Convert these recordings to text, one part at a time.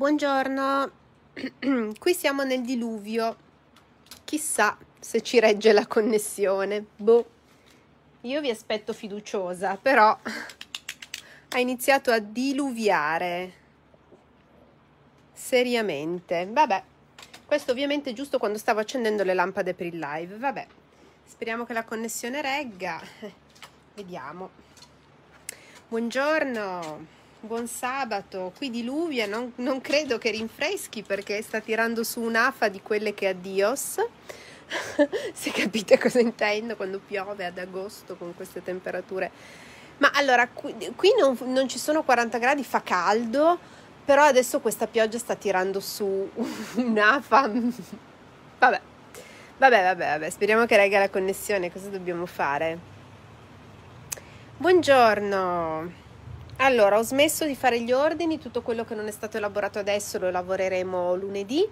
Buongiorno, qui siamo nel diluvio. Chissà se ci regge la connessione. Boh, io vi aspetto fiduciosa, però ha iniziato a diluviare. Seriamente. Vabbè, questo ovviamente è giusto quando stavo accendendo le lampade per il live. Vabbè, speriamo che la connessione regga. Vediamo. Buongiorno. Buon sabato, qui diluvia, non, non credo che rinfreschi perché sta tirando su un'afa di quelle che addios. Se capite cosa intendo quando piove ad agosto con queste temperature. Ma allora, qui, qui non, non ci sono 40 gradi, fa caldo, però adesso questa pioggia sta tirando su un'afa. Vabbè, Vabbè, vabbè, vabbè, speriamo che regga la connessione, cosa dobbiamo fare? Buongiorno! Allora, ho smesso di fare gli ordini, tutto quello che non è stato elaborato adesso lo lavoreremo lunedì.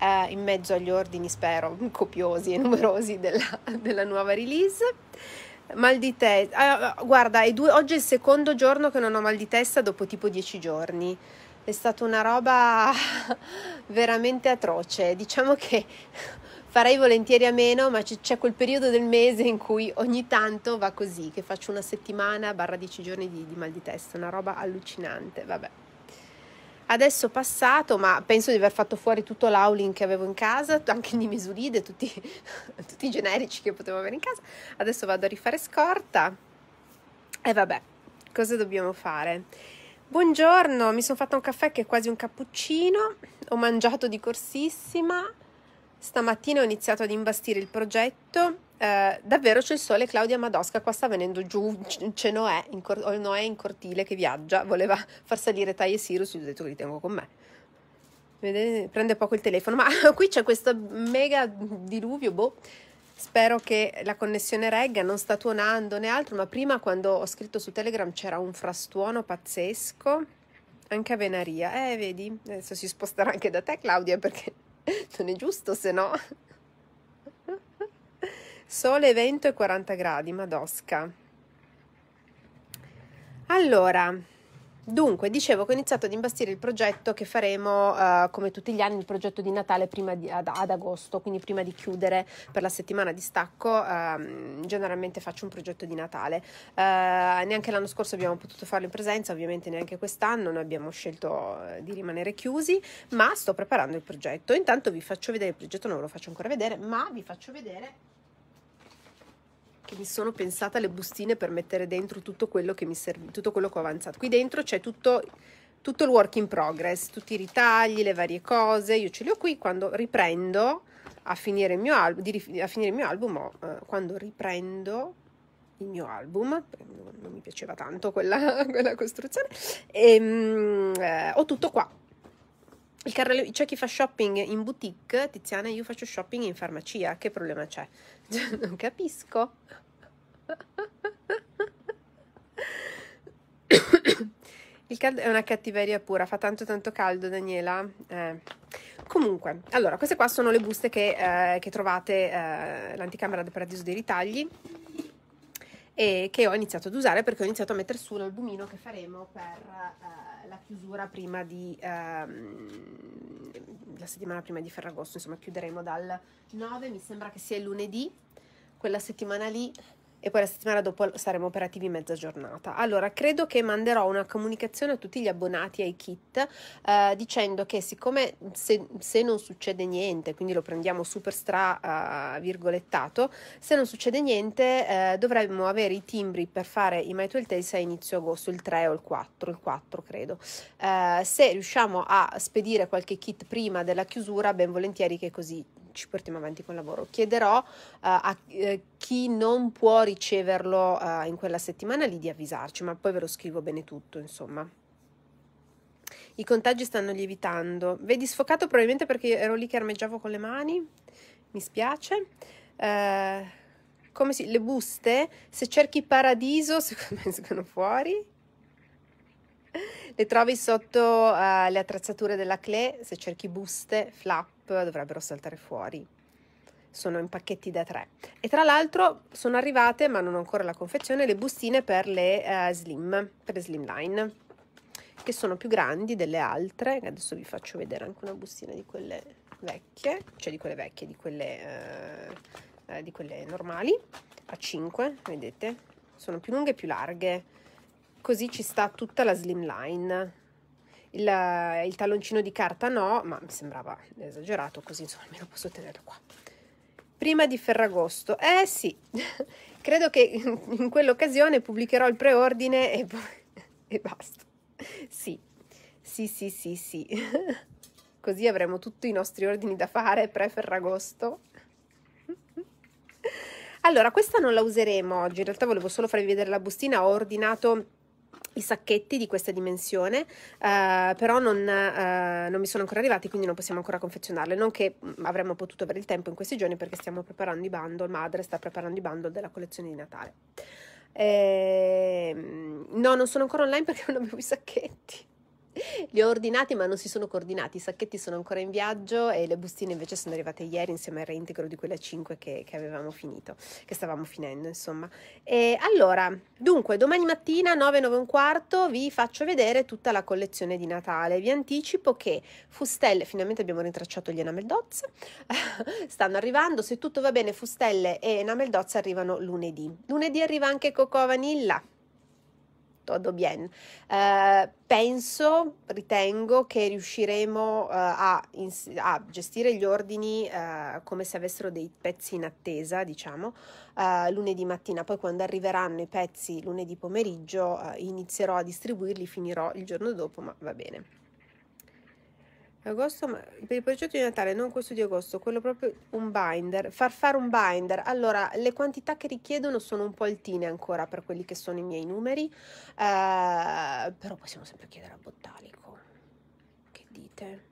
Eh, in mezzo agli ordini, spero, copiosi e numerosi della, della nuova release. Mal di testa, eh, guarda, è due, oggi è il secondo giorno che non ho mal di testa dopo tipo dieci giorni. È stata una roba veramente atroce. Diciamo che farei volentieri a meno, ma c'è quel periodo del mese in cui ogni tanto va così, che faccio una settimana barra dieci giorni di, di mal di testa, una roba allucinante, vabbè. Adesso passato, ma penso di aver fatto fuori tutto l'aulin che avevo in casa, anche di misuride, tutti, tutti i generici che potevo avere in casa. Adesso vado a rifare scorta. E vabbè, cosa dobbiamo fare? Buongiorno, mi sono fatta un caffè che è quasi un cappuccino, ho mangiato di corsissima, Stamattina ho iniziato ad imbastire il progetto. Eh, davvero c'è il sole, Claudia Madosca qua sta venendo giù, c'è Noè in, cor- Noè in cortile che viaggia, voleva far salire Tai e Sirius, gli ho detto che li tengo con me. Vedete, prende poco il telefono, ma qui c'è questo mega diluvio, boh. Spero che la connessione regga, non sta tuonando né altro, ma prima quando ho scritto su Telegram c'era un frastuono pazzesco, anche a Venaria. Eh, vedi, adesso si sposterà anche da te Claudia perché non è giusto se no. Sole, vento e 40 gradi, madosca. Allora, Dunque, dicevo che ho iniziato ad imbastire il progetto che faremo uh, come tutti gli anni, il progetto di Natale di, ad, ad, agosto, quindi prima di chiudere per la settimana di stacco, uh, generalmente faccio un progetto di Natale. Uh, neanche l'anno scorso abbiamo potuto farlo in presenza, ovviamente neanche quest'anno, noi abbiamo scelto eh, di rimanere chiusi, ma sto preparando il progetto. Intanto vi faccio vedere il progetto, non ve lo faccio ancora vedere, ma vi faccio vedere che mi sono pensata le bustine per mettere dentro tutto quello che mi serve, tutto quello che ho avanzato. Qui dentro c'è tutto, tutto il work in progress, tutti i ritagli, le varie cose. Io ce li ho qui quando riprendo a finire il mio, al- di, a finire il mio album, ho, eh, quando riprendo il mio album, non mi piaceva tanto quella, quella costruzione, e, ehm, eh, ho tutto qua. Il carrello, c'è chi fa shopping in boutique, Tiziana, io faccio shopping in farmacia, che problema c'è? non capisco. Il caldo è una cattiveria pura, fa tanto tanto caldo Daniela. Eh. Comunque, allora, queste qua sono le buste che, eh, che trovate eh, l'anticamera del paradiso dei ritagli e che ho iniziato ad usare perché ho iniziato a mettere su l'albumino che faremo per uh, la chiusura prima di uh, la settimana prima di Ferragosto, insomma chiuderemo dal 9, mi sembra che sia il lunedì, quella settimana lì e poi la settimana dopo saremo operativi mezza giornata. Allora, credo che manderò una comunicazione a tutti gli abbonati ai kit eh, dicendo che siccome se, se, non succede niente, quindi lo prendiamo super stra eh, virgolettato, se non succede niente eh, dovremmo avere i timbri per fare i My Twelve Tales a inizio agosto, il 3 o il 4, il 4 credo. Eh, se riusciamo a spedire qualche kit prima della chiusura, ben volentieri che così ci portiamo avanti col lavoro. Chiederò uh, a uh, chi non può riceverlo uh, in quella settimana lì di avvisarci, ma poi ve lo scrivo bene tutto, insomma. I contagi stanno lievitando. Vedi, sfocato probabilmente perché ero lì che armeggiavo con le mani. Mi spiace. come si, le buste, se cerchi paradiso, secondo me escono fuori. Le trovi sotto uh, le attrezzature della CLE, se cerchi buste, flap, dovrebbero saltare fuori. Sono in pacchetti da tre. E tra l'altro sono arrivate, ma non ho ancora la confezione, le bustine per le eh, slim, per le slimline, che sono più grandi delle altre. Adesso vi faccio vedere anche una bustina di quelle vecchie, cioè di quelle vecchie, di quelle, eh, eh di quelle normali, a 5, vedete? Sono più lunghe e più larghe. Così ci sta tutta la slimline il, il talloncino di carta no, ma mi sembrava esagerato, così insomma almeno posso tenerlo qua. Prima di Ferragosto, eh sì, credo che in, quell'occasione pubblicherò il preordine e, e basta. Sì, sì, sì, sì, sì. Così avremo tutti i nostri ordini da fare pre-Ferragosto. Allora, questa non la useremo oggi, in realtà volevo solo farvi vedere la bustina, ho ordinato i sacchetti di questa dimensione, eh, però non, eh, non, mi sono ancora arrivati, quindi non possiamo ancora confezionarle. Non che mm, avremmo potuto avere il tempo in questi giorni perché stiamo preparando i bundle, madre sta preparando i bundle della collezione di Natale. Eh, no, non sono ancora online perché non avevo i sacchetti. Li ho ordinati ma non si sono coordinati, i sacchetti sono ancora in viaggio e le bustine invece sono arrivate ieri insieme al reintegro di quelle 5 che, che avevamo finito, che stavamo finendo insomma. E allora, dunque domani mattina 9, 9 e un quarto vi faccio vedere tutta la collezione di Natale, vi anticipo che fustelle, finalmente abbiamo rintracciato gli enamel dots, stanno arrivando, se tutto va bene fustelle e enamel dots arrivano lunedì. Lunedì arriva anche Coco Vanilla a Dobien. Eh, penso, ritengo che riusciremo eh, a, ins- a, gestire gli ordini eh, come se avessero dei pezzi in attesa, diciamo, eh, lunedì mattina. Poi quando arriveranno i pezzi lunedì pomeriggio eh, inizierò a distribuirli, finirò il giorno dopo, ma va bene. Agosto, ma per il progetto di Natale, non questo di agosto, quello proprio un binder, far fare un binder. Allora, le quantità che richiedono sono un po' altine ancora per quelli che sono i miei numeri, eh, però possiamo sempre chiedere a Bottalico. Che dite?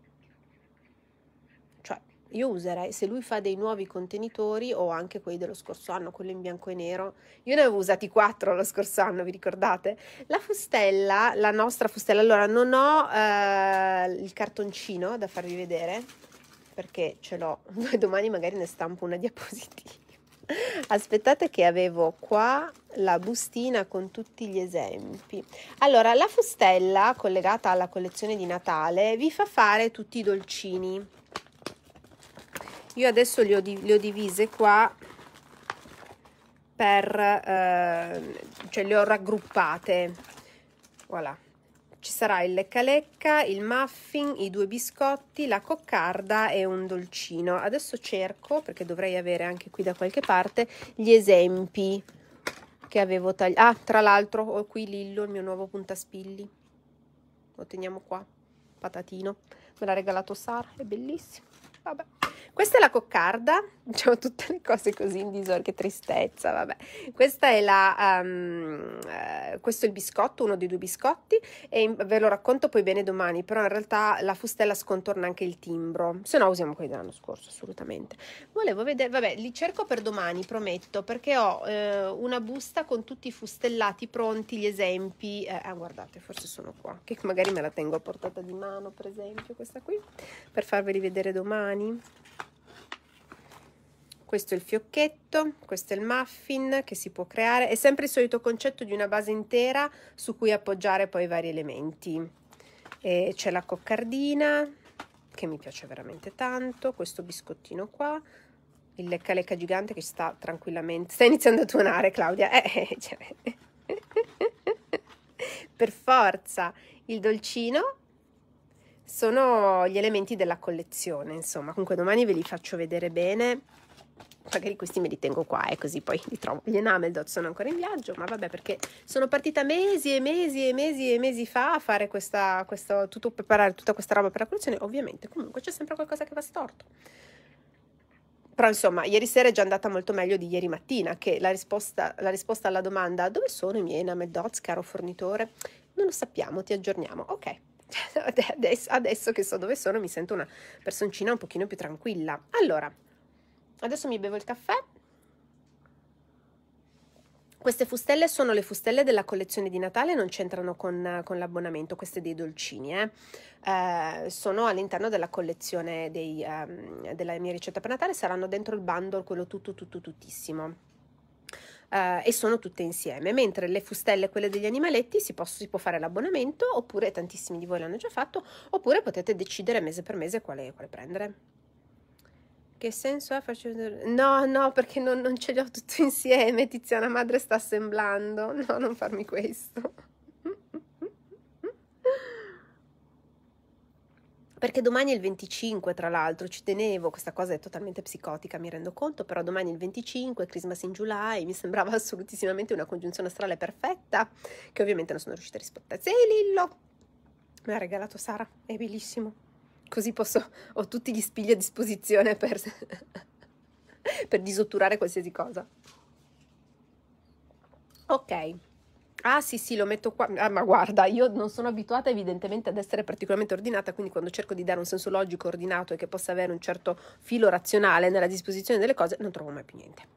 io userei, se lui fa dei nuovi contenitori o anche quelli dello scorso anno, quello in bianco e nero, io ne avevo usati quattro lo scorso anno, vi ricordate? La fustella, la nostra fustella, allora non ho eh, il cartoncino da farvi vedere perché ce l'ho, domani magari ne stampo una diapositiva. Aspettate che avevo qua la bustina con tutti gli esempi. Allora, la fustella collegata alla collezione di Natale vi fa fare tutti i dolcini io adesso le ho, di, le ho divise qua per eh, cioè le ho raggruppate voilà ci sarà il lecca lecca il muffin i due biscotti la coccarda e un dolcino adesso cerco perché dovrei avere anche qui da qualche parte gli esempi che avevo tagliato ah tra l'altro ho qui Lillo il mio nuovo puntaspilli lo teniamo qua patatino me l'ha regalato Sara è bellissimo vabbè questa è la coccarda, diciamo tutte le cose così in disordine, che tristezza, vabbè. Questa è la, um, uh, questo è il biscotto, uno dei due biscotti, e in, ve lo racconto poi bene domani, però in realtà la fustella scontorna anche il timbro, se no usiamo quelli dell'anno scorso, assolutamente. Volevo vedere, vabbè, li cerco per domani, prometto, perché ho uh, una busta con tutti i fustellati pronti, gli esempi, eh, ah guardate, forse sono qua, che magari me la tengo a portata di mano, per esempio, questa qui, per farveli vedere domani questo è il fiocchetto, questo è il muffin che si può creare, è sempre il solito concetto di una base intera su cui appoggiare poi vari elementi. E c'è la coccardina che mi piace veramente tanto, questo biscottino qua, il lecca lecca gigante che sta tranquillamente, sta iniziando a tuonare Claudia, eh, eh, eh cioè. per forza, il dolcino sono gli elementi della collezione, insomma, comunque domani ve li faccio vedere bene magari questi me li tengo qua e eh, così poi li trovo. Gli enamel dot sono ancora in viaggio, ma vabbè perché sono partita mesi e mesi e mesi e mesi fa a fare questa, questa tutto, preparare tutta questa roba per la collezione ovviamente comunque c'è sempre qualcosa che va storto. Però insomma, ieri sera è già andata molto meglio di ieri mattina, che la risposta, la risposta alla domanda dove sono i miei enamel dots, caro fornitore? Non lo sappiamo, ti aggiorniamo. Ok, adesso, adesso che so dove sono mi sento una personcina un pochino più tranquilla. Allora, adesso mi bevo il caffè. Queste fustelle sono le fustelle della collezione di Natale, non c'entrano con, con l'abbonamento, queste dei dolcini, eh. Eh, sono all'interno della collezione dei, um, della mia ricetta per Natale, saranno dentro il bundle, quello tutto, tutto, tuttissimo. Uh, e sono tutte insieme, mentre le fustelle, quelle degli animaletti, si, posso, si può fare l'abbonamento, oppure tantissimi di voi l'hanno già fatto, oppure potete decidere mese per mese quale, quale prendere. Che senso ha facendo... No, no, perché non, non ce li ho tutti insieme, Tiziana Madre sta assemblando. No, non farmi questo. perché domani è il 25 tra l'altro, ci tenevo, questa cosa è totalmente psicotica, mi rendo conto, però domani è il 25, Christmas in July, mi sembrava assolutissimamente una congiunzione astrale perfetta, che ovviamente non sono riuscita a rispettare. Sei Lillo! Me l'ha regalato Sara, è bellissimo così posso, ho tutti gli spigli a disposizione per, per disotturare qualsiasi cosa. Ok. Ah sì sì, lo metto qua. Ah, ma guarda, io non sono abituata evidentemente ad essere particolarmente ordinata, quindi quando cerco di dare un senso logico ordinato e che possa avere un certo filo razionale nella disposizione delle cose, non trovo mai più niente.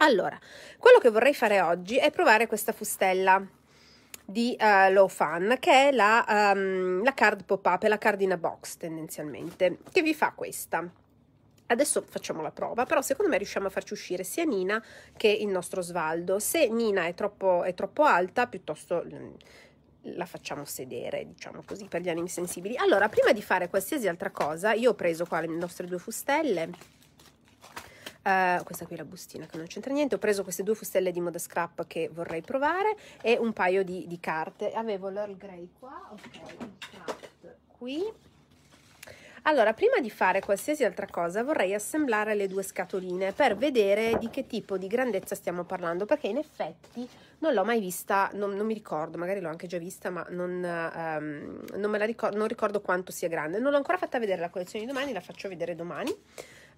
Allora, quello che vorrei fare oggi è provare questa fustella di uh, eh, Low Fun, che è la, um, la card pop-up, è la card in a box tendenzialmente, che vi fa questa. Adesso facciamo la prova, però secondo me riusciamo a farci uscire sia Nina che il nostro Svaldo. Se Nina è troppo, è troppo alta, piuttosto mm, la facciamo sedere, diciamo così, per gli animi sensibili. Allora, prima di fare qualsiasi altra cosa, io ho preso qua le nostre due fustelle Uh, questa qui è la bustina che non c'entra niente. Ho preso queste due fustelle di moda scrap che vorrei provare e un paio di, di carte. Avevo l'Earl Grey qua, ok, il qui. Allora, prima di fare qualsiasi altra cosa, vorrei assemblare le due scatoline per vedere di che tipo di grandezza stiamo parlando, perché in effetti non l'ho mai vista, non, non, mi ricordo, magari l'ho anche già vista, ma non, um, non me la ricordo, non ricordo quanto sia grande. Non l'ho ancora fatta vedere la collezione di domani, la faccio vedere domani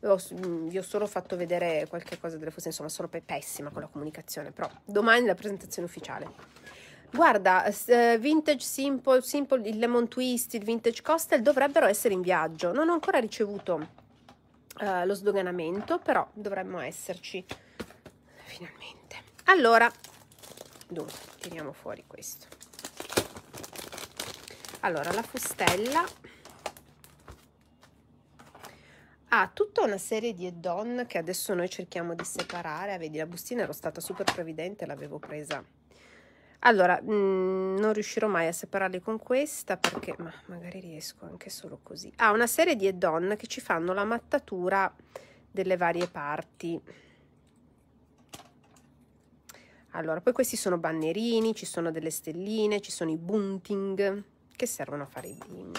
ho, vi mm, ho solo fatto vedere qualche cosa delle fosse, insomma sono pessima con la comunicazione, però domani la presentazione ufficiale. Guarda, eh, Vintage Simple, Simple, il Lemon Twist, il Vintage Costel dovrebbero essere in viaggio. Non ho ancora ricevuto eh, lo sdoganamento, però dovremmo esserci finalmente. Allora, dunque, tiriamo fuori questo. Allora, la fustella ha ah, tutta una serie di add-on che adesso noi cerchiamo di separare. Ah, vedi, la bustina ero stata super previdente, l'avevo presa. Allora, mh, mm, non riuscirò mai a separarli con questa perché ma magari riesco anche solo così. Ha ah, una serie di add-on che ci fanno la mattatura delle varie parti. Allora, poi questi sono bannerini, ci sono delle stelline, ci sono i bunting che servono a fare i bimbi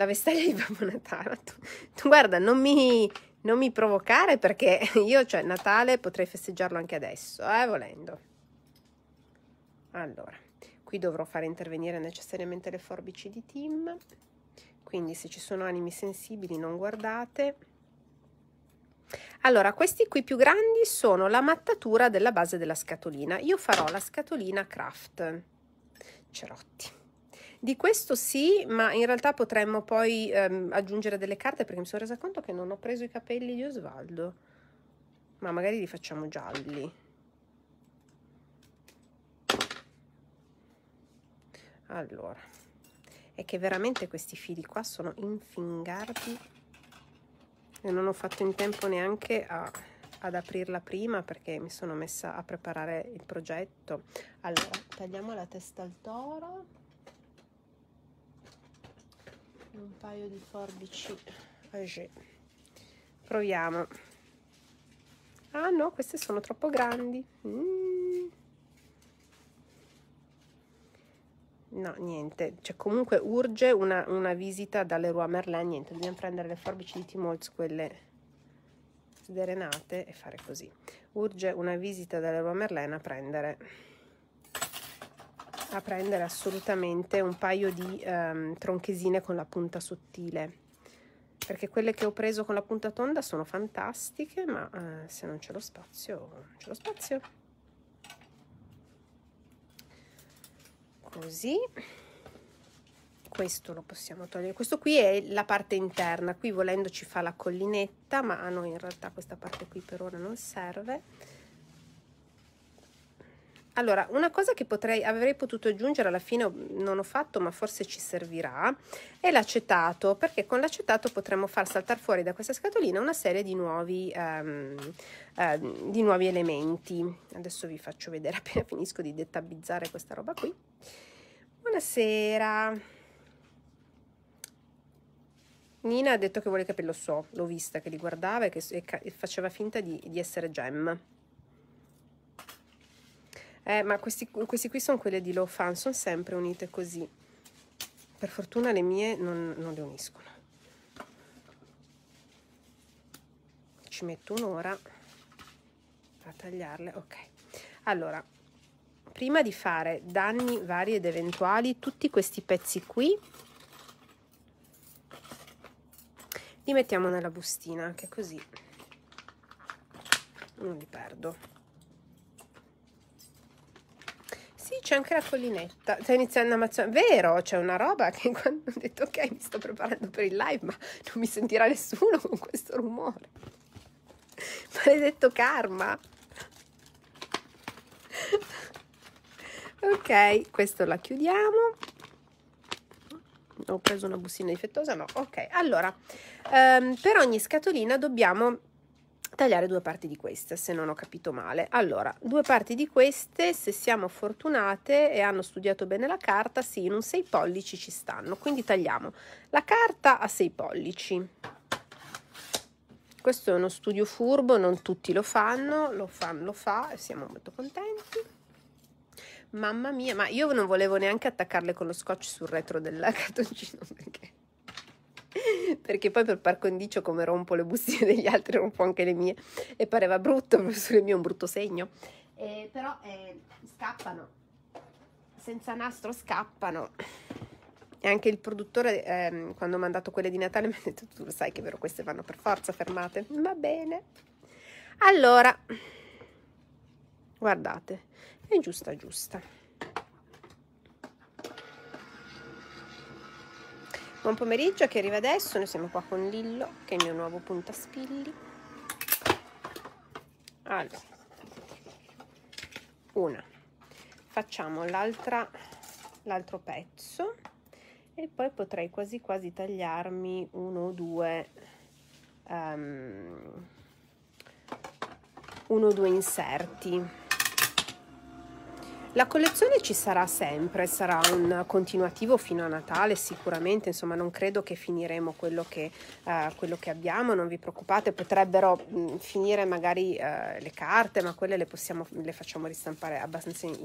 la vestaglia di Babbo Natale. Tu, tu guarda, non mi, non mi, provocare perché io, cioè, Natale potrei festeggiarlo anche adesso, eh, volendo. Allora, qui dovrò fare intervenire necessariamente le forbici di Tim, quindi se ci sono animi sensibili non guardate. Allora, questi qui più grandi sono la mattatura della base della scatolina. Io farò la scatolina craft. Cerotti. Di questo sì, ma in realtà potremmo poi ehm, aggiungere delle carte perché mi sono resa conto che non ho preso i capelli di Osvaldo, ma magari li facciamo gialli. Allora, è che veramente questi fili qua sono infingardi e non ho fatto in tempo neanche a, ad aprirla prima perché mi sono messa a preparare il progetto. Allora, tagliamo la testa al toro un paio di forbici Agé. Proviamo. Ah no, queste sono troppo grandi. Mm. No, niente. Cioè, comunque urge una, una visita dalle Rua Merlin. Niente, dobbiamo prendere le forbici di Timolz, quelle sderenate, e fare così. Urge una visita dalle Rua Merlin a prendere a prendere assolutamente un paio di um, tronchesine con la punta sottile perché quelle che ho preso con la punta tonda sono fantastiche ma uh, se non c'è lo spazio non c'è lo spazio così questo lo possiamo togliere questo qui è la parte interna qui volendo ci fa la collinetta ma a noi in realtà questa parte qui per ora non serve allora, una cosa che potrei, avrei potuto aggiungere alla fine non ho fatto, ma forse ci servirà, è l'acetato, perché con l'acetato potremmo far saltare fuori da questa scatolina una serie di nuovi, um, uh, di nuovi elementi. Adesso vi faccio vedere appena finisco di dettabizzare questa roba qui. Buonasera. Nina ha detto che vuole lo so, l'ho vista che li guardava e che e faceva finta di, di essere gem. Eh, ma questi, questi qui sono quelle di Low Fan, sono sempre unite così. Per fortuna le mie non, non le uniscono. Ci metto un'ora a tagliarle. Ok. Allora, prima di fare danni vari ed eventuali, tutti questi pezzi qui li mettiamo nella bustina, che così non li perdo. Sì, c'è anche la collinetta. Sta iniziando a ammazzare. Vero, c'è una roba che quando ho detto ok, mi sto preparando per il live, ma non mi sentirà nessuno con questo rumore. Maledetto karma. ok, questo la chiudiamo. Ho preso una bustina difettosa, no. Ok, allora, um, per ogni scatolina dobbiamo tagliare due parti di queste se non ho capito male allora due parti di queste se siamo fortunate e hanno studiato bene la carta sì in un 6 pollici ci stanno quindi tagliamo la carta a 6 pollici questo è uno studio furbo non tutti lo fanno lo fanno lo fa e siamo molto contenti mamma mia ma io non volevo neanche attaccarle con lo scotch sul retro del cartoncino perché perché poi per par condicio come rompo le bustine degli altri rompo anche le mie e pareva brutto proprio sulle mie un brutto segno eh, però eh, scappano senza nastro scappano e anche il produttore eh, quando ha mandato quelle di Natale mi ha detto tu lo sai che vero queste vanno per forza fermate va bene allora guardate è giusta giusta Buon pomeriggio che arriva adesso, noi siamo qua con Lillo che è il mio nuovo puntaspilli. Allora, una, facciamo l'altro pezzo e poi potrei quasi quasi tagliarmi uno o due, um, uno o due inserti. La collezione ci sarà sempre, sarà un continuativo fino a Natale sicuramente, insomma non credo che finiremo quello che, eh, quello che abbiamo, non vi preoccupate, potrebbero mh, mm, finire magari eh, le carte, ma quelle le, possiamo, le facciamo ristampare abbastanza in,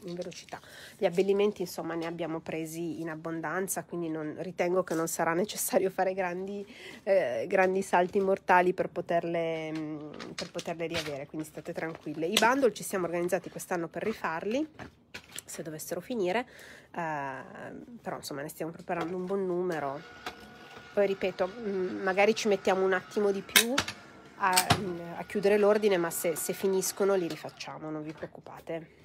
mm, in, velocità. Gli abbellimenti insomma ne abbiamo presi in abbondanza, quindi non, ritengo che non sarà necessario fare grandi, eh, grandi salti mortali per poterle, mh, mm, per poterle riavere, quindi state tranquille. I bundle ci siamo organizzati quest'anno per rifarli se dovessero finire eh, però insomma ne stiamo preparando un buon numero poi ripeto mm, magari ci mettiamo un attimo di più a, a chiudere l'ordine ma se, se finiscono li rifacciamo non vi preoccupate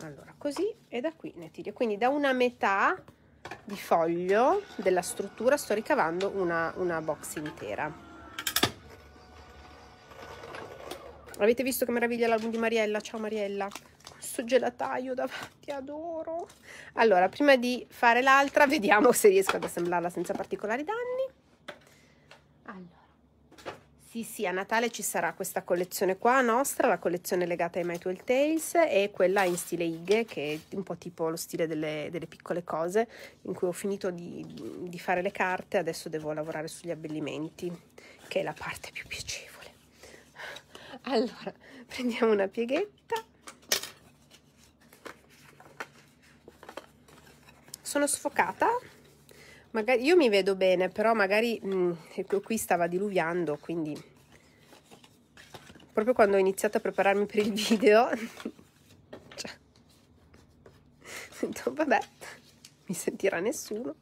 allora così e da qui ne tiro quindi da una metà di foglio della struttura sto ricavando una, una box intera Avete visto che meraviglia l'album di Mariella? Ciao Mariella. Questo gelataio davanti, adoro. Allora, prima di fare l'altra, vediamo se riesco ad assemblarla senza particolari danni. Allora, sì sì, a Natale ci sarà questa collezione qua nostra, la collezione legata ai My Twelve Tales e quella in stile Ighe, che è un po' tipo lo stile delle, delle piccole cose, in cui ho finito di, di fare le carte, adesso devo lavorare sugli abbellimenti, che è la parte più piacevole allora prendiamo una pieghetta sono sfocata magari io mi vedo bene però magari mh, qui stava diluviando quindi proprio quando ho iniziato a prepararmi per il video cioè, vabbè mi sentirà nessuno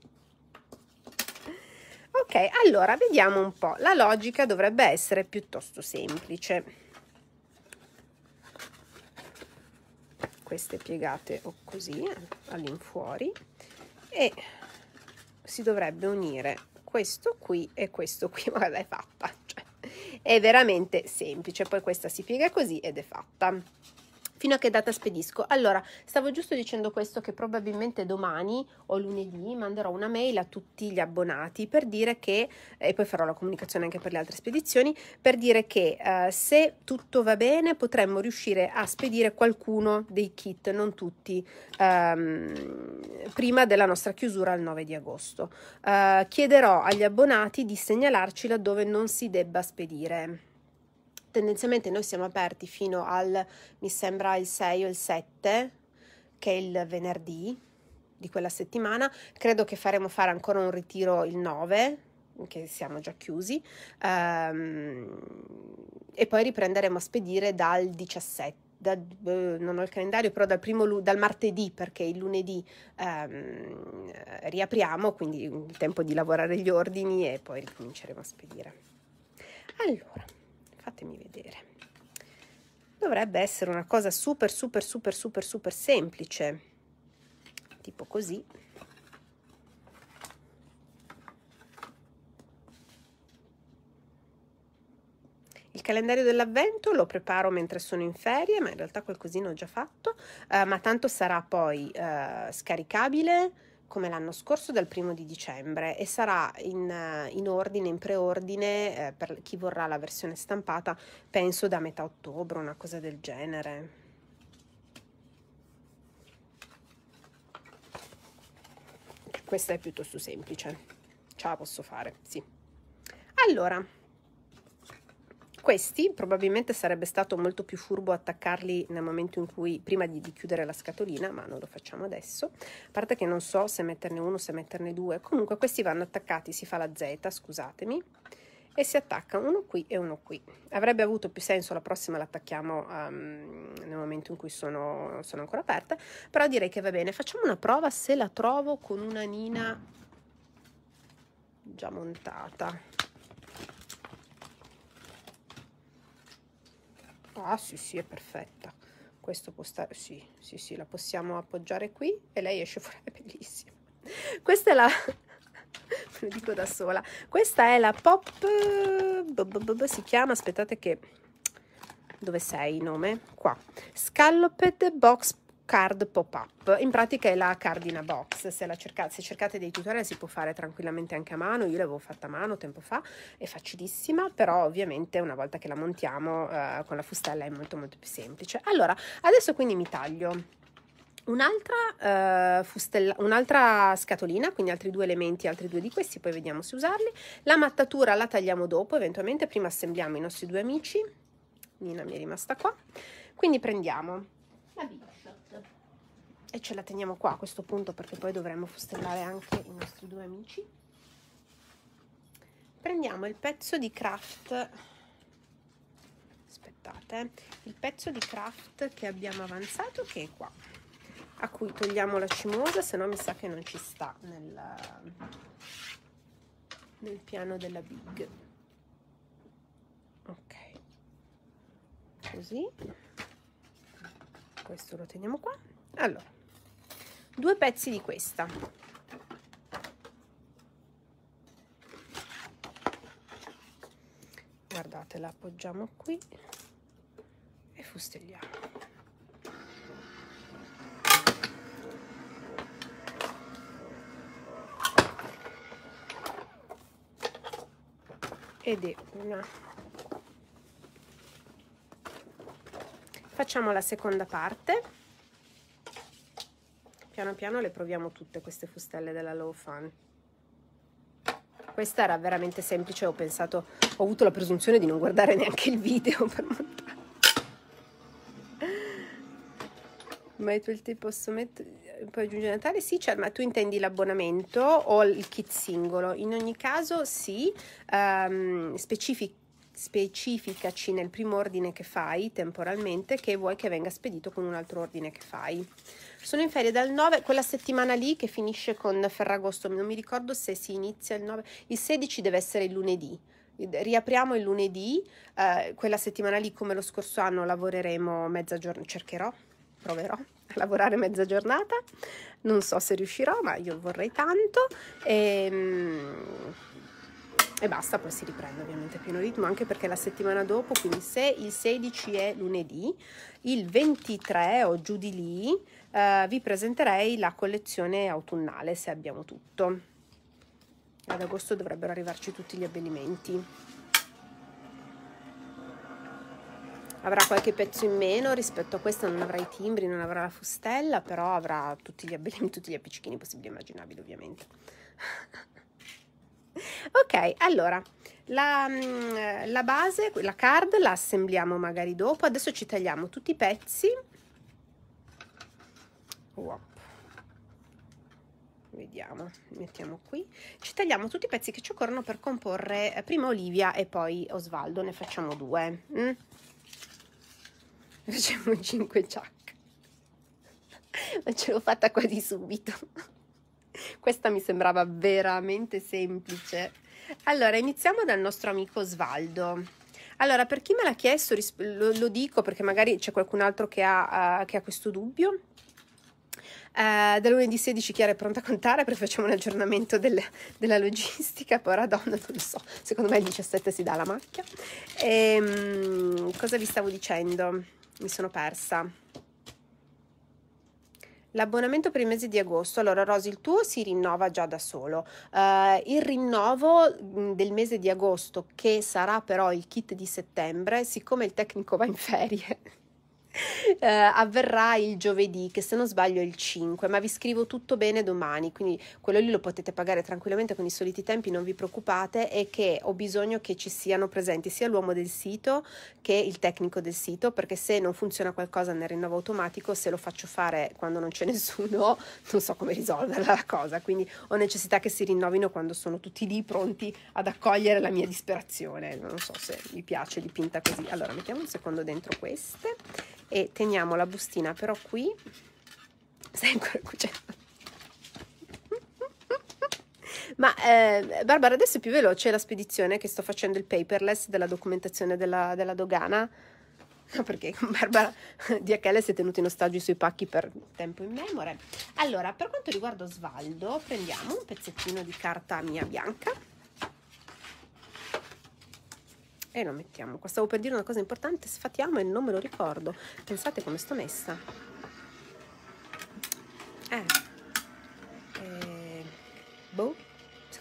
ok allora vediamo un po' la logica dovrebbe essere piuttosto semplice queste piegate o così all'infuori e si dovrebbe unire questo qui e questo qui ma è fatta cioè, è veramente semplice poi questa si piega così ed è fatta Fino a che data spedisco? Allora, stavo giusto dicendo questo che probabilmente domani o lunedì manderò una mail a tutti gli abbonati per dire che, e poi farò la comunicazione anche per le altre spedizioni, per dire che eh, se tutto va bene potremmo riuscire a spedire qualcuno dei kit, non tutti, ehm, prima della nostra chiusura il 9 di agosto. Eh, chiederò agli abbonati di segnalarci laddove non si debba spedire tendenzialmente noi siamo aperti fino al, mi sembra, il 6 o il 7, che è il venerdì di quella settimana. Credo che faremo fare ancora un ritiro il 9, che siamo già chiusi, um, e poi riprenderemo a spedire dal 17. Da, eh, non ho il calendario, però dal, primo, dal martedì, perché il lunedì um, riapriamo, quindi il tempo di lavorare gli ordini e poi ricominceremo a spedire. Allora fatemi vedere dovrebbe essere una cosa super super super super super semplice tipo così Il calendario dell'avvento lo preparo mentre sono in ferie, ma in realtà qualcosina ho già fatto, eh, ma tanto sarà poi eh, scaricabile, come l'anno scorso dal primo di dicembre e sarà in, eh, in ordine, in preordine eh, per chi vorrà la versione stampata, penso da metà ottobre, una cosa del genere. Questa è piuttosto semplice, ce la posso fare, sì. Allora, questi probabilmente sarebbe stato molto più furbo attaccarli nel momento in cui, prima di, di chiudere la scatolina, ma non lo facciamo adesso. A parte che non so se metterne uno, se metterne due. Comunque questi vanno attaccati, si fa la Z, scusatemi e si attacca uno qui e uno qui. Avrebbe avuto più senso, la prossima la attacchiamo um, nel momento in cui sono, sono, ancora aperte, però direi che va bene. Facciamo una prova se la trovo con una nina già montata. Ah sì sì, è perfetta. Questo può stare, sì, sì sì, la possiamo appoggiare qui e lei esce fuori, è bellissima. Questa è la, lo dico da sola, questa è la Pop, si chiama, aspettate che, dove sei il nome? Qua, Scalloped Box card pop-up. In pratica è la cardina box, se, cercate, se cercate dei tutorial si può fare tranquillamente anche a mano, io l'avevo fatta a mano tempo fa, è facilissima, però ovviamente una volta che la montiamo eh, con la fustella è molto molto più semplice. Allora, adesso quindi mi taglio Un'altra, eh, fustella, un'altra scatolina, quindi altri due elementi, altri due di questi, poi vediamo se usarli. La mattatura la tagliamo dopo, eventualmente prima assembliamo i nostri due amici. Nina mi è rimasta qua. Quindi prendiamo la vite e ce la teniamo qua a questo punto perché poi dovremmo fustellare anche i nostri due amici prendiamo il pezzo di craft aspettate eh. il pezzo di craft che abbiamo avanzato che è qua a cui togliamo la cimosa se no mi sa che non ci sta nel, nel piano della big ok così questo lo teniamo qua allora due pezzi di questa guardate la appoggiamo qui e fustelliamo ed è una facciamo la seconda parte piano piano le proviamo tutte queste fustelle della Low Fun. questa era veramente semplice ho pensato ho avuto la presunzione di non guardare neanche il video per montare ma i tuoi posso mettere poi aggiungere Natale sì cioè, ma tu intendi l'abbonamento o il kit singolo in ogni caso sì um, specific specificaci nel primo ordine che fai temporalmente che vuoi che venga spedito con un altro ordine che fai. Sono in ferie dal 9, quella settimana lì che finisce con Ferragosto, non mi ricordo se si inizia il 9, il 16 deve essere il lunedì. Riapriamo il lunedì, eh, quella settimana lì come lo scorso anno lavoreremo mezza giornata, cercherò, proverò a lavorare mezza giornata, non so se riuscirò ma io vorrei tanto. E, ehm, e basta, poi si riprende ovviamente pieno ritmo, anche perché la settimana dopo, quindi se il 16 è lunedì, il 23 o giù di lì, eh, vi presenterei la collezione autunnale, se abbiamo tutto. Ad agosto dovrebbero arrivarci tutti gli abbellimenti. Avrà qualche pezzo in meno rispetto a questa, non avrà i timbri, non avrà la fustella, però avrà tutti gli abbellimenti, tutti gli appiccichini possibili e immaginabili ovviamente. ok, allora la, mm, la base, la card la assembliamo magari dopo. Adesso ci tagliamo tutti i pezzi. Wow vediamo, mettiamo qui, ci tagliamo tutti i pezzi che ci occorrono per comporre eh, prima Olivia e poi Osvaldo, ne facciamo due. Mm? Facciamo cinque ciak, ma ce l'ho fatta quasi subito. Questa mi sembrava veramente semplice. Allora, iniziamo dal nostro amico Svaldo. Allora, per chi me l'ha chiesto, lo, lo dico perché magari c'è qualcun altro che ha, uh, che ha questo dubbio. Uh, da lunedì 16 Chiara è pronta a contare perché facciamo un aggiornamento del, della logistica, poi donna non lo so, secondo me il 17 si dà la macchia. E, um, cosa vi stavo dicendo? Mi sono persa. L'abbonamento per il mese di agosto, allora Rosy, il tuo si rinnova già da solo. Uh, il rinnovo mm, del mese di agosto, che sarà però il kit di settembre, siccome il tecnico va in ferie eh, avverrà il giovedì, che se non sbaglio è il 5, ma vi scrivo tutto bene domani, quindi quello lì lo potete pagare tranquillamente con i soliti tempi, non vi preoccupate, e che ho bisogno che ci siano presenti sia l'uomo del sito che il tecnico del sito, perché se non funziona qualcosa nel rinnovo automatico, se lo faccio fare quando non c'è nessuno, non so come risolverla la cosa, quindi ho necessità che si rinnovino quando sono tutti lì pronti ad accogliere la mia disperazione, non so se vi piace dipinta così. Allora, mettiamo un secondo dentro queste e teniamo la bustina però qui stai ancora cucinando ma eh, Barbara adesso è più veloce la spedizione che sto facendo il paperless della documentazione della, della dogana No, perché con Barbara DHL si è tenuto in ostaggio i suoi pacchi per tempo in memoria. Allora, per quanto riguarda Osvaldo, prendiamo un pezzettino di carta mia bianca e lo mettiamo qua stavo per dire una cosa importante sfatiamo e non me lo ricordo pensate come sto messa eh, eh boh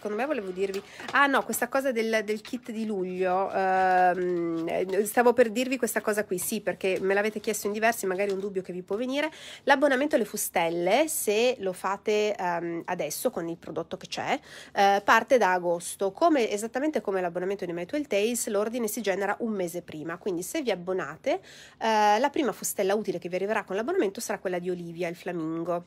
secondo me volevo dirvi ah no questa cosa del, del kit di luglio ehm, eh, stavo per dirvi questa cosa qui sì perché me l'avete chiesto in diversi magari un dubbio che vi può venire l'abbonamento alle fustelle se lo fate ehm, adesso con il prodotto che c'è eh, parte da agosto come, esattamente come l'abbonamento di My Twelve Tales l'ordine si genera un mese prima quindi se vi abbonate eh, la prima fustella utile che vi arriverà con l'abbonamento sarà quella di Olivia il flamingo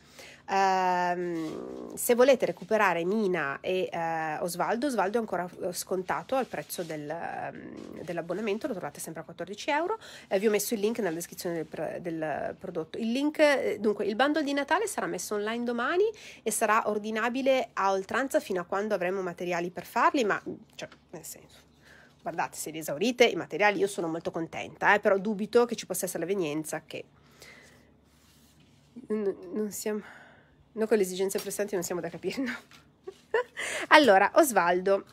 Ehm, se volete recuperare Mina e eh, Osvaldo, Osvaldo è ancora eh, scontato al prezzo del, ehm, dell'abbonamento, lo trovate sempre a 14 euro. Eh, vi ho messo il link nella descrizione del, del prodotto. Il link, eh, dunque, il bundle di Natale sarà messo online domani e sarà ordinabile a oltranza fino a quando avremo materiali per farli, ma mm, cioè, nel senso guardate, se li esaurite i materiali, io sono molto contenta, eh, però dubito che ci possa essere l'evenienza che... N- non siamo... Noi con le esigenze pressanti non siamo da capire, no? allora, Osvaldo,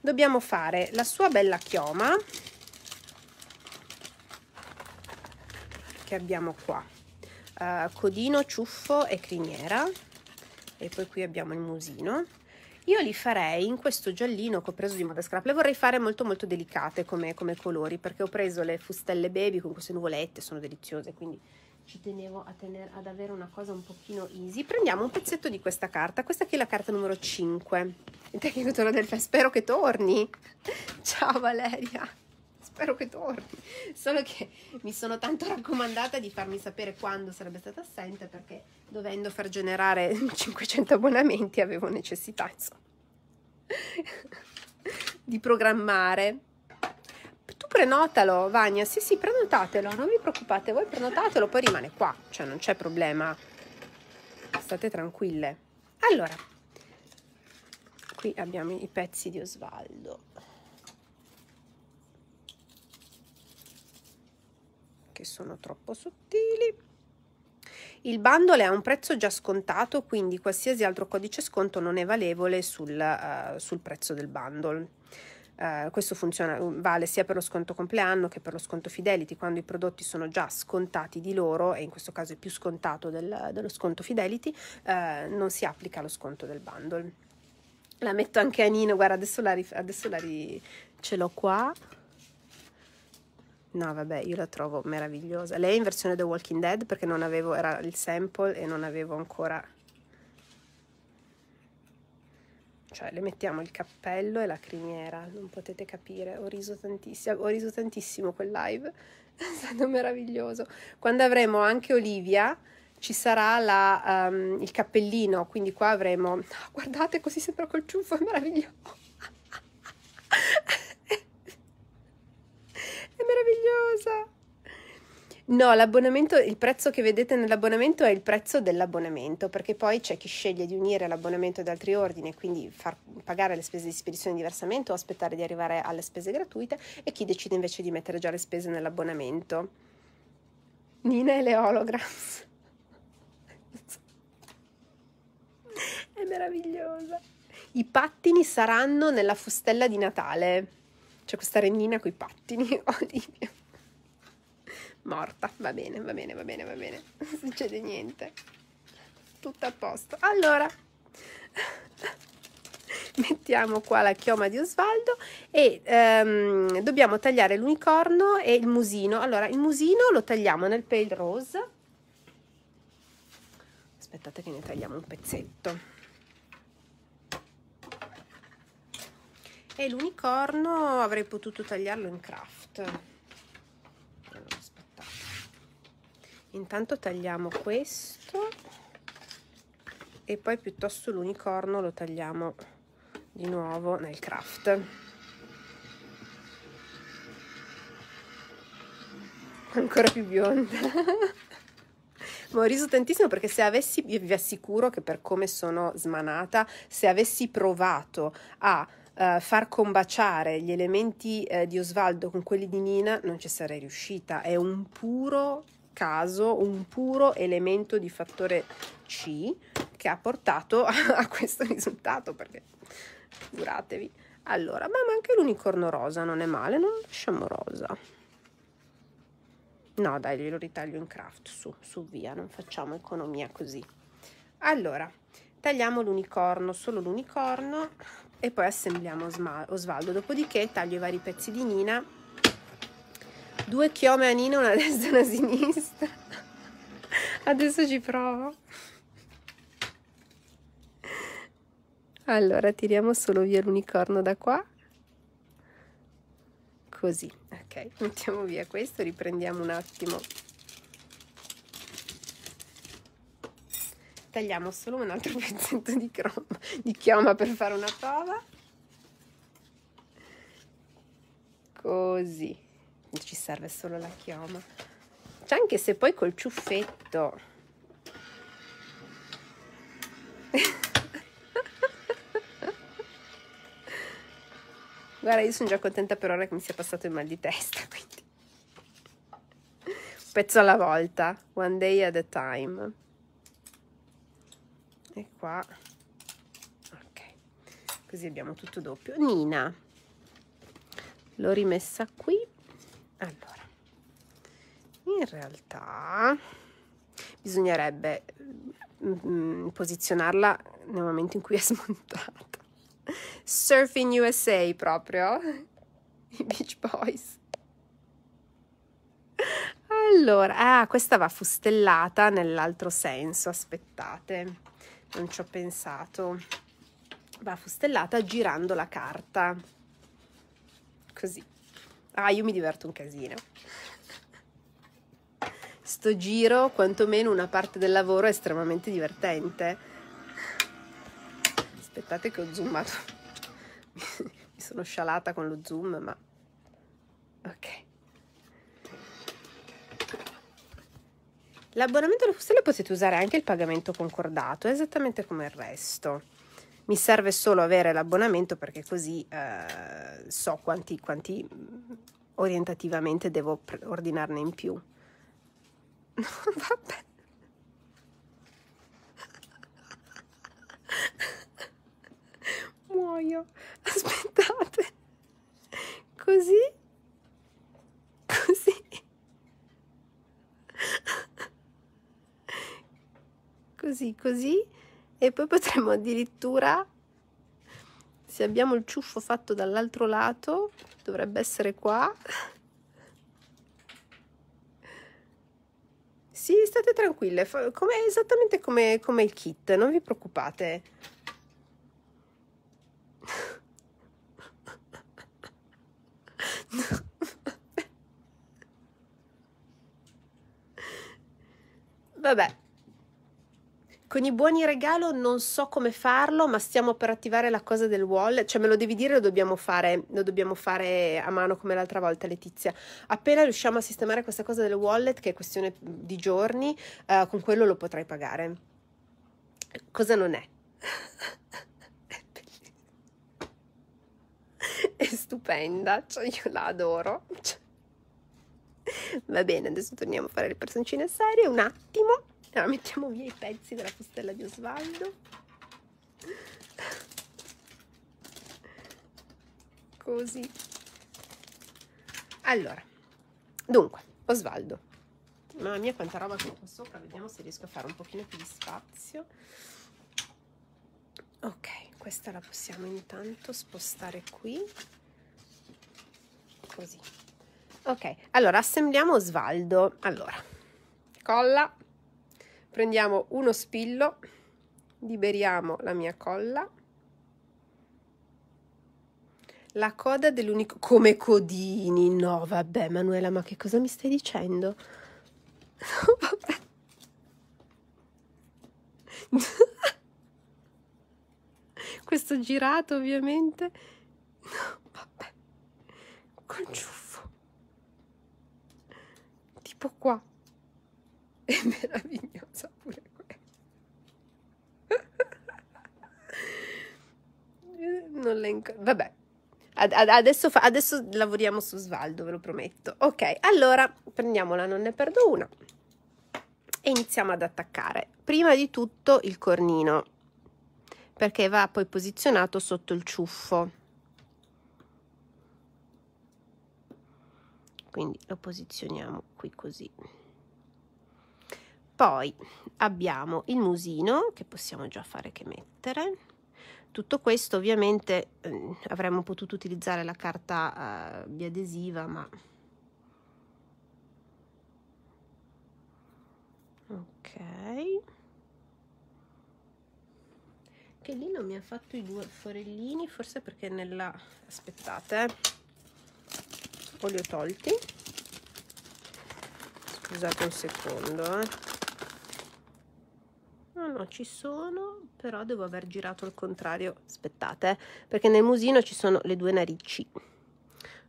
dobbiamo fare la sua bella chioma che abbiamo qua. Uh, codino, ciuffo e criniera. E poi qui abbiamo il musino. Io li farei in questo giallino che ho preso di moda scrap, le vorrei fare molto molto delicate come, come colori perché ho preso le fustelle baby con queste nuvolette, sono deliziose, quindi ci tenevo tener, ad avere una cosa un pochino easy. Prendiamo un pezzetto di questa carta, questa qui è la carta numero 5. Il tecnico torna del fest, spero che torni. Ciao Valeria, spero che torni. Solo che mi sono tanto raccomandata di farmi sapere quando sarebbe stata assente perché dovendo far generare 500 abbonamenti avevo necessità, insomma, di programmare tu prenotalo, Vania. Sì, sì, prenotatelo, non vi preoccupate, voi prenotatelo, poi rimane qua, cioè non c'è problema. State tranquille. Allora, qui abbiamo i pezzi di Osvaldo. Che sono troppo sottili. Il bundle è a un prezzo già scontato, quindi qualsiasi altro codice sconto non è valevole sul, uh, sul prezzo del bundle. Eh, questo funziona, mm, vale sia per lo sconto compleanno che per lo sconto fidelity, quando i prodotti sono già scontati di loro, e in questo caso è più scontato del, dello sconto fidelity, uh, non si applica lo sconto del bundle. La metto anche a Nino, guarda, adesso la, adesso la ce l'ho qua. No, vabbè, io la trovo meravigliosa. Lei è in versione The Walking Dead perché non avevo, era il sample e non avevo ancora cioè le mettiamo il cappello e la criniera, non potete capire, ho riso tantissimo, ho riso tantissimo quel live, è stato meraviglioso. Quando avremo anche Olivia ci sarà la, um, il cappellino, quindi qua avremo, ah, guardate così sembra col ciuffo, è meraviglioso. è meravigliosa! No, l'abbonamento, il prezzo che vedete nell'abbonamento è il prezzo dell'abbonamento, perché poi c'è chi sceglie di unire l'abbonamento ad altri ordini e quindi far pagare le spese di spedizione diversamente o aspettare di arrivare alle spese gratuite e chi decide invece di mettere già le spese nell'abbonamento. Nina e le holograms. è meravigliosa. I pattini saranno nella fustella di Natale. C'è questa rennina con i pattini, Oh, oddio morta. Va bene, va bene, va bene, va bene. Non succede niente. Tutto a posto. Allora, mettiamo qua la chioma di Osvaldo e um, dobbiamo tagliare l'unicorno e il musino. Allora, il musino lo tagliamo nel pale rose. Aspettate che ne tagliamo un pezzetto. E l'unicorno avrei potuto tagliarlo in craft. intanto tagliamo questo e poi piuttosto l'unicorno lo tagliamo di nuovo nel craft ancora più bionda ma ho riso tantissimo perché se avessi, vi assicuro che per come sono smanata, se avessi provato a uh, far combaciare gli elementi uh, di Osvaldo con quelli di Nina, non ci sarei riuscita. È un puro caso un puro elemento di fattore C che ha portato a questo risultato perché figuratevi allora beh ma anche l'unicorno rosa non è male non lasciamo rosa no dai glielo ritaglio in craft su su via non facciamo economia così allora tagliamo l'unicorno solo l'unicorno e poi assembliamo Osvaldo dopodiché taglio i vari pezzi di nina Due chiome a Nina, una destra e una sinistra. Adesso ci provo. Allora, tiriamo solo via l'unicorno da qua. Così, ok. Mettiamo via questo, riprendiamo un attimo. Tagliamo solo un altro pezzetto di, croma, di chioma per fare una prova. Così ci serve solo la chioma cioè anche se poi col ciuffetto guarda io sono già contenta per ora che mi sia passato il mal di testa quindi un pezzo alla volta one day at a time e qua ok così abbiamo tutto doppio Nina l'ho rimessa qui allora in realtà bisognerebbe mm, mm, posizionarla nel momento in cui è smontata surfing USA proprio i Beach Boys allora ah questa va fustellata nell'altro senso aspettate non ci ho pensato va fustellata girando la carta così Ah, io mi diverto un casino. Sto giro, quantomeno una parte del lavoro è estremamente divertente. Aspettate che ho zoomato. mi sono scialata con lo zoom, ma... Ok. L'abbonamento alla postella potete usare anche il pagamento concordato, esattamente come il resto mi serve solo avere l'abbonamento perché così eh, so quanti, quanti mm, orientativamente devo ordinarne in più. Vabbè. Muoio. Aspettate. Così. Così. Così, così e poi potremmo addirittura se abbiamo il ciuffo fatto dall'altro lato dovrebbe essere qua sì state tranquille come, esattamente come, come il kit non vi preoccupate no. vabbè con i buoni regalo non so come farlo, ma stiamo per attivare la cosa del wall, cioè me lo devi dire, lo dobbiamo fare, lo dobbiamo fare a mano come l'altra volta Letizia. Appena riusciamo a sistemare questa cosa del wallet, che è questione di giorni, eh, con quello lo potrai pagare. Cosa non è? è stupenda, cioè io la adoro. Va bene, adesso torniamo a fare le personcine serie un attimo. Allora mettiamo via i pezzi della postella di Osvaldo. Così. Allora, dunque, Osvaldo. Mamma mia quanta roba che ho qua sopra, vediamo se riesco a fare un pochino più di spazio. Ok, questa la possiamo intanto spostare qui. Così. Ok, allora assembliamo Osvaldo. Allora, colla prendiamo uno spillo liberiamo la mia colla la coda dell'unico come codini no vabbè Manuela ma che cosa mi stai dicendo no, vabbè questo girato ovviamente no vabbè col ciuffo tipo qua è meravigliosa pure quella non l'ho vabbè ad ad adesso, adesso lavoriamo su Svaldo ve lo prometto ok allora prendiamola non ne perdo una e iniziamo ad attaccare prima di tutto il cornino perché va poi posizionato sotto il ciuffo quindi lo posizioniamo qui così poi abbiamo il musino che possiamo già fare che mettere. Tutto questo ovviamente eh, avremmo potuto utilizzare la carta eh, biadesiva, ma ok che lì non mi ha fatto i due forellini forse perché nella aspettate o eh. li ho tolti scusate un secondo eh. No, no, ci sono, però devo aver girato al contrario. Aspettate, perché nel musino ci sono le due narici.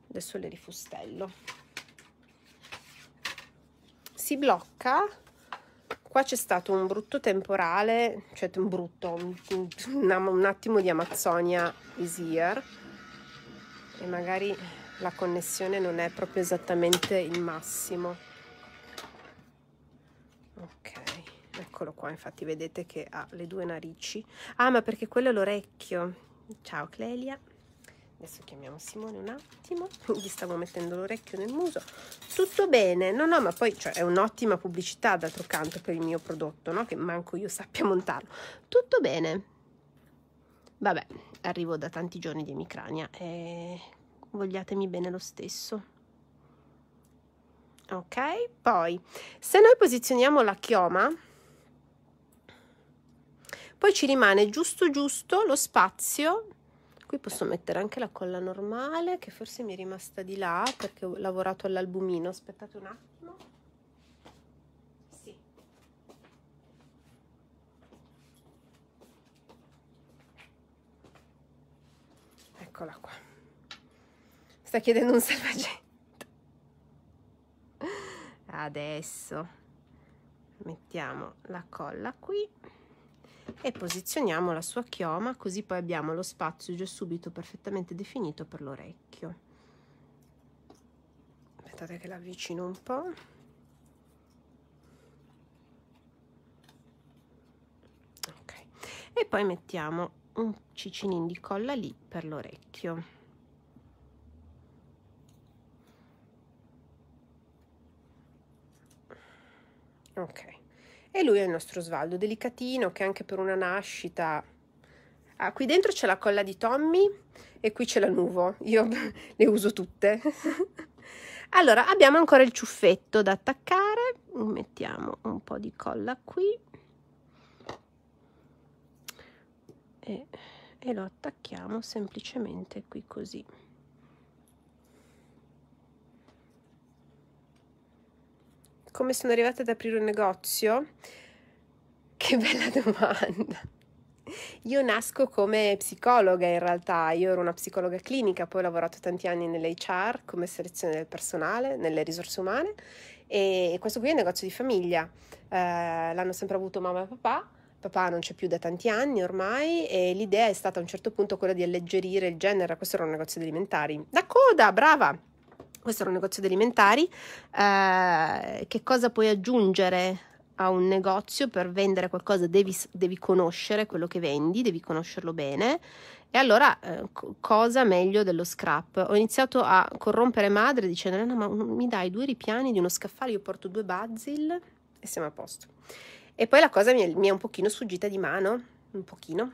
Adesso le rifustello. Si blocca. Qua c'è stato un brutto temporale, cioè un brutto, un, un attimo di Amazzonia is here. E magari la connessione non è proprio esattamente il massimo. Ok eccolo qua, infatti vedete che ha le due narici. Ah, ma perché quello è l'orecchio. Ciao Clelia. Adesso chiamiamo Simone un attimo, gli stavo mettendo l'orecchio nel muso. Tutto bene, no no, ma poi cioè, è un'ottima pubblicità d'altro canto per il mio prodotto, no? Che manco io sappia montarlo. Tutto bene. Vabbè, arrivo da tanti giorni di emicrania e vogliatemi bene lo stesso. Ok, poi se noi posizioniamo la chioma poi ci rimane giusto giusto lo spazio qui posso mettere anche la colla normale che forse mi è rimasta di là perché ho lavorato all'albumino aspettate un attimo sì. eccola qua sta chiedendo un salvagente adesso mettiamo la colla qui e posizioniamo la sua chioma così poi abbiamo lo spazio già subito perfettamente definito per l'orecchio aspettate che l'avvicino un po' ok e poi mettiamo un cicinin di colla lì per l'orecchio ok e lui è il nostro Svaldo, delicatino, che anche per una nascita... Ah, qui dentro c'è la colla di Tommy e qui c'è la nuvo. Io le uso tutte. allora, abbiamo ancora il ciuffetto da attaccare. Mettiamo un po' di colla qui. E, e lo attacchiamo semplicemente qui così. come sono arrivata ad aprire un negozio? Che bella domanda! Io nasco come psicologa in realtà, io ero una psicologa clinica, poi ho lavorato tanti anni nell'HR come selezione del personale, nelle risorse umane e questo qui è un negozio di famiglia, eh, l'hanno sempre avuto mamma e papà, papà non c'è più da tanti anni ormai e l'idea è stata a un certo punto quella di alleggerire il genere, questo era un negozio di alimentari. Da coda, brava! Questo era un negozio di alimentari. Eh, che cosa puoi aggiungere a un negozio per vendere qualcosa? Devi, devi conoscere quello che vendi, devi conoscerlo bene. E allora, eh, cosa meglio dello scrap? Ho iniziato a corrompere madre dicendo: No, ma mi dai due ripiani di uno scaffale, io porto due basil e siamo a posto. E poi la cosa mi è, mi è un pochino sfuggita di mano, un pochino,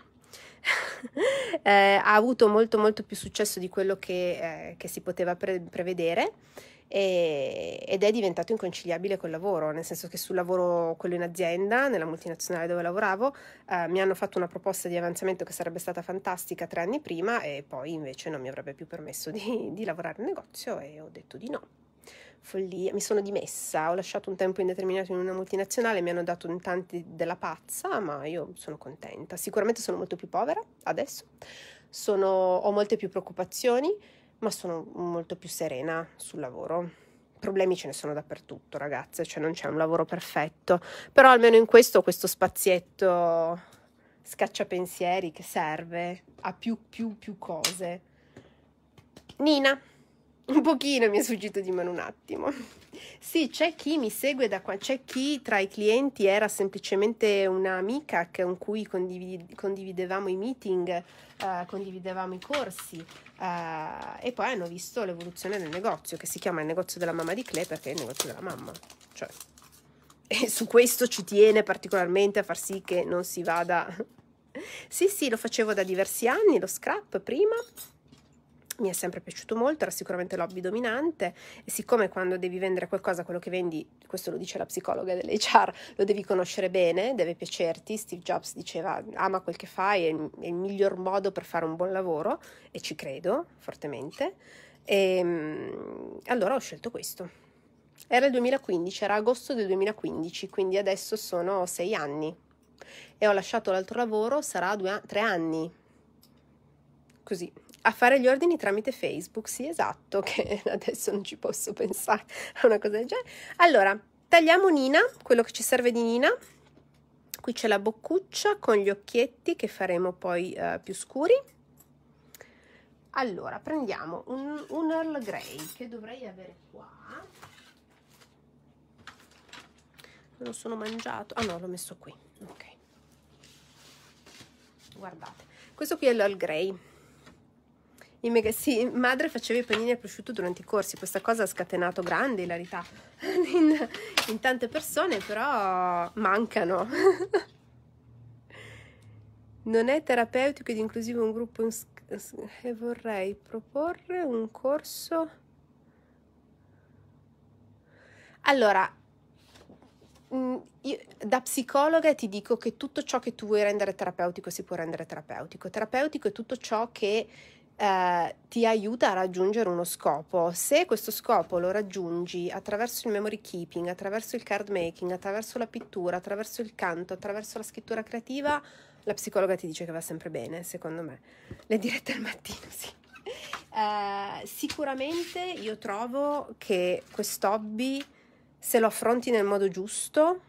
eh, ha avuto molto molto più successo di quello che, eh, che si poteva pre- prevedere e, ed è diventato inconciliabile col lavoro, nel senso che sul lavoro, quello in azienda, nella multinazionale dove lavoravo, eh, mi hanno fatto una proposta di avanzamento che sarebbe stata fantastica tre anni prima e poi invece non mi avrebbe più permesso di, di lavorare in negozio e ho detto di no follia, mi sono dimessa, ho lasciato un tempo indeterminato in una multinazionale, mi hanno dato in tanti della pazza, ma io sono contenta. Sicuramente sono molto più povera adesso, sono, ho molte più preoccupazioni, ma sono molto più serena sul lavoro. Problemi ce ne sono dappertutto, ragazze, cioè non c'è un lavoro perfetto, però almeno in questo ho questo spazietto scaccia pensieri che serve a più più più cose. Nina un pochino mi è sfuggito di mano un attimo. Sì, c'è chi mi segue da qua, c'è chi tra i clienti era semplicemente un'amica con cui condividevamo i meeting, uh, condividevamo i corsi uh, e poi hanno visto l'evoluzione del negozio che si chiama il negozio della mamma di Cle perché è il negozio della mamma. Cioè, e su questo ci tiene particolarmente a far sì che non si vada... sì, sì, lo facevo da diversi anni, lo scrap prima mi è sempre piaciuto molto, era sicuramente l'hobby dominante e siccome quando devi vendere qualcosa, quello che vendi, questo lo dice la psicologa dell'HR, lo devi conoscere bene, deve piacerti, Steve Jobs diceva ama quel che fai, è il, è il miglior modo per fare un buon lavoro e ci credo fortemente, e ehm, allora ho scelto questo. Era il 2015, era agosto del 2015, quindi adesso sono sei anni e ho lasciato l'altro lavoro, sarà due, tre anni. Così. A fare gli ordini tramite Facebook, sì, esatto, che adesso non ci posso pensare a una cosa del genere. Allora, tagliamo Nina, quello che ci serve di Nina. Qui c'è la boccuccia con gli occhietti che faremo poi eh, più scuri. Allora, prendiamo un, un Earl Grey che dovrei avere qua. Non lo sono mangiato. Ah no, l'ho messo qui. Ok. Guardate. Questo qui è l'Earl Grey mega... Sì, madre faceva i panini al prosciutto durante i corsi, questa cosa ha scatenato grande ilarità in, in tante persone, però mancano. non è terapeutico ed inclusivo un gruppo in... e vorrei proporre un corso... Allora, mm, io, da psicologa ti dico che tutto ciò che tu vuoi rendere terapeutico si può rendere terapeutico. Terapeutico è tutto ciò che eh, ti aiuta a raggiungere uno scopo. Se questo scopo lo raggiungi attraverso il memory keeping, attraverso il card making, attraverso la pittura, attraverso il canto, attraverso la scrittura creativa, la psicologa ti dice che va sempre bene, secondo me. Le dirette al mattino, sì. Eh, sicuramente io trovo che quest'hobby, se lo affronti nel modo giusto,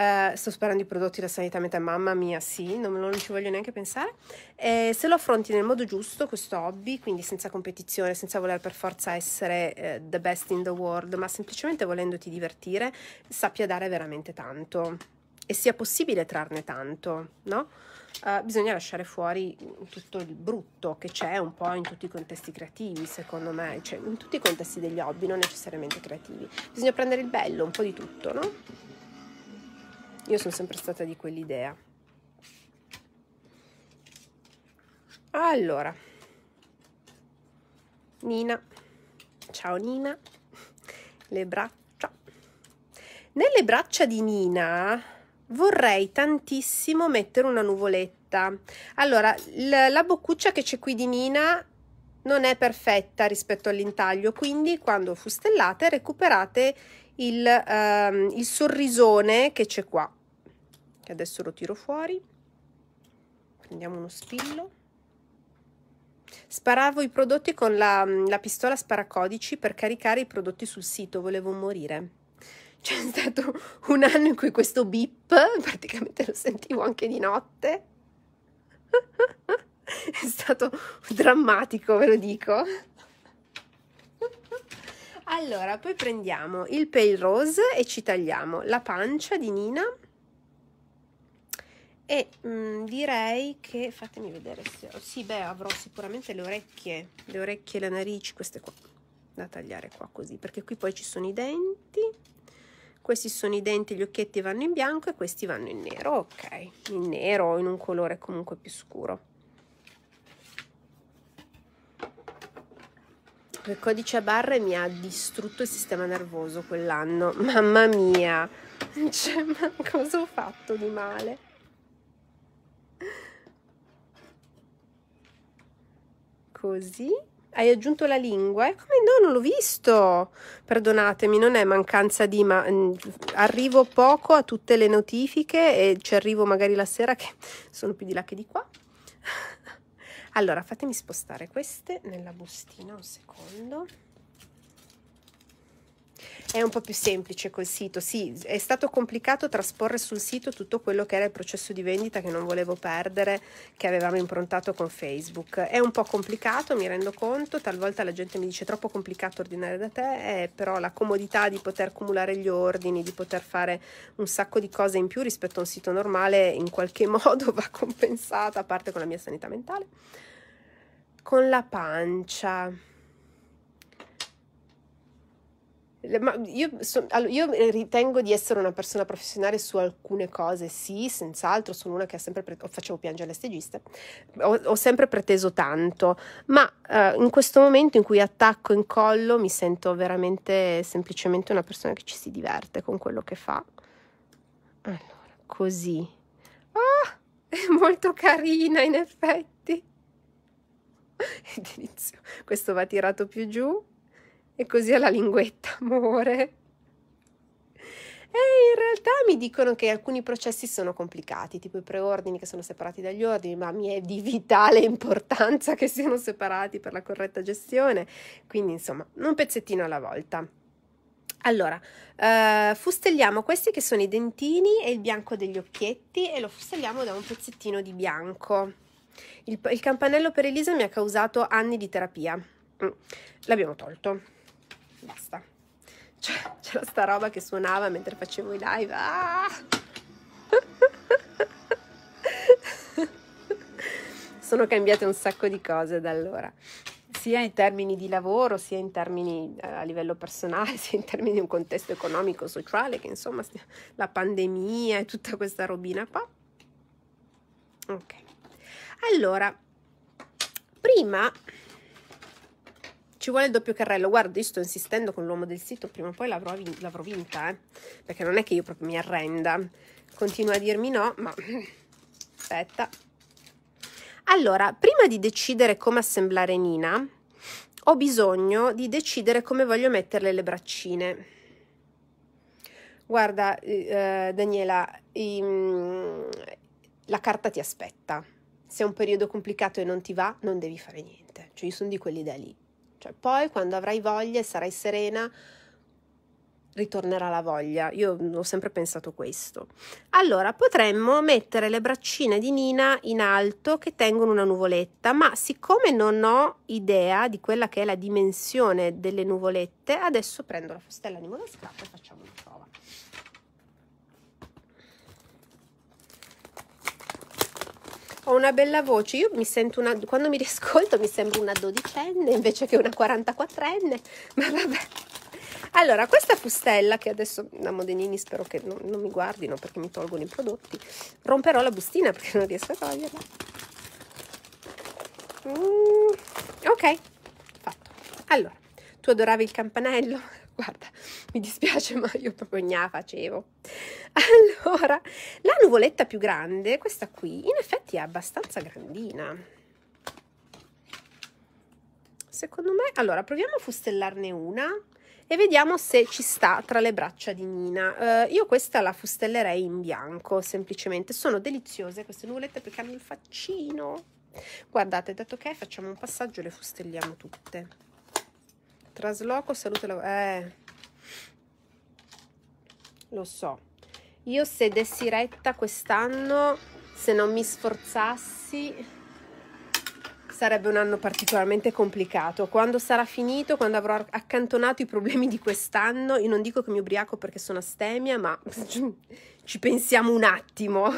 eh, sto sperando i prodotti da sanità metà mamma mia, sì, non, non ci voglio neanche pensare. Eh, se lo affronti nel modo giusto questo hobby, quindi senza competizione, senza voler per forza essere eh, the best in the world, ma semplicemente volendoti divertire, sappia dare veramente tanto e sia possibile trarne tanto, no? Uh, bisogna lasciare fuori tutto il brutto che c'è un po' in tutti i contesti creativi, secondo me, cioè in tutti i contesti degli hobby, non necessariamente creativi. Bisogna prendere il bello, un po' di tutto, no? Io sono sempre stata di quell'idea. Allora, Nina, ciao Nina, le braccia. Nelle braccia di Nina vorrei tantissimo mettere una nuvoletta. Allora, la boccuccia che c'è qui di Nina non è perfetta rispetto all'intaglio, quindi quando fustellate recuperate il, ehm, il sorrisone che c'è qua e adesso lo tiro fuori prendiamo uno spillo sparavo i prodotti con la, la pistola sparacodici per caricare i prodotti sul sito volevo morire c'è stato un anno in cui questo bip praticamente lo sentivo anche di notte è stato drammatico ve lo dico allora poi prendiamo il pale rose e ci tagliamo la pancia di Nina e mh, mm, direi che fatemi vedere se sì beh avrò sicuramente le orecchie le orecchie e la narici queste qua da tagliare qua così perché qui poi ci sono i denti questi sono i denti gli occhietti vanno in bianco e questi vanno in nero ok in nero o in un colore comunque più scuro il codice a barre mi ha distrutto il sistema nervoso quell'anno mamma mia cioè, ma cosa ho fatto di male Così. Hai aggiunto la lingua? Eh? Come no, non l'ho visto. Perdonatemi, non è mancanza di, ma mh, mm, arrivo poco a tutte le notifiche e ci arrivo magari la sera che sono più di là che di qua. allora, fatemi spostare queste nella bustina un secondo. È un po' più semplice col sito, sì, è stato complicato trasporre sul sito tutto quello che era il processo di vendita che non volevo perdere, che avevamo improntato con Facebook. È un po' complicato, mi rendo conto, talvolta la gente mi dice troppo complicato ordinare da te, eh, però la comodità di poter accumulare gli ordini, di poter fare un sacco di cose in più rispetto a un sito normale, in qualche modo va compensata, a parte con la mia sanità mentale. Con la pancia Io, so, allora, io, ritengo di essere una persona professionale su alcune cose, sì, senz'altro, sono una che ha sempre pre- facevo piangere le stagiste, ho, ho sempre preteso tanto, ma eh, in questo momento in cui attacco in collo mi sento veramente semplicemente una persona che ci si diverte con quello che fa. Allora, così. Ah, è molto carina in effetti. È delizio. Questo va tirato più giù e così alla linguetta, amore. E eh, in realtà mi dicono che alcuni processi sono complicati, tipo i preordini che sono separati dagli ordini, ma mi è di vitale importanza che siano separati per la corretta gestione. Quindi, insomma, un pezzettino alla volta. Allora, eh, fustelliamo questi che sono i dentini e il bianco degli occhietti e lo fustelliamo da un pezzettino di bianco. Il, il campanello per Elisa mi ha causato anni di terapia. Mm, l'abbiamo tolto basta. Cioè, c'era sta roba che suonava mentre facevo i live. Ah! Sono cambiate un sacco di cose da allora, sia in termini di lavoro, sia in termini eh, a livello personale, sia in termini di un contesto economico, sociale, che insomma la pandemia e tutta questa robina qua. Ok. Allora, prima ci vuole il doppio carrello. Guarda, io sto insistendo con l'uomo del sito, prima o poi l'avrò, vin- l'avrò vinta, eh? perché non è che io proprio mi arrenda. Continua a dirmi no, ma aspetta. Allora, prima di decidere come assemblare Nina, ho bisogno di decidere come voglio metterle le braccine. Guarda, eh, eh, Daniela, ehm, la carta ti aspetta. Se è un periodo complicato e non ti va, non devi fare niente. Cioè, io sono di quell'idea lì. Cioè, poi quando avrai voglia e sarai serena, ritornerà la voglia. Io ho sempre pensato questo. Allora, potremmo mettere le braccine di Nina in alto che tengono una nuvoletta, ma siccome non ho idea di quella che è la dimensione delle nuvolette, adesso prendo la fustella di moda e facciamo una foto. Ho una bella voce, io mi sento una, quando mi riascolto mi sembro una dodicenne invece che una 44enne, ma vabbè. Allora, questa fustella, che adesso da Modenini spero che non, non mi guardino perché mi tolgono i prodotti, romperò la bustina perché non riesco a toglierla. Mm, ok, fatto. Allora, tu adoravi il campanello? guarda, mi dispiace, ma io proprio gna facevo. Allora, la nuvoletta più grande, questa qui, in effetti è abbastanza grandina. Secondo me, allora, proviamo a fustellarne una e vediamo se ci sta tra le braccia di Nina. Uh, io questa la fustellerei in bianco, semplicemente. Sono deliziose queste nuvolette perché hanno il faccino. Guardate, dato che facciamo un passaggio le fustelliamo tutte. Trasloco, salute la... Eh, lo so. Io se dessi retta quest'anno, se non mi sforzassi sarebbe un anno particolarmente complicato. Quando sarà finito, quando avrò accantonato i problemi di quest'anno, io non dico che mi ubriaco perché sono astemia, ma ci pensiamo un attimo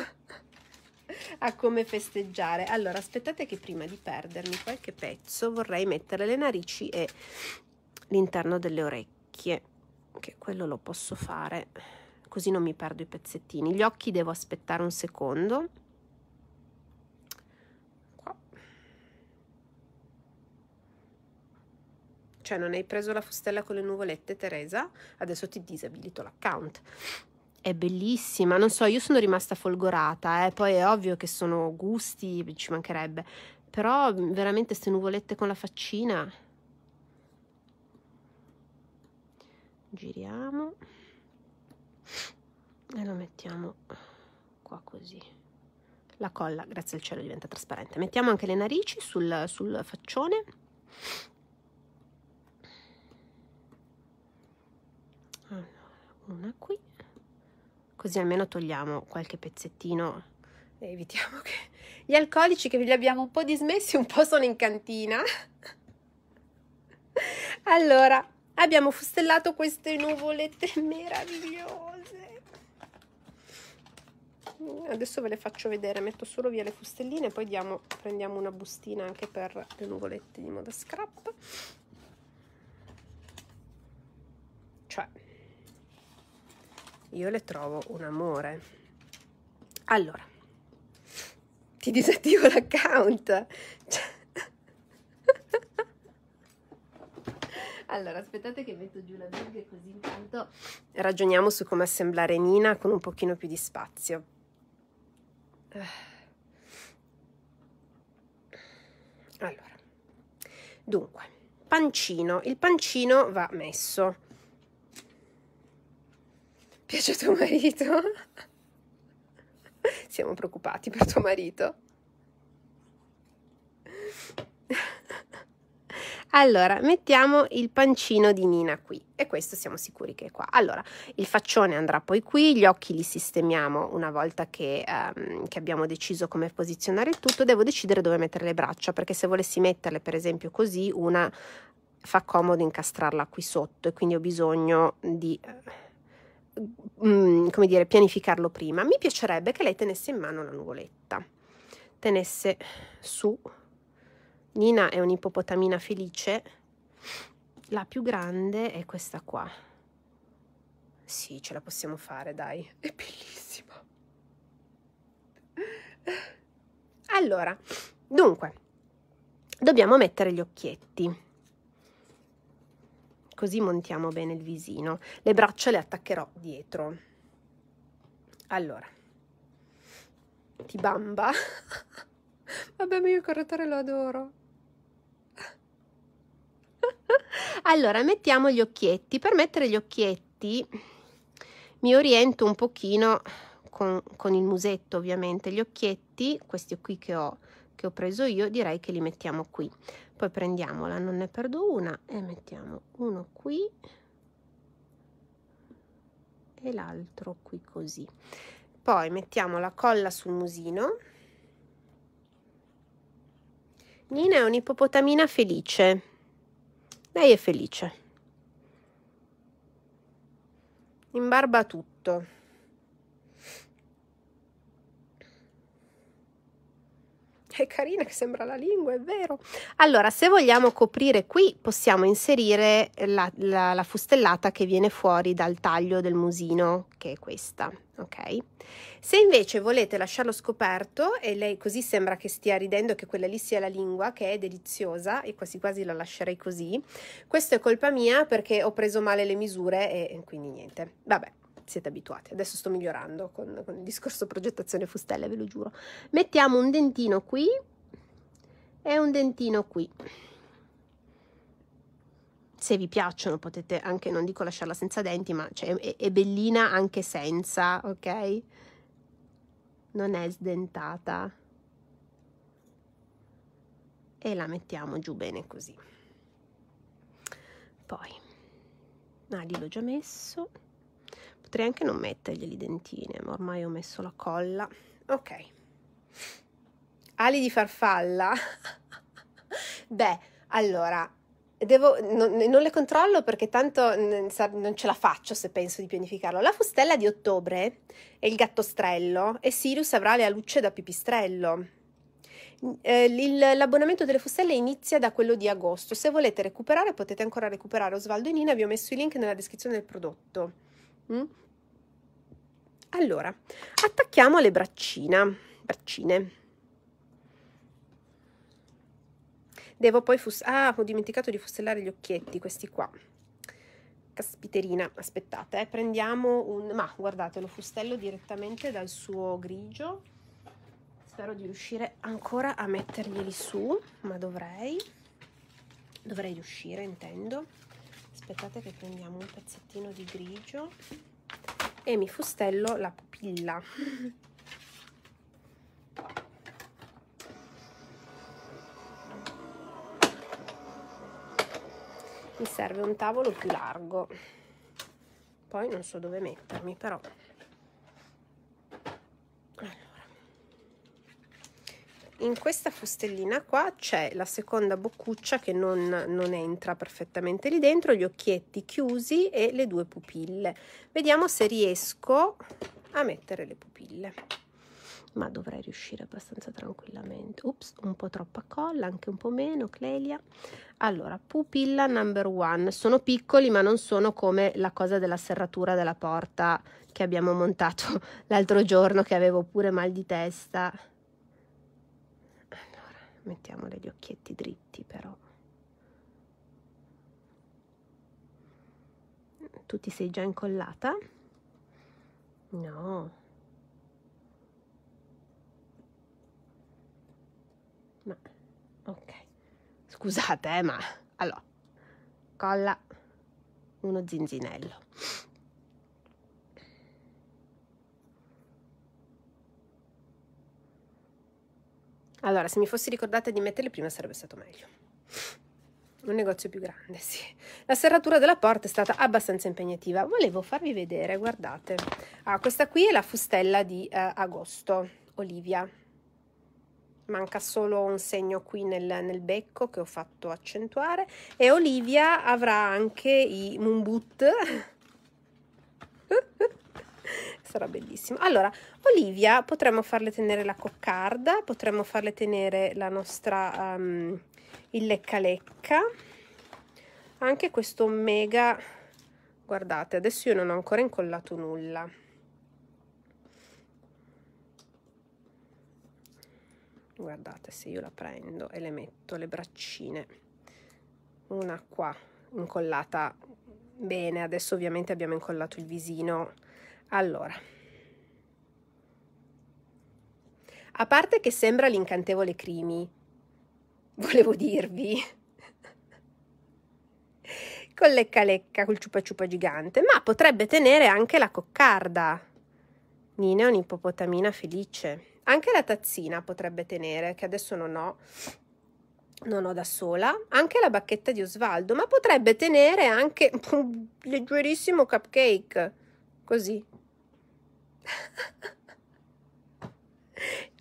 a come festeggiare. Allora, aspettate che prima di perdermi qualche pezzo vorrei mettere le narici e l'interno delle orecchie, che quello lo posso fare così non mi perdo i pezzettini. Gli occhi devo aspettare un secondo. Cioè non hai preso la fustella con le nuvolette Teresa? Adesso ti disabilito l'account. È bellissima, non so, io sono rimasta folgorata, eh. poi è ovvio che sono gusti, ci mancherebbe, però veramente queste nuvolette con la faccina giriamo e lo mettiamo qua così la colla grazie al cielo diventa trasparente mettiamo anche le narici sul, sul faccione una qui così almeno togliamo qualche pezzettino e evitiamo che gli alcolici che li abbiamo un po' dismessi un po' sono in cantina allora abbiamo fustellato queste nuvolette meravigliose adesso ve le faccio vedere metto solo via le fustelline poi diamo, prendiamo una bustina anche per le nuvolette di moda scrap cioè io le trovo un amore allora ti disattivo l'account cioè, Allora, aspettate che metto giù la Big così intanto ragioniamo su come assemblare Nina con un pochino più di spazio. Allora, dunque, pancino. Il pancino va messo. Piace tuo marito? Siamo preoccupati per tuo marito. Allora, mettiamo il pancino di Nina qui e questo siamo sicuri che è qua. Allora, il faccione andrà poi qui, gli occhi li sistemiamo una volta che, ehm, che abbiamo deciso come posizionare il tutto. Devo decidere dove mettere le braccia perché se volessi metterle per esempio così, una fa comodo incastrarla qui sotto e quindi ho bisogno di... Eh, mm, come dire, pianificarlo prima. Mi piacerebbe che lei tenesse in mano la nuvoletta, tenesse su Nina è un'ippopotamina felice. La più grande è questa qua. Sì, ce la possiamo fare, dai. È bellissima. Allora, dunque, dobbiamo mettere gli occhietti. Così montiamo bene il visino. Le braccia le attaccherò dietro. Allora, ti bamba. Vabbè, ma io il correttore lo adoro. allora, mettiamo gli occhietti. Per mettere gli occhietti mi oriento un pochino con, con il musetto, ovviamente. Gli occhietti, questi qui che ho, che ho preso io, direi che li mettiamo qui. Poi prendiamola, non ne perdo una, e mettiamo uno qui e l'altro qui così. Poi mettiamo la colla sul musino. Nina è un'ippopotamina felice. Lei è felice. In barba tutto. È carina che sembra la lingua, è vero. Allora, se vogliamo coprire qui, possiamo inserire la, la, la fustellata che viene fuori dal taglio del musino, che è questa, ok? Se invece volete lasciarlo scoperto, e lei così sembra che stia ridendo che quella lì sia la lingua, che è deliziosa, e quasi quasi la lascerei così, questo è colpa mia perché ho preso male le misure e quindi niente. Vabbè siete abituati. Adesso sto migliorando con, con il discorso progettazione fustelle, ve lo giuro. Mettiamo un dentino qui e un dentino qui. Se vi piacciono potete anche, non dico lasciarla senza denti, ma cioè, è, è bellina anche senza, ok? Non è sdentata. E la mettiamo giù bene così. Poi, ah, lì l'ho già messo potrei anche non mettergli i dentini, ma ormai ho messo la colla. Ok. Ali di farfalla? Beh, allora, Devo, non, non, le controllo perché tanto non ce la faccio se penso di pianificarlo. La fustella di ottobre è il gattostrello e Sirius avrà le alucce da pipistrello. Eh, l'abbonamento delle fustelle inizia da quello di agosto. Se volete recuperare potete ancora recuperare Osvaldo e Nina, vi ho messo i link nella descrizione del prodotto. Mm? Allora, attacchiamo le braccina, braccine. Devo poi fustellare... Ah, ho dimenticato di fustellare gli occhietti, questi qua. Caspiterina, aspettate, eh. prendiamo un... Ma guardate, lo fustello direttamente dal suo grigio. Spero di riuscire ancora a metterglieli su, ma dovrei. Dovrei riuscire, intendo aspettate che prendiamo un pezzettino di grigio e mi fustello la pupilla mi serve un tavolo più largo poi non so dove mettermi però in questa fustellina qua c'è la seconda boccuccia che non, non entra perfettamente lì dentro, gli occhietti chiusi e le due pupille. Vediamo se riesco a mettere le pupille ma dovrei riuscire abbastanza tranquillamente. Ups, un po' troppa colla, anche un po' meno, Clelia. Allora, pupilla number one. Sono piccoli, ma non sono come la cosa della serratura della porta che abbiamo montato l'altro giorno, che avevo pure mal di testa mettiamole gli occhietti dritti però tu ti sei già incollata? no ma ok scusate eh, ma allora colla uno zinzinello Allora, se mi fossi ricordata di metterle prima sarebbe stato meglio. Un negozio più grande, sì. La serratura della porta è stata abbastanza impegnativa. Volevo farvi vedere, guardate. Ah, questa qui è la fustella di eh, agosto, Olivia. Manca solo un segno qui nel, nel, becco che ho fatto accentuare. E Olivia avrà anche i mumbut. sarà bellissimo. Allora, Olivia, potremmo farle tenere la coccarda, potremmo farle tenere la nostra, um, il lecca lecca. Anche questo mega, guardate, adesso io non ho ancora incollato nulla. Guardate, se io la prendo e le metto le braccine, una qua incollata bene, adesso ovviamente abbiamo incollato il visino allora, a parte che sembra l'incantevole Crimi, volevo dirvi, con lecca lecca, col ciupa ciupa gigante, ma potrebbe tenere anche la coccarda. Nina è un'ippopotamina felice. Anche la tazzina potrebbe tenere, che adesso non ho, non ho da sola. Anche la bacchetta di Osvaldo, ma potrebbe tenere anche un leggerissimo cupcake, così.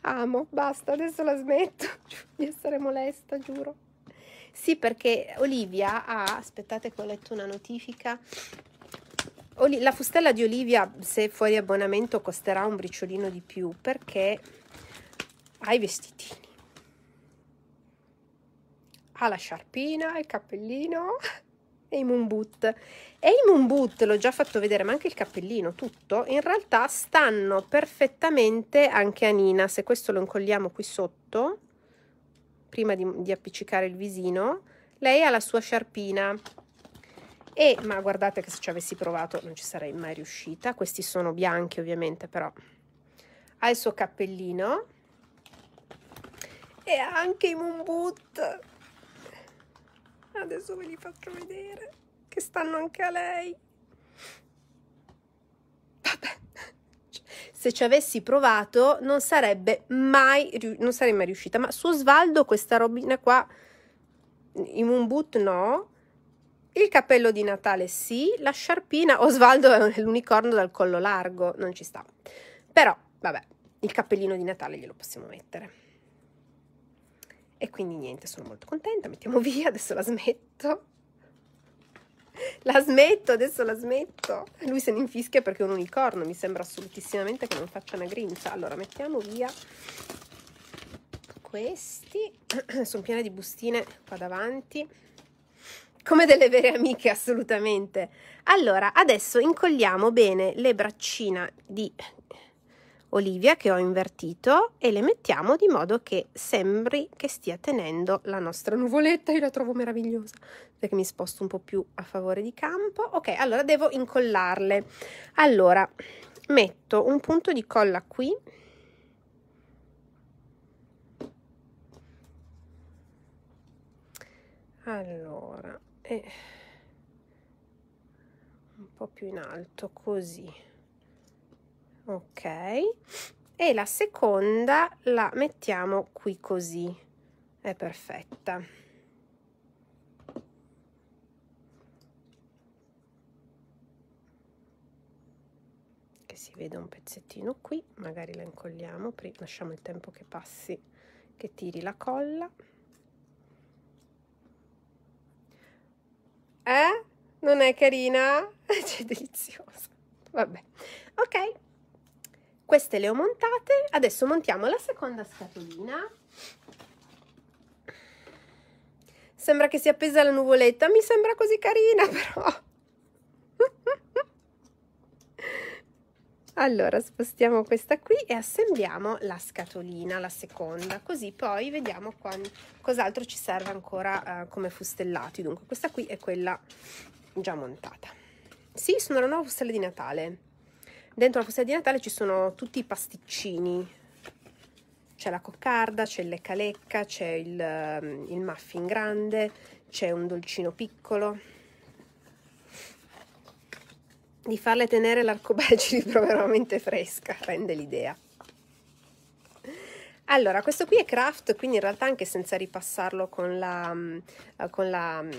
Amo, basta, adesso la smetto di essere molesta, giuro. Sì, perché Olivia ha, aspettate che ho letto una notifica, la fustella di Olivia se fuori abbonamento costerà un briciolino di più perché ha i vestitini, ha la sciarpina, il cappellino, e i moon boot. E i moon boot, l'ho già fatto vedere, ma anche il cappellino, tutto, in realtà stanno perfettamente anche a Nina. Se questo lo incolliamo qui sotto, prima di, di appiccicare il visino, lei ha la sua sciarpina. E, ma guardate che se ci avessi provato non ci sarei mai riuscita. Questi sono bianchi ovviamente, però ha il suo cappellino e anche i moon boot adesso ve li faccio vedere che stanno anche a lei vabbè cioè, se ci avessi provato non sarebbe mai non sarei mai riuscita ma su Osvaldo questa robina qua in un boot no il cappello di Natale sì, la sciarpina, Osvaldo è l'unicorno dal collo largo, non ci sta. Però, vabbè, il cappellino di Natale glielo possiamo mettere. E quindi niente, sono molto contenta, mettiamo via, adesso la smetto. La smetto, adesso la smetto. Lui se ne infischia perché è un unicorno, mi sembra assolutissimamente che non faccia una grinza. Allora, mettiamo via questi. sono piena di bustine qua davanti. Come delle vere amiche, assolutamente. Allora, adesso incolliamo bene le braccina di olivia che ho invertito e le mettiamo di modo che sembri che stia tenendo la nostra nuvoletta, io la trovo meravigliosa perché mi sposto un po' più a favore di campo. Ok, allora devo incollarle. Allora, metto un punto di colla qui allora e un po' più in alto così ok e la seconda la mettiamo qui così è perfetta che si vede un pezzettino qui magari la incolliamo lasciamo il tempo che passi che tiri la colla eh non è carina? è deliziosa. Vabbè. Ok, queste le ho montate adesso montiamo la seconda scatolina sembra che sia appesa la nuvoletta mi sembra così carina però allora spostiamo questa qui e assembliamo la scatolina la seconda così poi vediamo cos'altro ci serve ancora eh, come fustellati dunque questa qui è quella già montata sì sono la nuova fustella di natale Dentro la festa di Natale ci sono tutti i pasticcini. C'è la coccarda, c'è il lecca lecca c'è il, ehm, il muffin grande, c'è un dolcino piccolo. Di farle tenere l'arcobaleno di riproverò mente fresca, rende l'idea. Allora, questo qui è craft, quindi in realtà anche senza ripassarlo con la, mm, con la mm,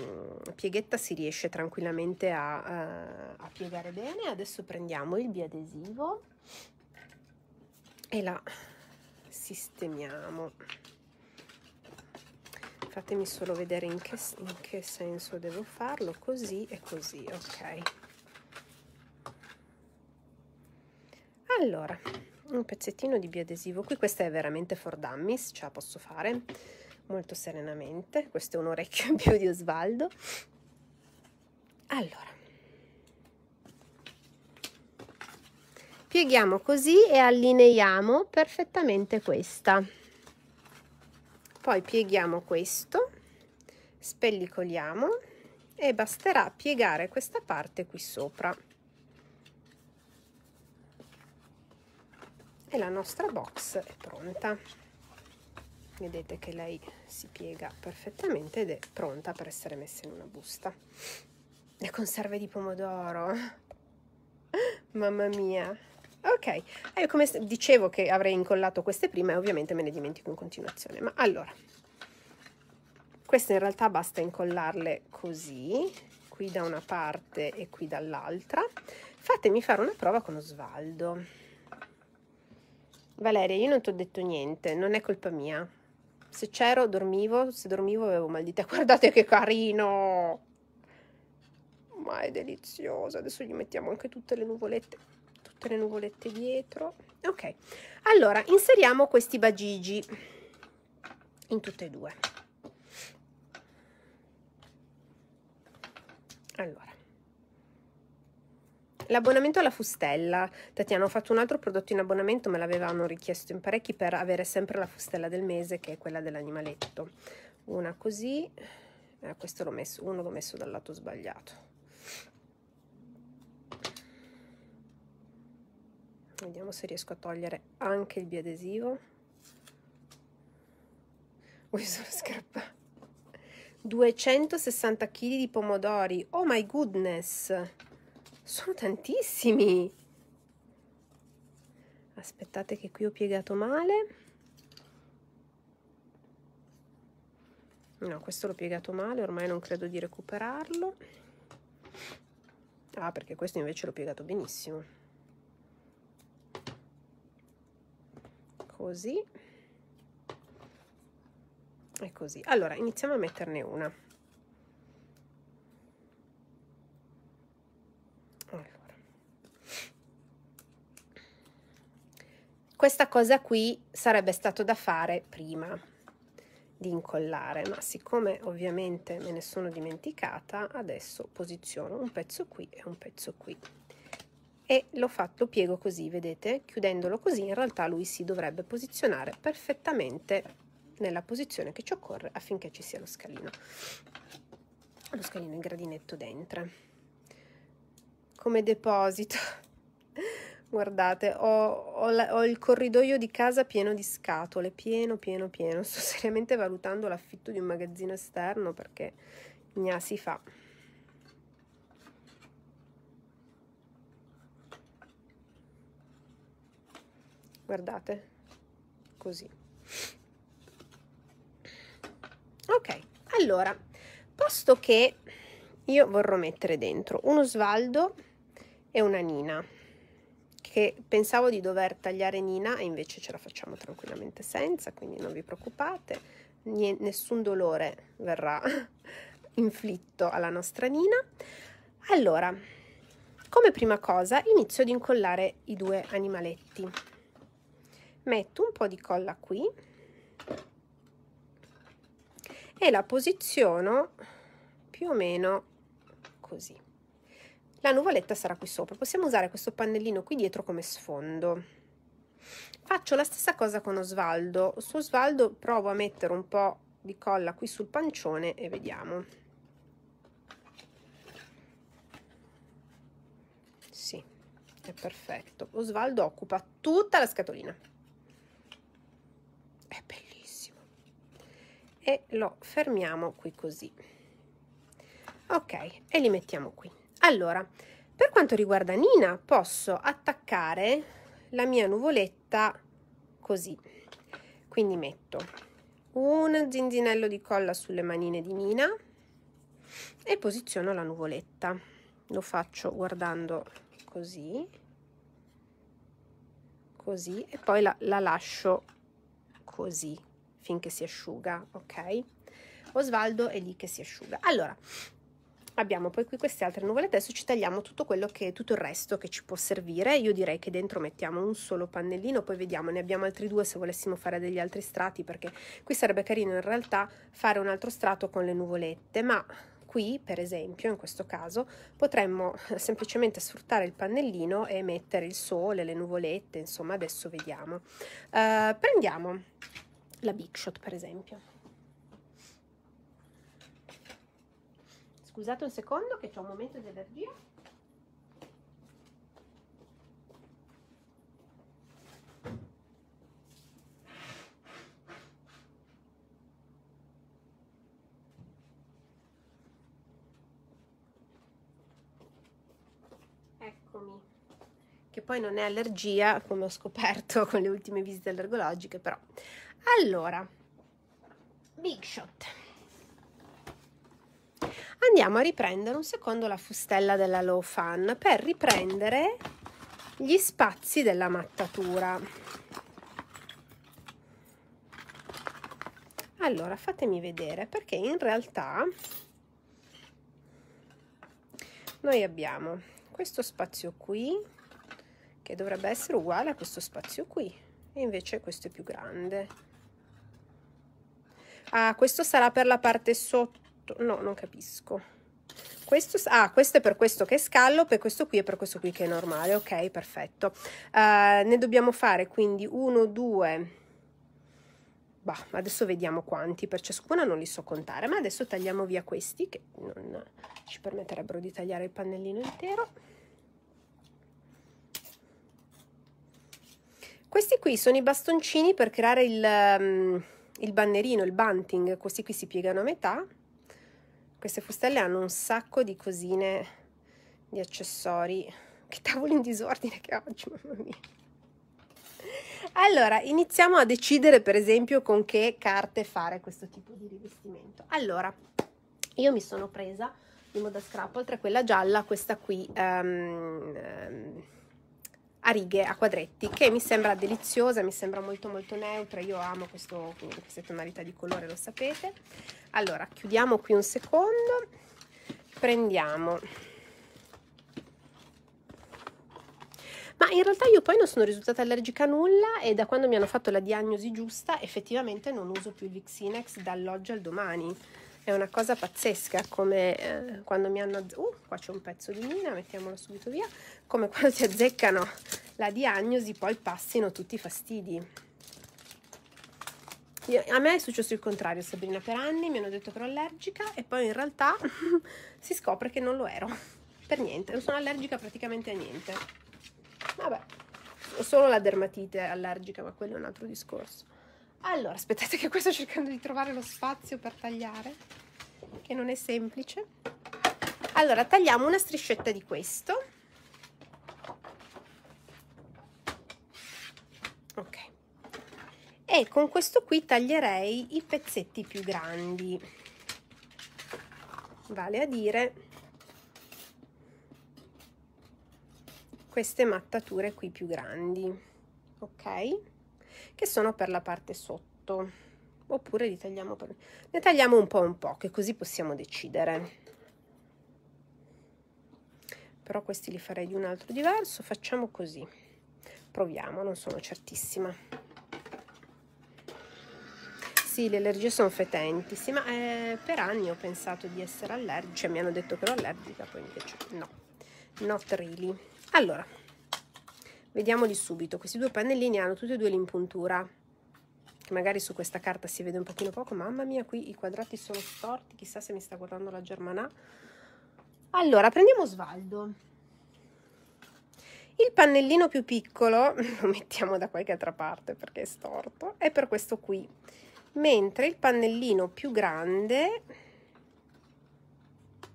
pieghetta si riesce tranquillamente a, eh, a piegare bene. Adesso prendiamo il biadesivo e la sistemiamo. Fatemi solo vedere in che, in che senso devo farlo, così e così, ok. Allora, un pezzettino di biadesivo qui questa è veramente for dummies ce la posso fare molto serenamente questo è un orecchio in più di Osvaldo allora pieghiamo così e allineiamo perfettamente questa poi pieghiamo questo spellicoliamo e basterà piegare questa parte qui sopra e la nostra box è pronta vedete che lei si piega perfettamente ed è pronta per essere messa in una busta le conserve di pomodoro mamma mia ok io eh, come dicevo che avrei incollato queste prima e ovviamente me ne dimentico in continuazione ma allora queste in realtà basta incollarle così qui da una parte e qui dall'altra fatemi fare una prova con Osvaldo Valeria, io non ti ho detto niente, non è colpa mia. Se c'ero, dormivo, se dormivo avevo mal di te. Guardate che carino! Ma è delizioso. Adesso gli mettiamo anche tutte le nuvolette, tutte le nuvolette dietro. Ok, allora inseriamo questi bagigi in tutte e due. Allora, L'abbonamento alla fustella. Tatiana, ho fatto un altro prodotto in abbonamento, me l'avevano richiesto in parecchi per avere sempre la fustella del mese, che è quella dell'animaletto. Una così, eh, questo l'ho messo, uno l'ho messo dal lato sbagliato. Vediamo se riesco a togliere anche il biadesivo. Vuoi solo scarpare? 260 kg di pomodori. Oh my goodness! Sono tantissimi! Aspettate che qui ho piegato male. No, questo l'ho piegato male, ormai non credo di recuperarlo. Ah, perché questo invece l'ho piegato benissimo. Così. E così. Allora, iniziamo a metterne una. Questa cosa qui sarebbe stato da fare prima di incollare, ma siccome ovviamente me ne sono dimenticata, adesso posiziono un pezzo qui e un pezzo qui. E l'ho fatto, piego così, vedete? Chiudendolo così in realtà lui si dovrebbe posizionare perfettamente nella posizione che ci occorre affinché ci sia lo scalino lo scalino in gradinetto dentro come deposito Guardate, ho, ho, la, ho, il corridoio di casa pieno di scatole, pieno, pieno, pieno. Sto seriamente valutando l'affitto di un magazzino esterno perché gna si fa. Guardate, così. Ok, allora, posto che io vorrò mettere dentro uno svaldo e una nina che pensavo di dover tagliare Nina e invece ce la facciamo tranquillamente senza, quindi non vi preoccupate, N nessun dolore verrà inflitto alla nostra Nina. Allora, come prima cosa inizio ad incollare i due animaletti. Metto un po' di colla qui e la posiziono più o meno così la nuvoletta sarà qui sopra possiamo usare questo pannellino qui dietro come sfondo faccio la stessa cosa con Osvaldo su Osvaldo provo a mettere un po' di colla qui sul pancione e vediamo sì è perfetto Osvaldo occupa tutta la scatolina è bellissimo e lo fermiamo qui così ok e li mettiamo qui allora, per quanto riguarda Nina, posso attaccare la mia nuvoletta così. Quindi metto un zinzinello di colla sulle manine di Nina e posiziono la nuvoletta. Lo faccio guardando così, così e poi la, la lascio così finché si asciuga, ok? Osvaldo è lì che si asciuga. Allora, abbiamo poi qui queste altre nuvolette adesso ci tagliamo tutto quello che tutto il resto che ci può servire io direi che dentro mettiamo un solo pannellino poi vediamo ne abbiamo altri due se volessimo fare degli altri strati perché qui sarebbe carino in realtà fare un altro strato con le nuvolette ma qui per esempio in questo caso potremmo semplicemente sfruttare il pannellino e mettere il sole le nuvolette insomma adesso vediamo uh, prendiamo la big shot per esempio Scusate un secondo che c'è un momento di allergia. Eccomi. Che poi non è allergia, come ho scoperto con le ultime visite allergologiche, però. Allora, Big Shot andiamo a riprendere un secondo la fustella della low fan per riprendere gli spazi della mattatura allora fatemi vedere perché in realtà noi abbiamo questo spazio qui che dovrebbe essere uguale a questo spazio qui e invece questo è più grande ah questo sarà per la parte sotto sotto no non capisco questo, ah, questo è per questo che è scallop e questo qui è per questo qui che è normale ok perfetto uh, ne dobbiamo fare quindi uno, due... bah, adesso vediamo quanti per ciascuna non li so contare ma adesso tagliamo via questi che non ci permetterebbero di tagliare il pannellino intero Questi qui sono i bastoncini per creare il, um, il bannerino, il bunting, questi qui si piegano a metà queste fustelle hanno un sacco di cosine, di accessori. Che tavolo in disordine che oggi, mamma mia. Allora, iniziamo a decidere per esempio con che carte fare questo tipo di rivestimento. Allora, io mi sono presa di moda oltre a quella gialla, questa qui... Um, um, a righe, a quadretti, che mi sembra deliziosa, mi sembra molto molto neutra, io amo questo, queste tonalità di colore, lo sapete. Allora, chiudiamo qui un secondo, prendiamo... Ma in realtà io poi non sono risultata allergica a nulla e da quando mi hanno fatto la diagnosi giusta effettivamente non uso più il Vixinex dall'oggi al domani. È una cosa pazzesca come eh, quando mi hanno... Uh, qua c'è un pezzo di mina, mettiamolo subito via come quando si azzeccano la diagnosi poi passino tutti i fastidi. A me è successo il contrario, Sabrina, per anni mi hanno detto che ero allergica e poi in realtà si scopre che non lo ero, per niente, non sono allergica praticamente a niente. Vabbè, ho solo la dermatite allergica, ma quello è un altro discorso. Allora, aspettate che questo sto cercando di trovare lo spazio per tagliare, che non è semplice. Allora, tagliamo una striscetta di questo ok e con questo qui taglierei i pezzetti più grandi vale a dire queste mattature qui più grandi ok che sono per la parte sotto oppure li tagliamo per... ne tagliamo un po' un po' che così possiamo decidere però questi li farei di un altro diverso facciamo così proviamo non sono certissima sì, le allergie sono fetenti, sì, ma eh, per anni ho pensato di essere allergica, cioè mi hanno detto che ero allergica, poi invece no, not really. Allora, vediamoli subito, questi due pannellini hanno tutti e due l'impuntura, che magari su questa carta si vede un pochino poco, mamma mia, qui i quadrati sono storti, chissà se mi sta guardando la Germana. Allora, prendiamo Svaldo. Il pannellino più piccolo, lo mettiamo da qualche altra parte perché è storto, è per questo qui, mentre il pannellino più grande,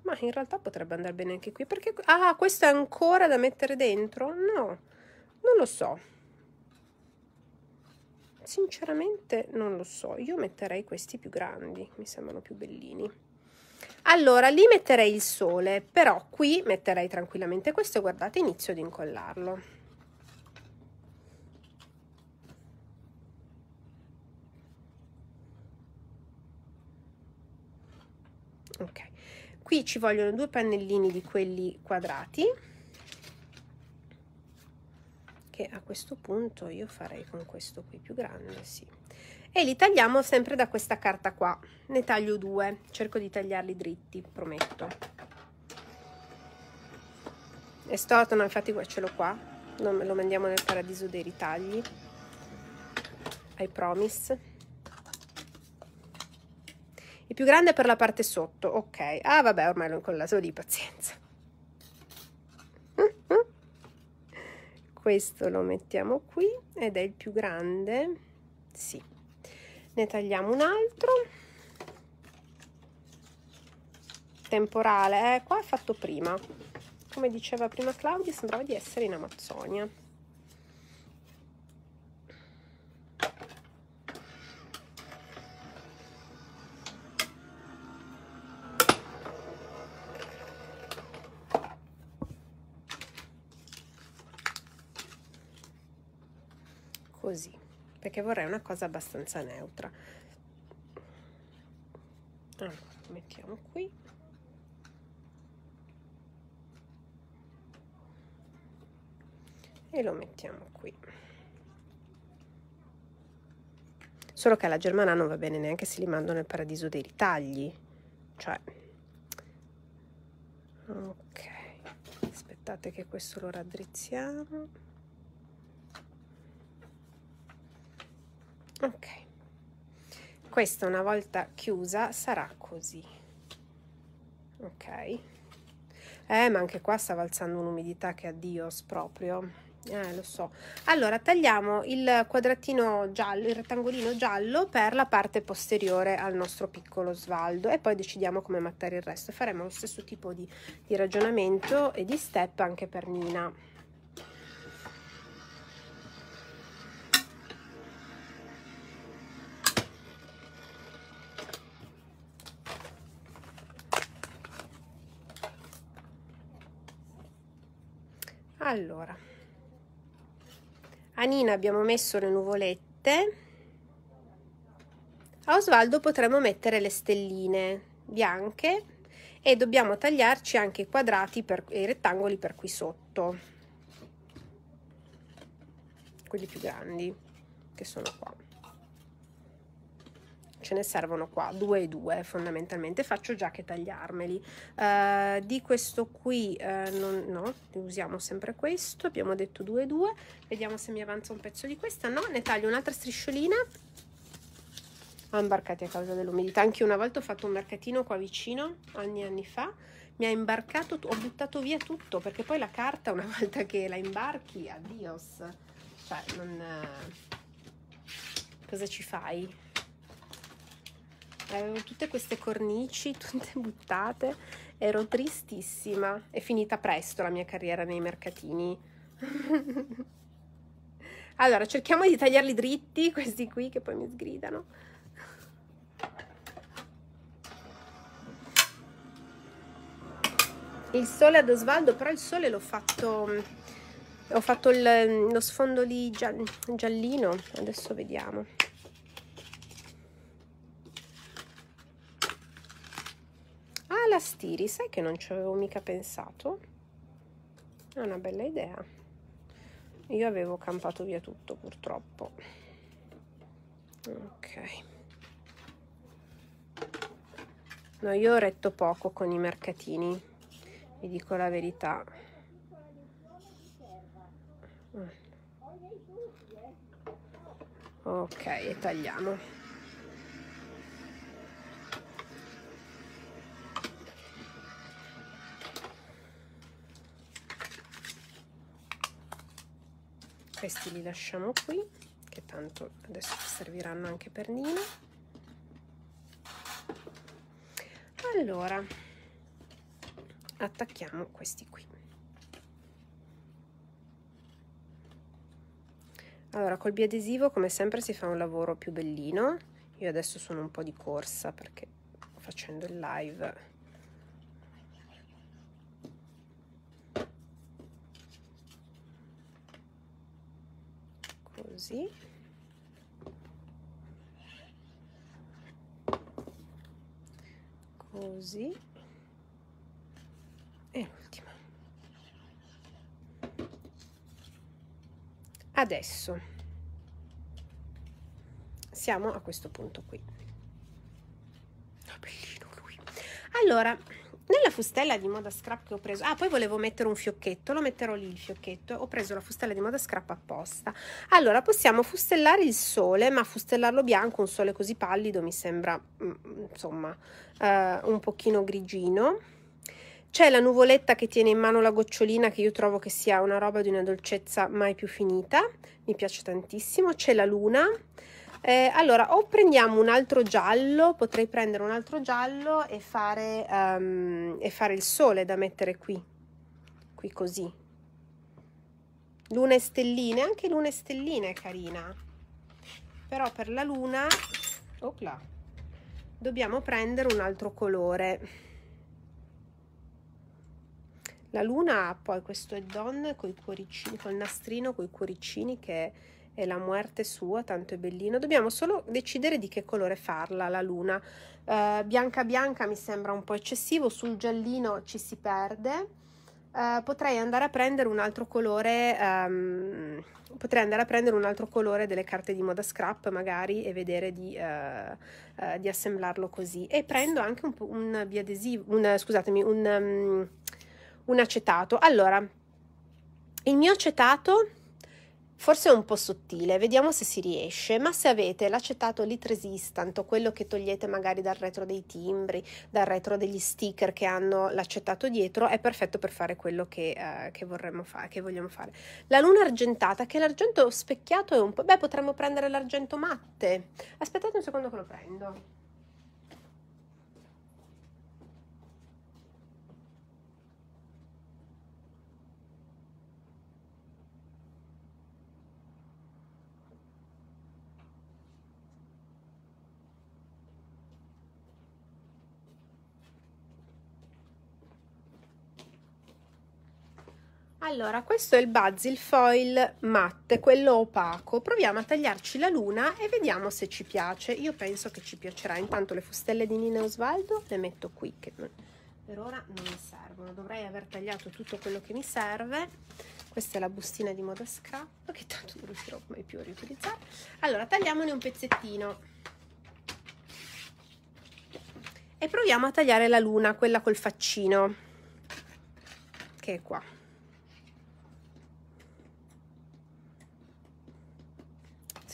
ma in realtà potrebbe andare bene anche qui, perché, ah, questo è ancora da mettere dentro? No, non lo so, sinceramente non lo so, io metterei questi più grandi, mi sembrano più bellini. Allora, lì metterei il sole, però qui metterei tranquillamente questo e guardate inizio ad incollarlo. Ok, qui ci vogliono due pannellini di quelli quadrati che a questo punto io farei con questo qui più grande, sì e li tagliamo sempre da questa carta qua ne taglio due cerco di tagliarli dritti prometto è storto stortano infatti ce l'ho qua non lo mandiamo nel paradiso dei ritagli I promise il più grande è per la parte sotto ok ah vabbè ormai l'ho incollato lì pazienza questo lo mettiamo qui ed è il più grande sì ne tagliamo un altro temporale eh, qua è fatto prima come diceva prima Claudia sembrava di essere in Amazzonia perché vorrei una cosa abbastanza neutra allora mettiamo qui e lo mettiamo qui solo che alla germana non va bene neanche se li mando nel paradiso dei ritagli cioè ok aspettate che questo lo raddrizziamo ok questa una volta chiusa sarà così ok eh ma anche qua stava alzando un'umidità che addio proprio eh, lo so. Allora, tagliamo il quadratino giallo, il rettangolino giallo per la parte posteriore al nostro piccolo svaldo e poi decidiamo come mattare il resto. Faremo lo stesso tipo di, di ragionamento e di step anche per Nina. allora a Nina abbiamo messo le nuvolette a Osvaldo potremmo mettere le stelline bianche e dobbiamo tagliarci anche i quadrati per, i rettangoli per qui sotto quelli più grandi che sono qua ce ne servono qua due e due fondamentalmente faccio già che tagliarmeli uh, di questo qui uh, non, no usiamo sempre questo abbiamo detto due e due vediamo se mi avanza un pezzo di questa no ne taglio un'altra strisciolina ho imbarcati a causa dell'umidità anche una volta ho fatto un mercatino qua vicino anni e anni fa mi ha imbarcato ho buttato via tutto perché poi la carta una volta che la imbarchi addios cioè non eh, cosa ci fai avevo tutte queste cornici tutte buttate, ero tristissima. È finita presto la mia carriera nei mercatini. allora, cerchiamo di tagliarli dritti, questi qui che poi mi sgridano. Il sole ad Osvaldo, però il sole l'ho fatto, ho fatto il, lo sfondo lì giallino, adesso vediamo. Pilastiri, sai che non ci avevo mica pensato? È una bella idea. Io avevo campato via tutto purtroppo. Ok. No, io ho retto poco con i mercatini, vi dico la verità. Ok, e tagliamo. questi li lasciamo qui che tanto adesso serviranno anche per Nina allora attacchiamo questi qui allora col biadesivo come sempre si fa un lavoro più bellino io adesso sono un po' di corsa perché facendo il live così così e l'ultima adesso siamo a questo punto qui oh, bellino lui allora nella fustella di moda scrap che ho preso ah poi volevo mettere un fiocchetto lo metterò lì il fiocchetto ho preso la fustella di moda scrap apposta allora possiamo fustellare il sole ma fustellarlo bianco un sole così pallido mi sembra mm, mm, insomma eh, un pochino grigino c'è la nuvoletta che tiene in mano la gocciolina che io trovo che sia una roba di una dolcezza mai più finita mi piace tantissimo c'è la luna eh, allora, o prendiamo un altro giallo, potrei prendere un altro giallo e fare, um, e fare il sole da mettere qui, qui così. Luna e stelline, anche luna e stelline è carina. Però per la luna, oh dobbiamo prendere un altro colore. La luna ha poi questo add-on con il nastrino, con i cuoricini che È e la muerte sua, tanto è bellino. Dobbiamo solo decidere di che colore farla la luna. Eh, bianca bianca mi sembra un po' eccessivo, sul giallino ci si perde. Eh, potrei andare a prendere un altro colore, ehm, potrei andare a prendere un altro colore delle carte di moda scrap magari e vedere di, eh, eh di assemblarlo così. E prendo anche un, un biadesivo, un, scusatemi, un, um, un acetato. Allora, il mio acetato Forse è un po' sottile, vediamo se si riesce, ma se avete l'accettato lit resistant o quello che togliete magari dal retro dei timbri, dal retro degli sticker che hanno l'accettato dietro, è perfetto per fare quello che, eh, che vorremmo fare, che vogliamo fare. La luna argentata, che l'argento specchiato è un po'... beh potremmo prendere l'argento matte. Aspettate un secondo che lo prendo. Allora, questo è il Basil Foil matte, quello opaco. Proviamo a tagliarci la luna e vediamo se ci piace. Io penso che ci piacerà. Intanto le fustelle di Nina Osvaldo le metto qui, che per ora non mi servono. Dovrei aver tagliato tutto quello che mi serve. Questa è la bustina di moda scrap, che tanto non riuscirò mai più a riutilizzare. Allora, tagliamone un pezzettino. E proviamo a tagliare la luna, quella col faccino, che è qua.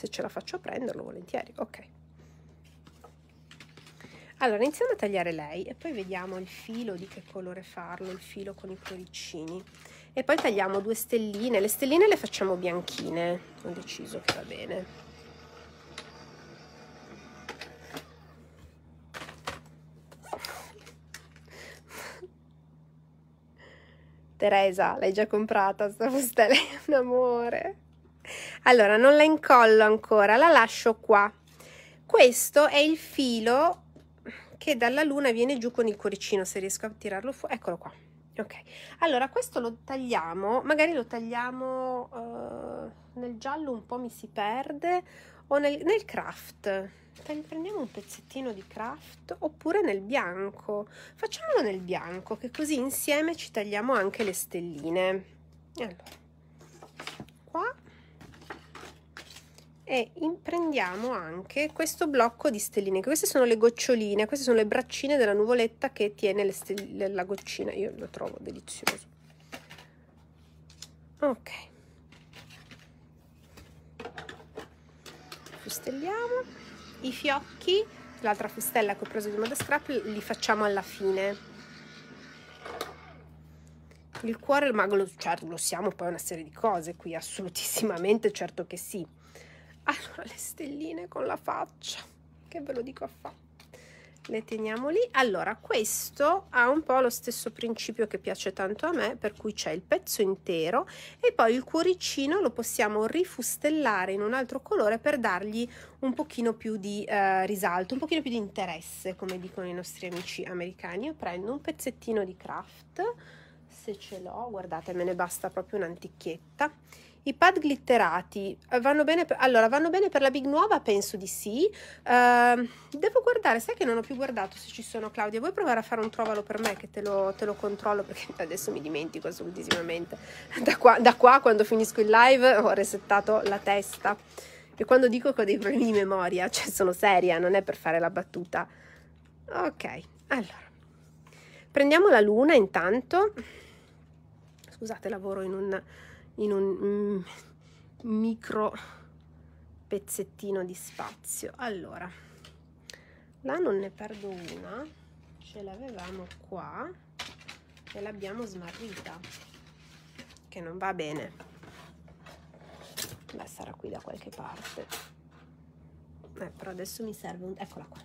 se ce la faccio a prenderlo volentieri ok allora iniziamo a tagliare lei e poi vediamo il filo di che colore farlo il filo con i cuoricini e poi tagliamo due stelline le stelline le facciamo bianchine ho deciso che va bene Teresa, l'hai già comprata sta fustella, è un amore allora non la incollo ancora la lascio qua questo è il filo che dalla luna viene giù con il cuoricino se riesco a tirarlo fuori eccolo qua ok allora questo lo tagliamo magari lo tagliamo uh, nel giallo un po' mi si perde o nel, nel craft prendiamo un pezzettino di craft oppure nel bianco facciamolo nel bianco che così insieme ci tagliamo anche le stelline allora qua e imprendiamo anche questo blocco di stelline queste sono le goccioline queste sono le braccine della nuvoletta che tiene stelle, la goccina io lo trovo delizioso ok fustelliamo i fiocchi l'altra fustella che ho preso di Moda Scrap li facciamo alla fine il cuore ma lo, cioè, lo siamo poi una serie di cose qui assolutissimamente certo che sì allora le stelline con la faccia che ve lo dico a fa le teniamo lì allora questo ha un po' lo stesso principio che piace tanto a me per cui c'è il pezzo intero e poi il cuoricino lo possiamo rifustellare in un altro colore per dargli un pochino più di eh, risalto un pochino più di interesse come dicono i nostri amici americani io prendo un pezzettino di craft se ce l'ho guardate me ne basta proprio un'antichietta i pad glitterati eh, vanno bene per, allora, vanno bene per la big nuova? Penso di sì. Uh, devo guardare, sai che non ho più guardato se ci sono Claudia. Vuoi provare a fare un trovalo per me che te lo, te lo controllo perché adesso mi dimentico assolutissimamente. Da qua, da qua quando finisco il live ho resettato la testa. E quando dico che ho dei problemi di memoria, cioè sono seria, non è per fare la battuta. Ok, allora. Prendiamo la luna intanto. Scusate, lavoro in un in un mm, micro pezzettino di spazio allora là non ne perdo una ce l'avevamo qua e l'abbiamo smarrita che non va bene beh sarà qui da qualche parte eh, però adesso mi serve un eccola qua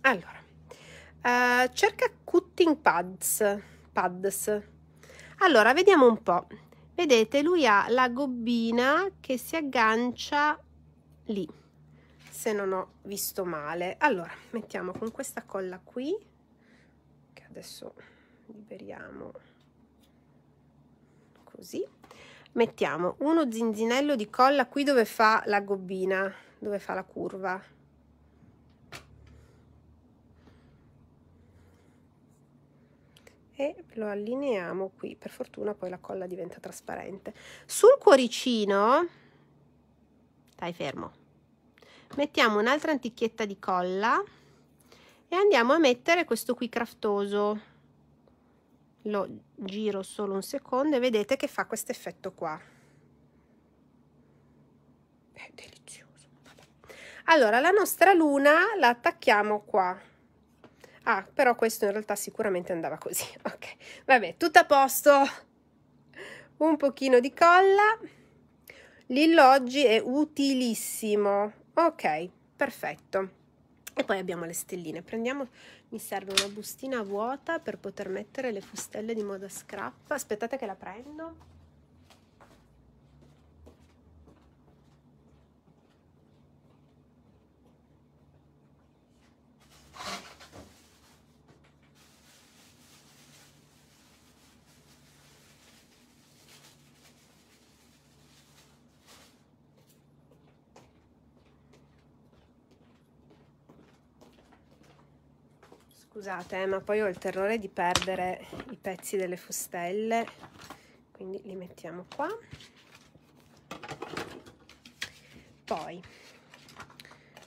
allora uh, cerca cutting pads pads allora vediamo un po vedete lui ha la gobbina che si aggancia lì se non ho visto male allora mettiamo con questa colla qui che adesso liberiamo così mettiamo uno zinzinello di colla qui dove fa la gobbina dove fa la curva e lo allineiamo qui. Per fortuna poi la colla diventa trasparente. Sul cuoricino, stai fermo, mettiamo un'altra antichietta di colla e andiamo a mettere questo qui craftoso. Lo giro solo un secondo e vedete che fa questo effetto qua. È delizioso. Vabbè. Allora, la nostra luna la attacchiamo qua Ah, però questo in realtà sicuramente andava così. Ok, vabbè, tutto a posto. Un pochino di colla. Lillo oggi è utilissimo. Ok, perfetto. E poi abbiamo le stelline. Prendiamo, mi serve una bustina vuota per poter mettere le fustelle di moda scrap. Aspettate che la prendo. Scusate, eh, ma poi ho il terrore di perdere i pezzi delle fustelle, quindi li mettiamo qua. Poi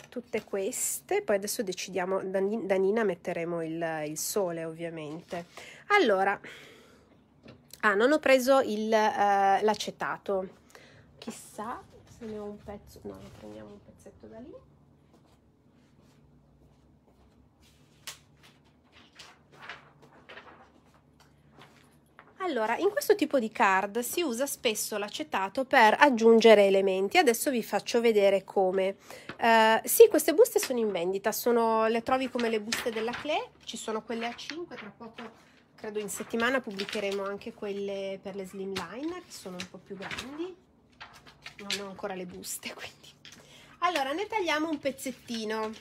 tutte queste, poi adesso decidiamo, da, Nina metteremo il, il sole ovviamente. Allora, ah, non ho preso il, eh, l'acetato, chissà se ne ho un pezzo, no, prendiamo un pezzetto da lì. Allora, in questo tipo di card si usa spesso l'acetato per aggiungere elementi. Adesso vi faccio vedere come. Uh, sì, queste buste sono in vendita, sono, le trovi come le buste della Cle, ci sono quelle a 5, tra poco, credo in settimana, pubblicheremo anche quelle per le slimline, che sono un po' più grandi. Non ho ancora le buste, quindi. Allora, ne tagliamo un pezzettino.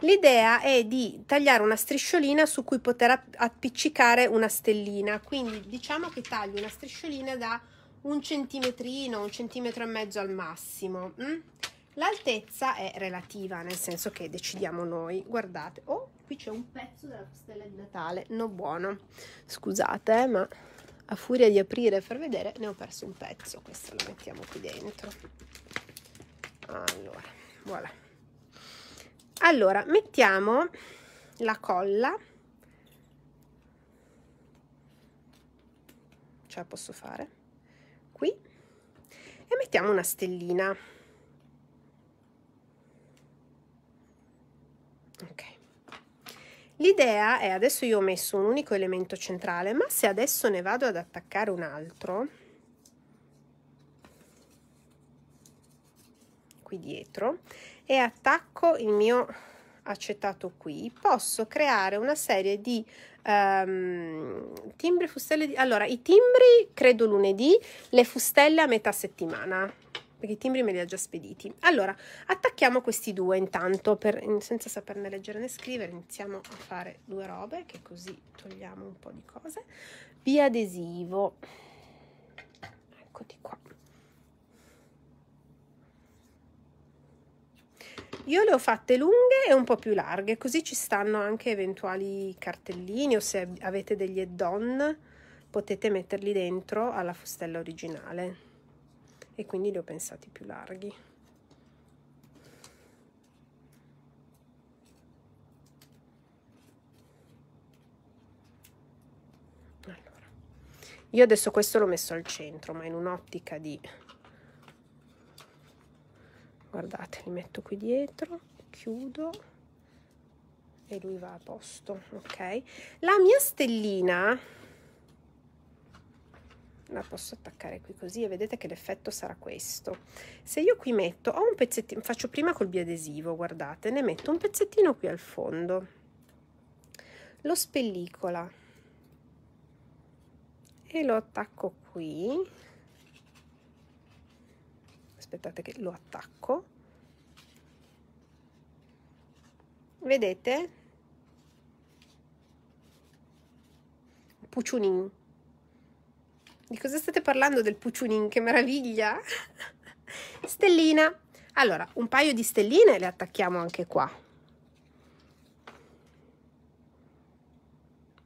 L'idea è di tagliare una strisciolina su cui poter appiccicare una stellina, quindi diciamo che taglio una strisciolina da un centimetrino, un centimetro e mezzo al massimo. Mm? L'altezza è relativa, nel senso che decidiamo noi. Guardate, oh, qui c'è un pezzo della stella di Natale, no buono. Scusate, eh, ma a furia di aprire e far vedere ne ho perso un pezzo. Questo lo mettiamo qui dentro. Allora, voilà allora mettiamo la colla ce la posso fare qui e mettiamo una stellina ok l'idea è adesso io ho messo un unico elemento centrale ma se adesso ne vado ad attaccare un altro qui dietro e attacco il mio accettato qui posso creare una serie di um, timbri fustelle di... allora i timbri credo lunedì le fustelle a metà settimana perché i timbri me li ha già spediti allora attacchiamo questi due intanto per, senza saperne leggere né scrivere iniziamo a fare due robe che così togliamo un po' di cose via adesivo eccoti qua Io le ho fatte lunghe e un po' più larghe, così ci stanno anche eventuali cartellini o se avete degli add-on potete metterli dentro alla fustella originale. E quindi li ho pensati più larghi. Io adesso questo l'ho messo al centro, ma in un'ottica di guardate li metto qui dietro chiudo e lui va a posto ok la mia stellina la posso attaccare qui così e vedete che l'effetto sarà questo se io qui metto ho un pezzettino faccio prima col biadesivo guardate ne metto un pezzettino qui al fondo lo spellicola e lo attacco qui aspettate che lo attacco vedete pucciunin di cosa state parlando del pucciunin che meraviglia stellina allora un paio di stelline le attacchiamo anche qua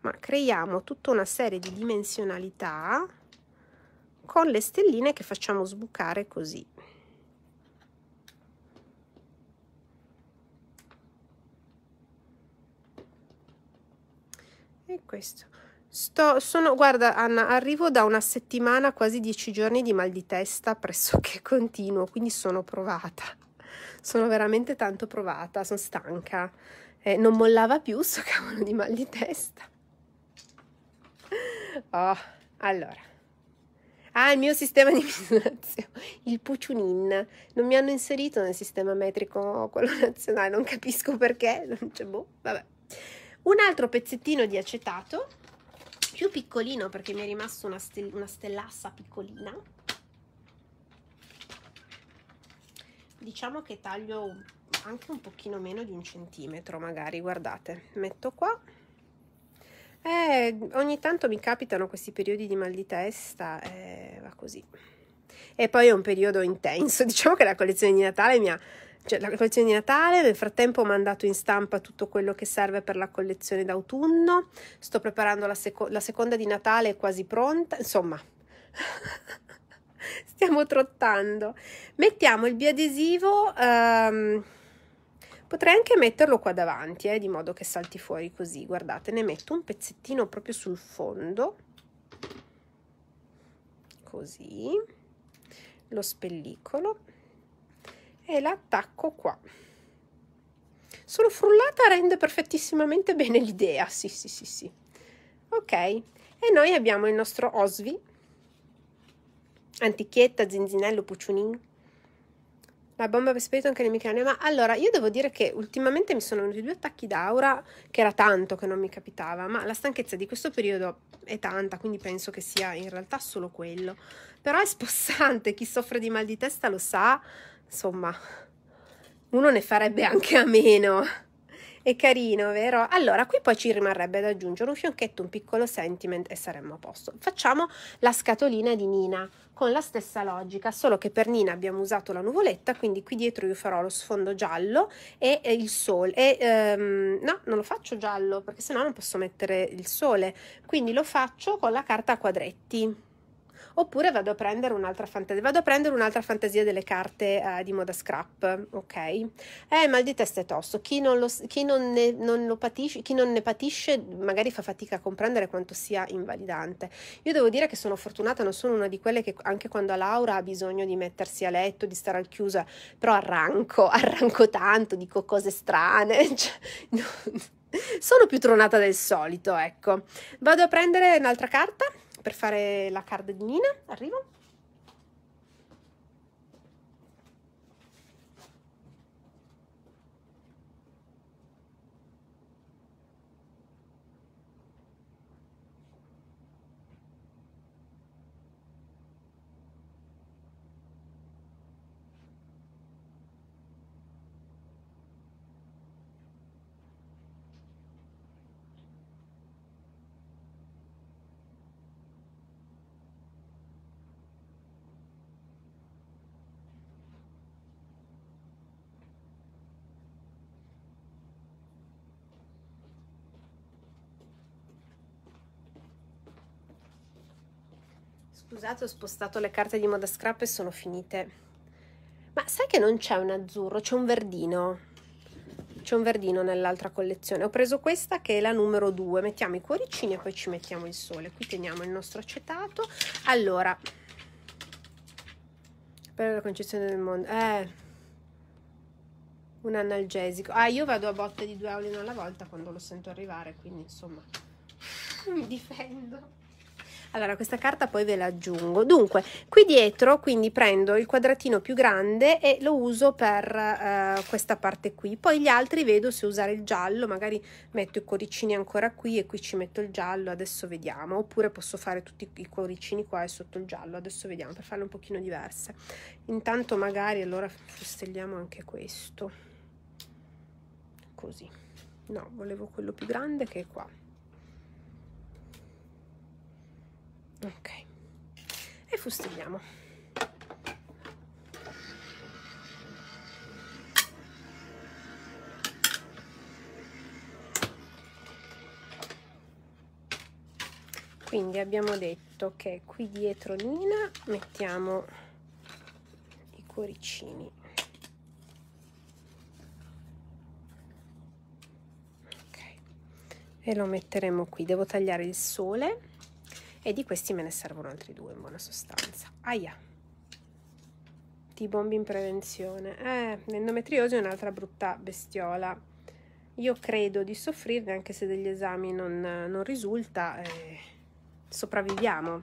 ma creiamo tutta una serie di dimensionalità con le stelline che facciamo sbucare così e questo. Sto, sono, guarda Anna, arrivo da una settimana, quasi dieci giorni di mal di testa pressoché continuo, quindi sono provata. Sono veramente tanto provata, sono stanca. Eh, non mollava più sto cavolo di mal di testa. Oh, allora. Ah, il mio sistema di misurazione, il Puciunin. Non mi hanno inserito nel sistema metrico quello nazionale, non capisco perché, non c'è boh, vabbè un altro pezzettino di acetato più piccolino perché mi è rimasto una, stel una stellassa piccolina diciamo che taglio anche un pochino meno di un centimetro magari guardate metto qua eh, ogni tanto mi capitano questi periodi di mal di testa eh, va così e poi è un periodo intenso diciamo che la collezione di Natale mi ha cioè, la collezione di Natale, nel frattempo ho mandato in stampa tutto quello che serve per la collezione d'autunno, sto preparando la, seco- la seconda di Natale è quasi pronta, insomma, stiamo trottando. Mettiamo il biadesivo, ehm, potrei anche metterlo qua davanti, eh, di modo che salti fuori così, guardate, ne metto un pezzettino proprio sul fondo, così, lo spellicolo e la attacco qua solo frullata rende perfettissimamente bene l'idea sì sì sì sì ok e noi abbiamo il nostro osvi antichietta zinzinello pucciolino la bomba per spirito anche le nemica ma allora io devo dire che ultimamente mi sono venuti due attacchi d'aura che era tanto che non mi capitava ma la stanchezza di questo periodo è tanta quindi penso che sia in realtà solo quello però è spossante chi soffre di mal di testa lo sa insomma, uno ne farebbe anche a meno. È carino, vero? Allora, qui poi ci rimarrebbe da aggiungere un fianchetto, un piccolo sentiment e saremmo a posto. Facciamo la scatolina di Nina con la stessa logica, solo che per Nina abbiamo usato la nuvoletta, quindi qui dietro io farò lo sfondo giallo e, e eh, il sole. E, um, no, non lo faccio giallo perché sennò non posso mettere il sole, quindi lo faccio con la carta a quadretti oppure vado a prendere un'altra fantasia, vado a prendere un'altra fantasia delle carte eh, di moda scrap, ok? Eh, mal di testa è tosto, chi, non, lo, chi non, ne, non lo patisce, chi non ne patisce magari fa fatica a comprendere quanto sia invalidante. Io devo dire che sono fortunata, non sono una di quelle che anche quando ha Laura ha bisogno di mettersi a letto, di stare al chiuso, però arranco, arranco tanto, dico cose strane, cioè, no, sono più tronata del solito, ecco. Vado a prendere un'altra carta per fare la card di Nina. Arrivo. Scusate, ho spostato le carte di moda scrap e sono finite. Ma sai che non c'è un azzurro, c'è un verdino. C'è un verdino nell'altra collezione. Ho preso questa che è la numero 2. Mettiamo i cuoricini e poi ci mettiamo il sole. Qui teniamo il nostro acetato. Allora, per la concessione del mondo... Eh un analgesico. Ah, io vado a botte di due auline alla volta quando lo sento arrivare, quindi insomma mi difendo. Allora, questa carta poi ve la aggiungo. Dunque, qui dietro quindi prendo il quadratino più grande e lo uso per eh, questa parte qui. Poi gli altri vedo se usare il giallo, magari metto i cuoricini ancora qui e qui ci metto il giallo, adesso vediamo. Oppure posso fare tutti i cuoricini qua e sotto il giallo, adesso vediamo, per farle un pochino diverse. Intanto magari allora fustelliamo anche questo. Così. No, volevo quello più grande che è qua. ok e fustigliamo quindi abbiamo detto che qui dietro nina mettiamo i cuoricini E lo metteremo qui devo tagliare il sole e di questi me ne servono altri due in buona sostanza. Aia! Ti bombi in prevenzione. Eh, l'endometriosi è un'altra brutta bestiola. Io credo di soffrirne anche se degli esami non, non risulta. Eh, sopravviviamo.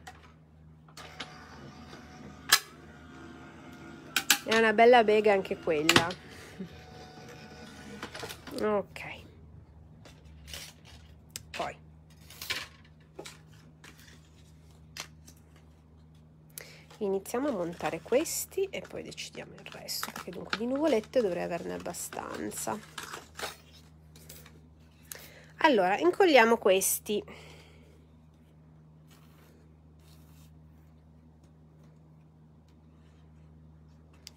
È una bella bega anche quella. Ok. iniziamo a montare questi e poi decidiamo il resto perché dunque di nuvolette dovrei averne abbastanza allora incolliamo questi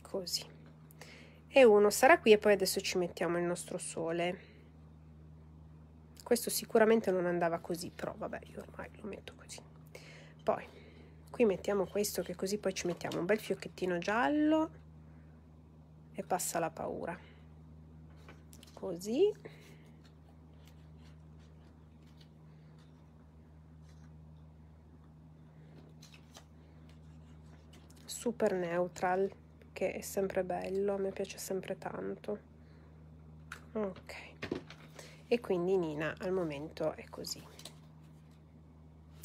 così e uno sarà qui e poi adesso ci mettiamo il nostro sole questo sicuramente non andava così però vabbè io ormai lo metto così poi qui mettiamo questo che così poi ci mettiamo un bel fiocchettino giallo e passa la paura così super neutral che è sempre bello mi piace sempre tanto ok e quindi Nina al momento è così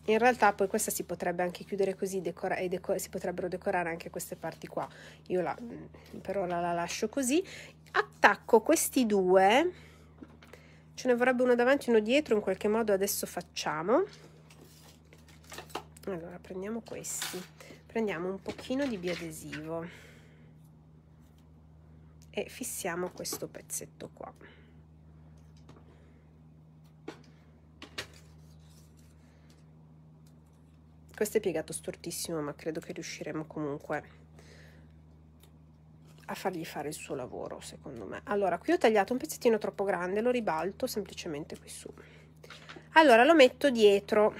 in realtà poi questa si potrebbe anche chiudere così decora- e deco- si potrebbero decorare anche queste parti qua io la, mm, per ora la lascio così attacco questi due ce ne vorrebbe uno davanti e uno dietro in qualche modo adesso facciamo allora prendiamo questi prendiamo un pochino di biadesivo e fissiamo questo pezzetto qua questo è piegato stortissimo ma credo che riusciremo comunque a fargli fare il suo lavoro secondo me allora qui ho tagliato un pezzettino troppo grande lo ribalto semplicemente qui su allora lo metto dietro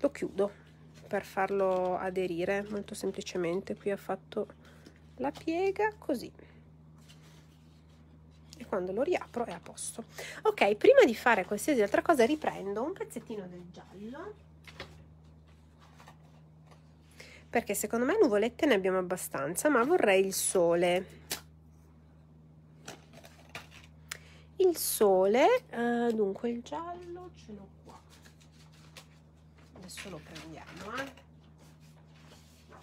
lo chiudo per farlo aderire molto semplicemente qui ha fatto la piega così quando lo riapro è a posto ok prima di fare qualsiasi altra cosa riprendo un pezzettino del giallo perché secondo me nuvolette ne abbiamo abbastanza ma vorrei il sole il sole eh, dunque il giallo ce l'ho qua adesso lo prendiamo eh?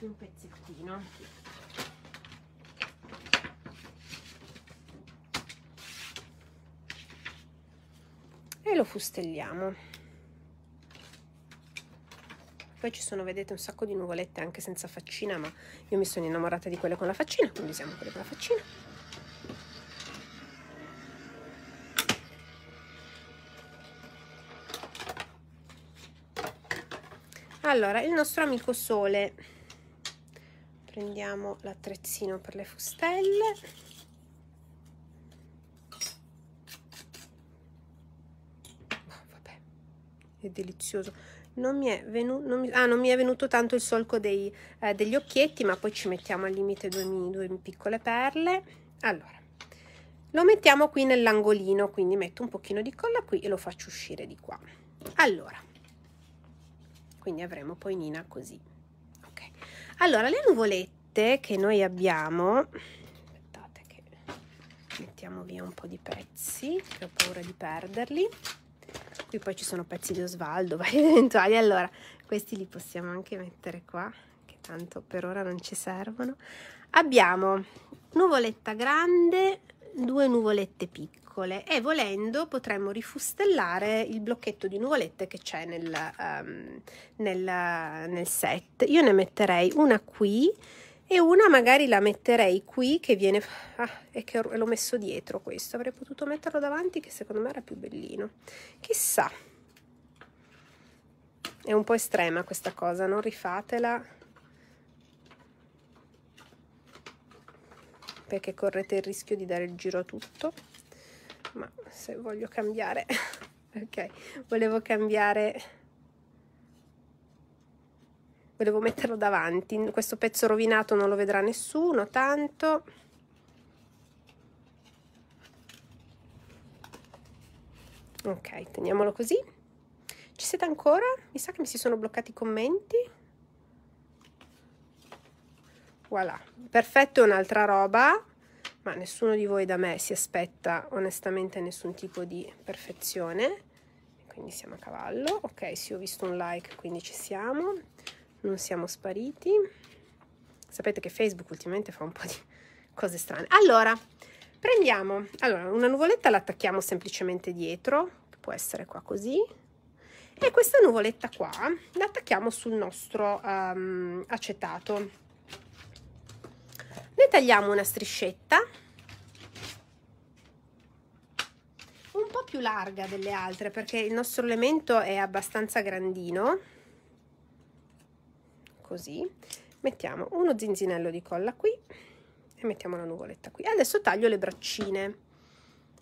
un pezzettino e lo fustelliamo poi ci sono vedete un sacco di nuvolette anche senza faccina ma io mi sono innamorata di quelle con la faccina quindi usiamo quelle con la faccina allora il nostro amico sole prendiamo l'attrezzino per le fustelle è delizioso. Non mi è, venu, non mi, ah, non mi è venuto tanto il solco dei, eh, degli occhietti, ma poi ci mettiamo al limite due, due piccole perle. Allora, lo mettiamo qui nell'angolino, quindi metto un pochino di colla qui e lo faccio uscire di qua. Allora, quindi avremo poi Nina così. Ok, allora le nuvolette che noi abbiamo, aspettate che mettiamo via un po' di pezzi, che ho paura di perderli qui poi ci sono pezzi di Osvaldo, vari eventuali, allora questi li possiamo anche mettere qua, che tanto per ora non ci servono. Abbiamo nuvoletta grande, due nuvolette piccole e volendo potremmo rifustellare il blocchetto di nuvolette che c'è nel, um, nel, nel set. Io ne metterei una qui e una magari la metterei qui che viene ah, e che l'ho messo dietro questo avrei potuto metterlo davanti che secondo me era più bellino chissà è un po' estrema questa cosa non rifatela perché correte il rischio di dare il giro a tutto ma se voglio cambiare ok volevo cambiare volevo metterlo davanti questo pezzo rovinato non lo vedrà nessuno tanto ok teniamolo così ci siete ancora? mi sa che mi si sono bloccati i commenti voilà perfetto è un'altra roba ma nessuno di voi da me si aspetta onestamente nessun tipo di perfezione quindi siamo a cavallo ok sì ho visto un like quindi ci siamo non siamo spariti. Sapete che Facebook ultimamente fa un po' di cose strane. Allora, prendiamo allora, una nuvoletta, l'attacchiamo semplicemente dietro, può essere qua così, e questa nuvoletta qua l'attacchiamo sul nostro um, acetato. Ne tagliamo una striscetta un po' più larga delle altre perché il nostro elemento è abbastanza grandino così mettiamo uno zinzinello di colla qui e mettiamo la nuvoletta qui adesso taglio le braccine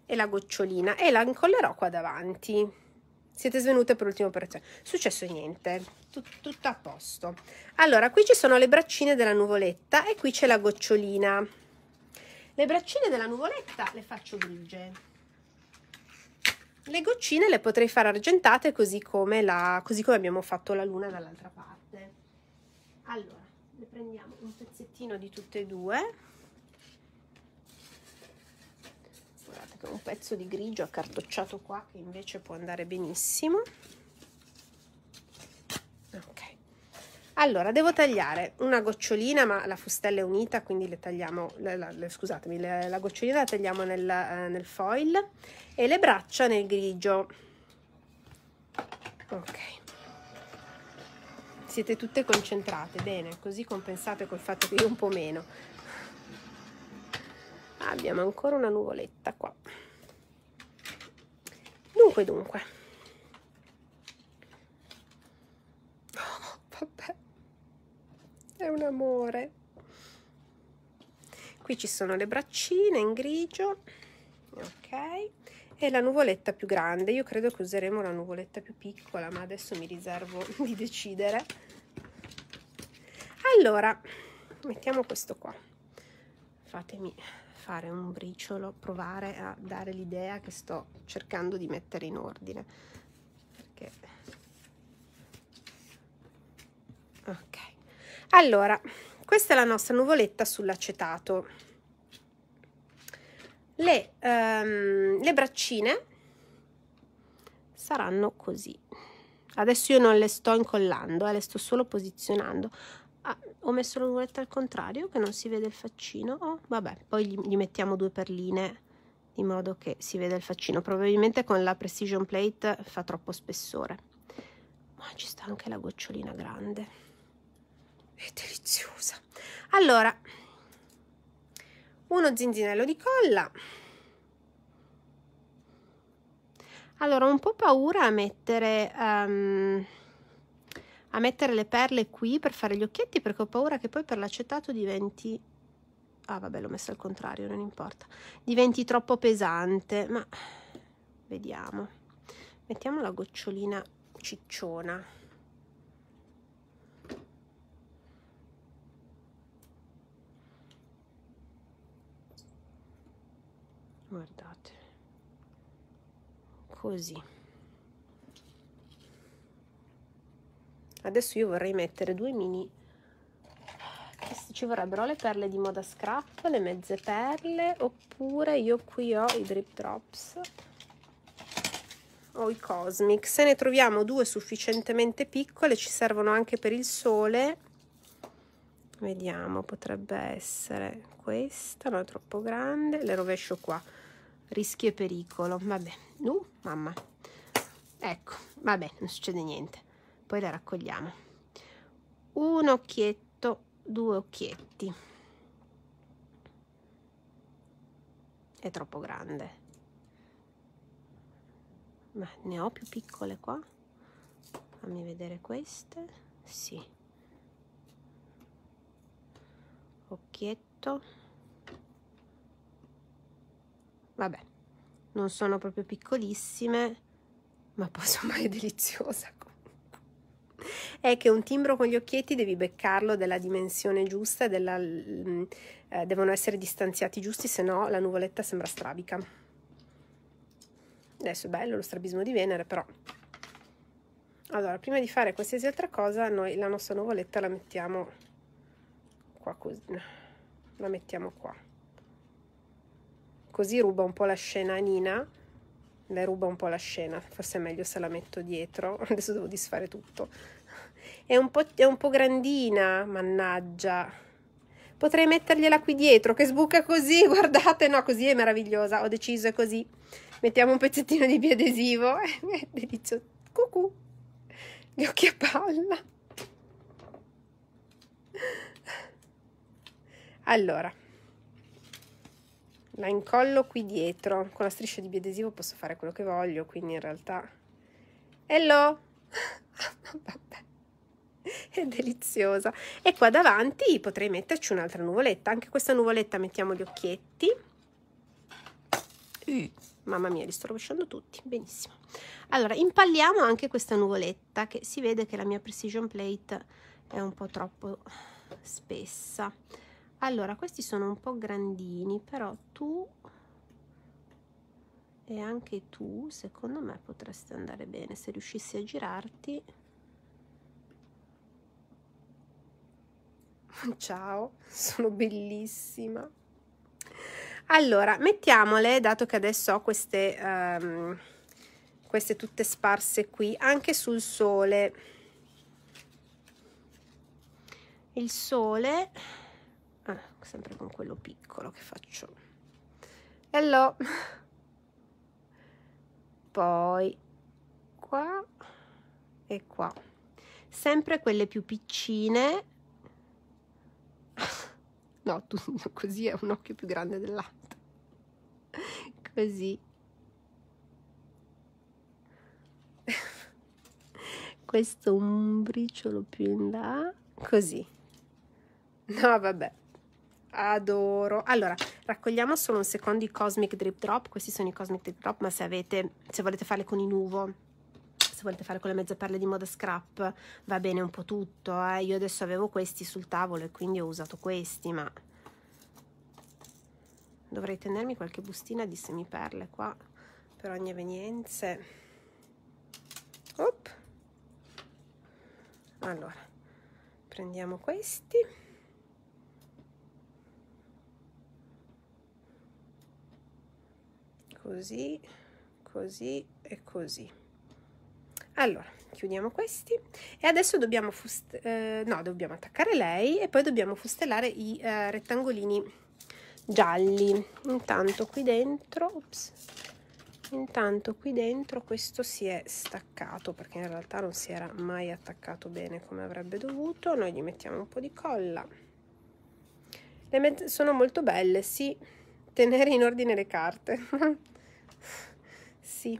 e la gocciolina e la incollerò qua davanti siete svenute per l'ultima operazione successo niente tut, tutto a posto allora qui ci sono le braccine della nuvoletta e qui c'è la gocciolina le braccine della nuvoletta le faccio grigie le goccine le potrei fare argentate così come, la, così come abbiamo fatto la luna dall'altra parte allora ne prendiamo un pezzettino di tutte e due guardate che ho un pezzo di grigio accartocciato qua che invece può andare benissimo ok allora devo tagliare una gocciolina ma la fustella è unita quindi le tagliamo la, la, scusatemi la, la, gocciolina la tagliamo nel, eh, nel foil e le braccia nel grigio siete tutte concentrate, bene, così compensate col fatto che io un po' meno. Abbiamo ancora una nuvoletta qua. Dunque, dunque. Oh, vabbè, è un amore. Qui ci sono le braccine in grigio, ok e la nuvoletta più grande io credo che useremo la nuvoletta più piccola ma adesso mi riservo di decidere allora mettiamo questo qua fatemi fare un briciolo provare a dare l'idea che sto cercando di mettere in ordine perché ok allora questa è la nostra nuvoletta sull'acetato le, um, le braccine saranno così adesso io non le sto incollando eh, le sto solo posizionando ah, ho messo l'ungoletta al contrario che non si vede il faccino oh, vabbè poi gli, gli mettiamo due perline in modo che si veda il faccino probabilmente con la precision plate fa troppo spessore ma ci sta anche la gocciolina grande è deliziosa allora uno zinzinello di colla allora ho un po' paura a mettere um, a mettere le perle qui per fare gli occhietti perché ho paura che poi per l'acetato diventi ah vabbè l'ho messo al contrario non importa diventi troppo pesante ma vediamo mettiamo la gocciolina cicciona così adesso io vorrei mettere due mini ci vorrebbero le perle di moda scrap le mezze perle oppure io qui ho i drip drops o i cosmic se ne troviamo due sufficientemente piccole ci servono anche per il sole vediamo potrebbe essere questa no è troppo grande le rovescio qua rischio e pericolo vabbè uh, mamma ecco vabbè non succede niente poi la raccogliamo un occhietto due occhietti è troppo grande ma ne ho più piccole qua fammi vedere queste sì occhietto Vabbè, non sono proprio piccolissime, ma posso mai è deliziosa è che un timbro con gli occhietti devi beccarlo della dimensione giusta, della, mm, eh, devono essere distanziati giusti, se no la nuvoletta sembra strabica. Adesso è bello lo strabismo di Venere, però. Allora, prima di fare qualsiasi altra cosa, noi la nostra nuvoletta la mettiamo qua così. La mettiamo qua così ruba un po' la scena a Nina le ruba un po' la scena forse è meglio se la metto dietro adesso devo disfare tutto è un po', è un po grandina mannaggia potrei mettergliela qui dietro che sbuca così guardate no così è meravigliosa ho deciso è così mettiamo un pezzettino di biadesivo e dico cucù gli occhi a palla allora la incollo qui dietro con la striscia di biadesivo posso fare quello che voglio quindi in realtà hello vabbè è deliziosa e qua davanti potrei metterci un'altra nuvoletta anche questa nuvoletta mettiamo gli occhietti uh, mamma mia li sto rovesciando tutti benissimo allora impalliamo anche questa nuvoletta che si vede che la mia precision plate è un po' troppo spessa allora questi sono un po grandini però tu e anche tu secondo me potresti andare bene se riuscissi a girarti ciao sono bellissima allora mettiamole dato che adesso ho queste um, queste tutte sparse qui anche sul sole il sole sempre con quello piccolo che faccio hello poi qua e qua sempre quelle più piccine no tu, così è un occhio più grande dell'altro così questo un briciolo più in là così no vabbè adoro allora raccogliamo solo un secondo i cosmic drip drop questi sono i cosmic drip drop ma se avete se volete farle con i nuvo se volete fare con le mezze perle di moda scrap va bene un po' tutto eh. io adesso avevo questi sul tavolo e quindi ho usato questi ma dovrei tenermi qualche bustina di semiperle qua per ogni evenienza Op. allora prendiamo questi così così e così allora chiudiamo questi e adesso dobbiamo eh, no dobbiamo attaccare lei e poi dobbiamo fustellare i eh, rettangolini gialli intanto qui dentro ops, intanto qui dentro questo si è staccato perché in realtà non si era mai attaccato bene come avrebbe dovuto noi gli mettiamo un po' di colla le sono molto belle sì tenere in ordine le carte Sì,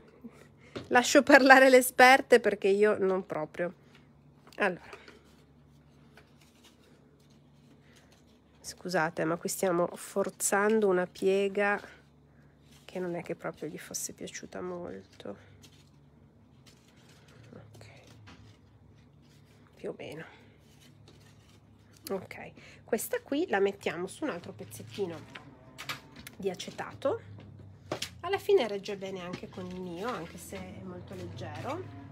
lascio parlare le esperte perché io non proprio. Allora, scusate, ma qui stiamo forzando una piega che non è che proprio gli fosse piaciuta molto. Ok, più o meno. Ok, questa qui la mettiamo su un altro pezzettino di acetato alla fine regge bene anche con il mio anche se è molto leggero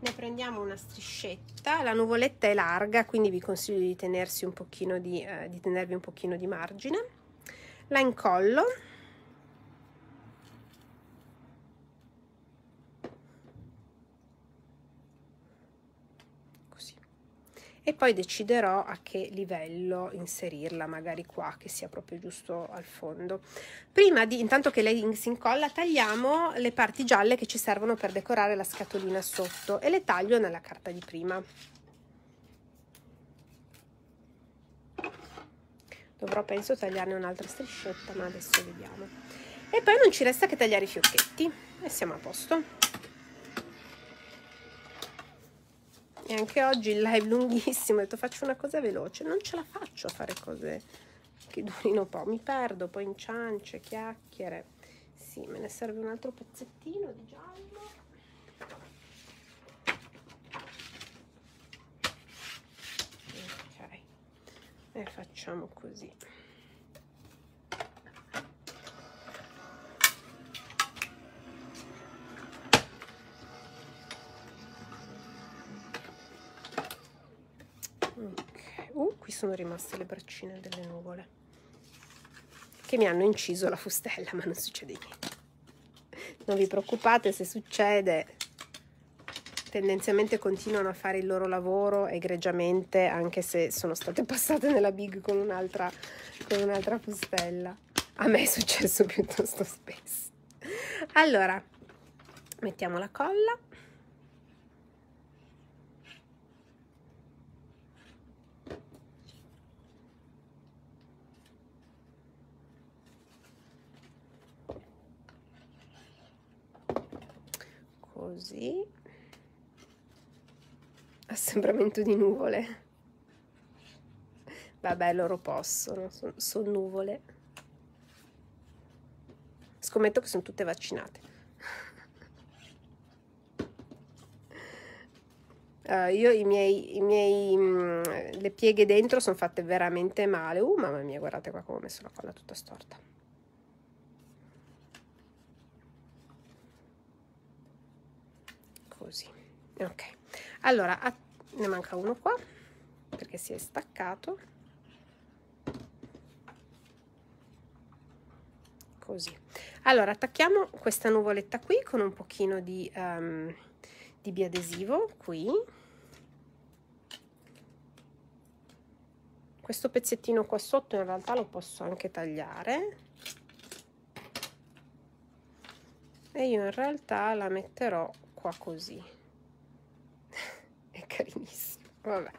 ne prendiamo una striscetta la nuvoletta è larga quindi vi consiglio di tenersi un pochino di, eh, di tenervi un pochino di margine la incollo e poi deciderò a che livello inserirla magari qua che sia proprio giusto al fondo prima di intanto che lei si incolla tagliamo le parti gialle che ci servono per decorare la scatolina sotto e le taglio nella carta di prima dovrò penso tagliarne un'altra striscetta ma adesso vediamo e poi non ci resta che tagliare i fiocchetti e siamo a posto e anche oggi il live lunghissimo, ho detto faccio una cosa veloce, non ce la faccio a fare cose che durino un po', mi perdo, poi in ciance, chiacchiere, sì, me ne serve un altro pezzettino di giallo. Ok, e facciamo così. qui sono rimaste le braccine delle nuvole che mi hanno inciso la fustella ma non succede niente non vi preoccupate se succede tendenzialmente continuano a fare il loro lavoro egregiamente anche se sono state passate nella big con un'altra con un'altra fustella a me è successo piuttosto spesso allora mettiamo la colla così assembramento di nuvole vabbè loro possono sono son nuvole scommetto che sono tutte vaccinate uh, io i miei, i miei mh, mm, le pieghe dentro sono fatte veramente male uh mamma mia guardate qua come ho messo la colla tutta storta così ok allora a, ne manca uno qua perché si è staccato così allora attacchiamo questa nuvoletta qui con un pochino di, um, di biadesivo qui questo pezzettino qua sotto in realtà lo posso anche tagliare e io in realtà la metterò qua così è carinissimo vabbè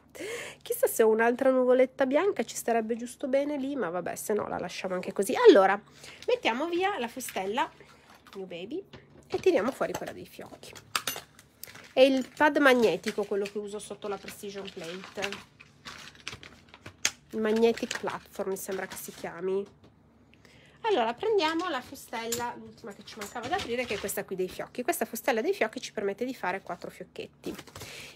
chissà se un'altra nuvoletta bianca ci starebbe giusto bene lì ma vabbè se no la lasciamo anche così allora mettiamo via la fustella new baby e tiriamo fuori quella dei fiocchi è il pad magnetico quello che uso sotto la precision plate il magnetic platform mi sembra che si chiami allora prendiamo la fustella, l'ultima che ci mancava da aprire, che è questa qui dei fiocchi. Questa fustella dei fiocchi ci permette di fare quattro fiocchetti.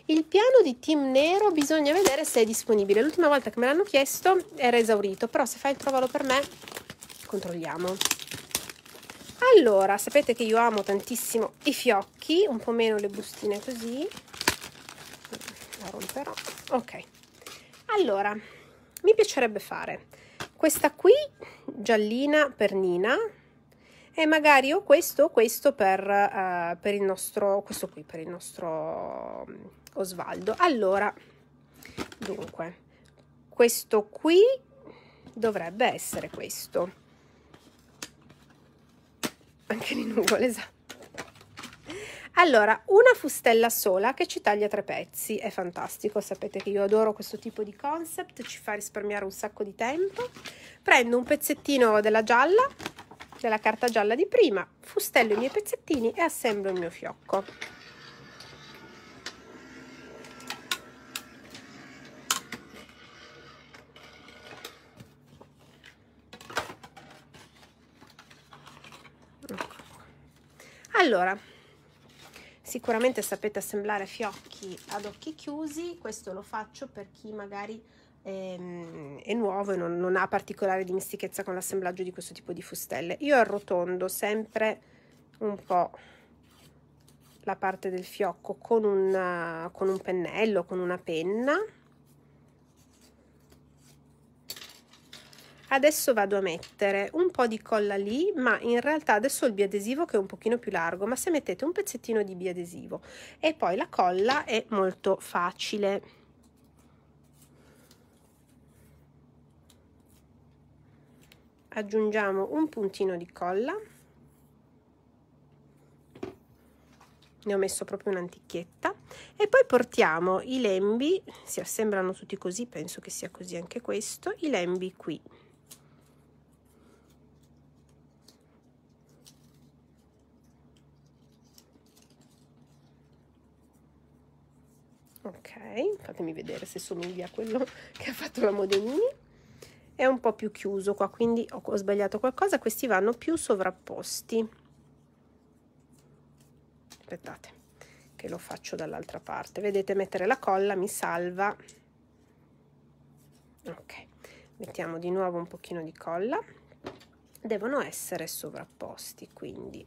Il piano di Team Nero bisogna vedere se è disponibile. L'ultima volta che me l'hanno chiesto era esaurito, però se fai il trovalo per me controlliamo. Allora, sapete che io amo tantissimo i fiocchi, un po' meno le bustine così. La romperò. Ok. Allora, mi piacerebbe fare questa qui giallina per Nina e magari o questo o questo per, uh, per il nostro questo qui per il nostro mm, Osvaldo allora dunque questo qui dovrebbe essere questo anche di nuvole esatto allora, una fustella sola che ci taglia tre pezzi, è fantastico, sapete che io adoro questo tipo di concept, ci fa risparmiare un sacco di tempo. Prendo un pezzettino della gialla, della carta gialla di prima, fustello i miei pezzettini e assemblo il mio fiocco. Ecco. Allora, Sicuramente sapete assemblare fiocchi ad occhi chiusi, questo lo faccio per chi magari ehm, è nuovo e non, non ha particolare dimestichezza con l'assemblaggio di questo tipo di fustelle. Io arrotondo sempre un po' la parte del fiocco con, una, con un pennello, con una penna adesso vado a mettere un po' di colla lì ma in realtà adesso ho il biadesivo che è un pochino più largo ma se mettete un pezzettino di biadesivo e poi la colla è molto facile aggiungiamo un puntino di colla ne ho messo proprio un'antichietta e poi portiamo i lembi si assemblano tutti così penso che sia così anche questo i lembi qui fatemi vedere se somiglia a quello che ha fatto la Modenini è un po' più chiuso qua quindi ho, ho sbagliato qualcosa questi vanno più sovrapposti aspettate che lo faccio dall'altra parte vedete mettere la colla mi salva ok mettiamo di nuovo un pochino di colla devono essere sovrapposti quindi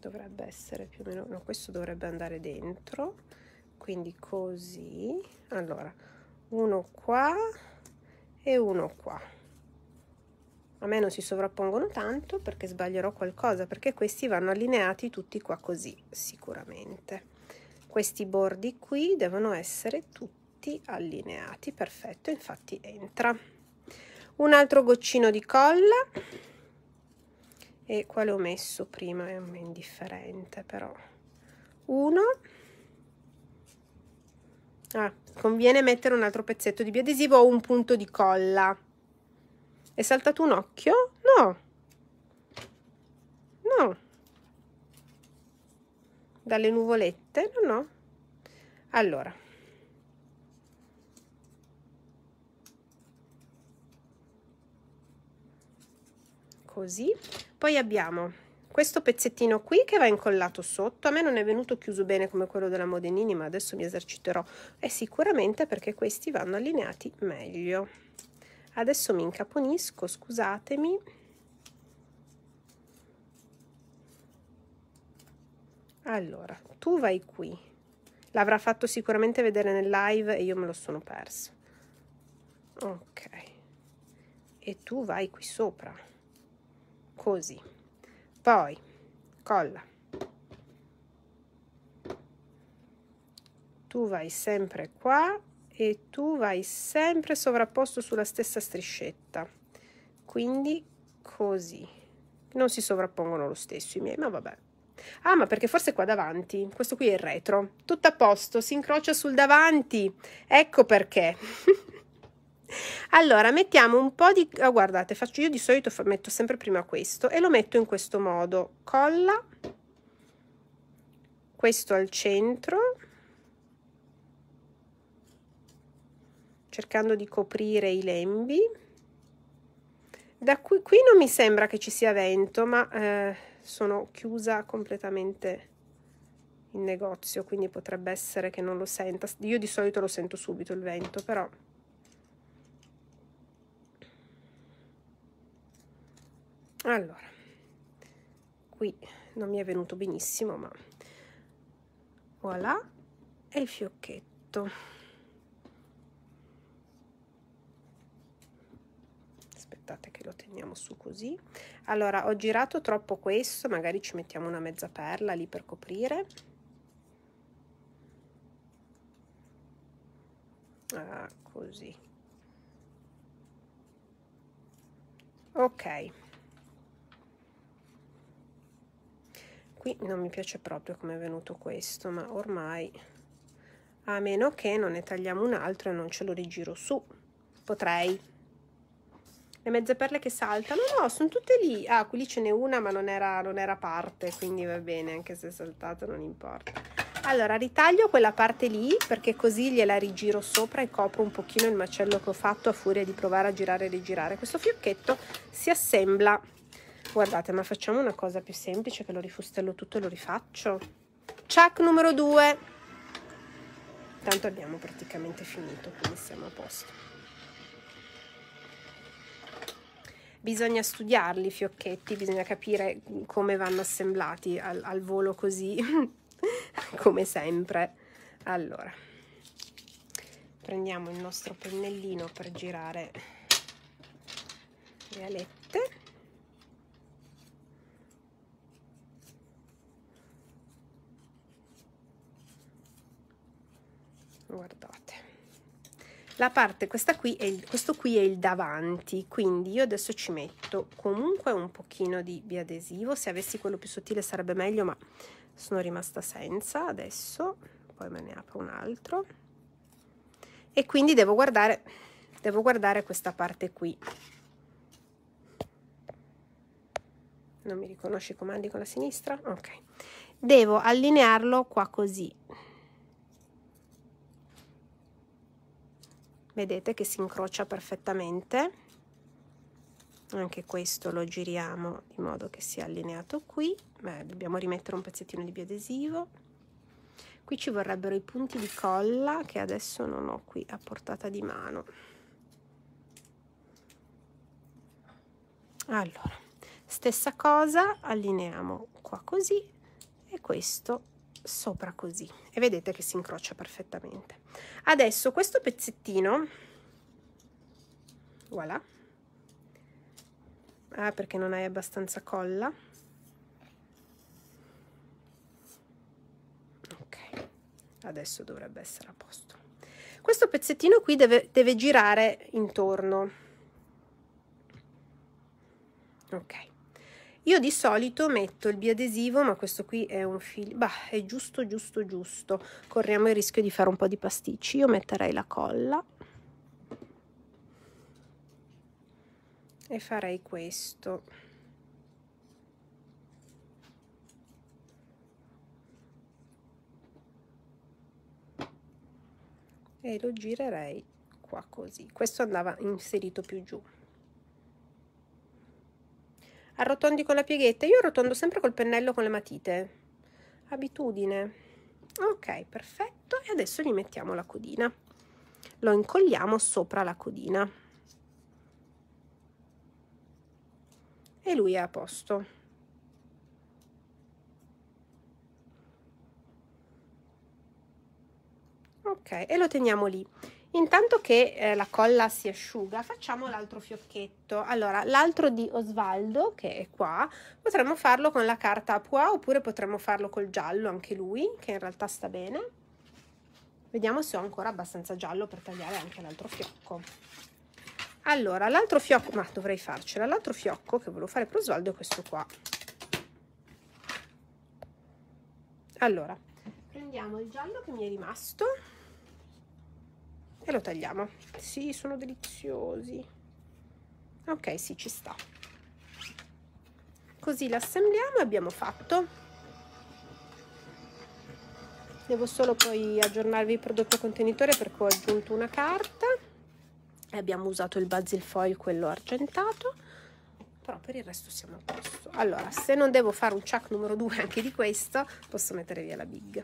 dovrebbe essere più o meno no, questo dovrebbe andare dentro quindi così allora uno qua e uno qua a me non si sovrappongono tanto perché sbaglierò qualcosa perché questi vanno allineati tutti qua così sicuramente questi bordi qui devono essere tutti allineati perfetto infatti entra un altro goccino di colla e quale ho messo prima è un indifferente però uno ah, conviene mettere un altro pezzetto di biadesivo o un punto di colla è saltato un occhio? no no dalle nuvolette? no no allora così poi abbiamo questo pezzettino qui che va incollato sotto a me non è venuto chiuso bene come quello della Modenini ma adesso mi eserciterò e sicuramente perché questi vanno allineati meglio adesso mi incaponisco scusatemi allora tu vai qui l'avrà fatto sicuramente vedere nel live e io me lo sono perso ok e tu vai qui sopra così poi colla tu vai sempre qua e tu vai sempre sovrapposto sulla stessa striscetta quindi così non si sovrappongono lo stesso i miei ma vabbè ah ma perché forse qua davanti questo qui è il retro tutto a posto si incrocia sul davanti ecco perché allora mettiamo un po' di oh, guardate faccio io di solito metto sempre prima questo e lo metto in questo modo colla questo al centro cercando di coprire i lembi da qui qui non mi sembra che ci sia vento ma eh, sono chiusa completamente in negozio quindi potrebbe essere che non lo senta io di solito lo sento subito il vento però allora qui non mi è venuto benissimo ma voilà e il fiocchetto aspettate che lo teniamo su così allora ho girato troppo questo magari ci mettiamo una mezza perla lì per coprire ah, così ok qui non mi piace proprio come è venuto questo ma ormai a meno che non ne tagliamo un altro e non ce lo rigiro su potrei le mezze perle che saltano no sono tutte lì ah qui ce n'è una ma non era, non era parte quindi va bene anche se è saltata non importa allora ritaglio quella parte lì perché così gliela rigiro sopra e copro un pochino il macello che ho fatto a furia di provare a girare e rigirare questo fiocchetto si assembla Guardate, ma facciamo una cosa più semplice che lo rifustello tutto e lo rifaccio. Check numero 2. Tanto abbiamo praticamente finito, quindi siamo a posto. Bisogna studiarli i fiocchetti, bisogna capire come vanno assemblati al, al volo così, come sempre. Allora, prendiamo il nostro pennellino per girare le alette guardate la parte questa qui è il, questo qui è il davanti quindi io adesso ci metto comunque un pochino di biadesivo se avessi quello più sottile sarebbe meglio ma sono rimasta senza adesso poi me ne apro un altro e quindi devo guardare devo guardare questa parte qui non mi riconosci i comandi con la sinistra ok devo allinearlo qua così vedete che si incrocia perfettamente anche questo lo giriamo in modo che sia allineato qui Beh, dobbiamo rimettere un pezzettino di biadesivo qui ci vorrebbero i punti di colla che adesso non ho qui a portata di mano allora stessa cosa allineiamo qua così e questo sopra così e vedete che si incrocia perfettamente adesso questo pezzettino voilà ah, perché non hai abbastanza colla ok adesso dovrebbe essere a posto questo pezzettino qui deve, deve girare intorno ok io di solito metto il biadesivo, ma questo qui è un filo, bah, è giusto, giusto, giusto. Corriamo il rischio di fare un po' di pasticci. Io metterei la colla e farei questo. E lo girerei qua così. Questo andava inserito più giù arrotondi con la pieghetta. Io arrotondo sempre col pennello con le matite. Abitudine. Ok, perfetto. E adesso gli mettiamo la codina. Lo incolliamo sopra la codina. E lui è a posto. Ok, e lo teniamo lì. Intanto che eh, la colla si asciuga, facciamo l'altro fiocchetto. Allora, l'altro di Osvaldo, che è qua, potremmo farlo con la carta a pois oppure potremmo farlo col giallo, anche lui, che in realtà sta bene. Vediamo se ho ancora abbastanza giallo per tagliare anche l'altro fiocco. Allora, l'altro fiocco, ma dovrei farcela, l'altro fiocco che volevo fare per Osvaldo è questo qua. Allora, prendiamo il giallo che mi è rimasto e lo tagliamo sì sono deliziosi ok sì ci sta così l'assembliamo e abbiamo fatto devo solo poi aggiornarvi il prodotto contenitore perché ho aggiunto una carta e abbiamo usato il basil foil quello argentato però per il resto siamo a posto allora se non devo fare un chuck numero 2 anche di questo posso mettere via la big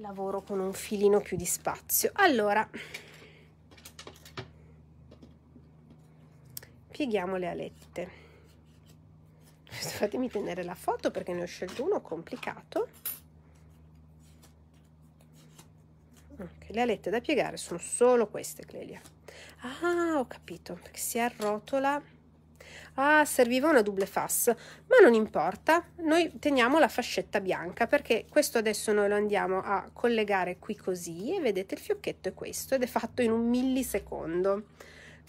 lavoro con un filino più di spazio allora pieghiamo le alette fatemi tenere la foto perché ne ho scelto uno complicato okay, le alette da piegare sono solo queste Clelia ah ho capito perché si arrotola ah serviva una double fass ma non importa, noi teniamo la fascetta bianca perché questo adesso noi lo andiamo a collegare qui così e vedete il fiocchetto è questo ed è fatto in un millisecondo.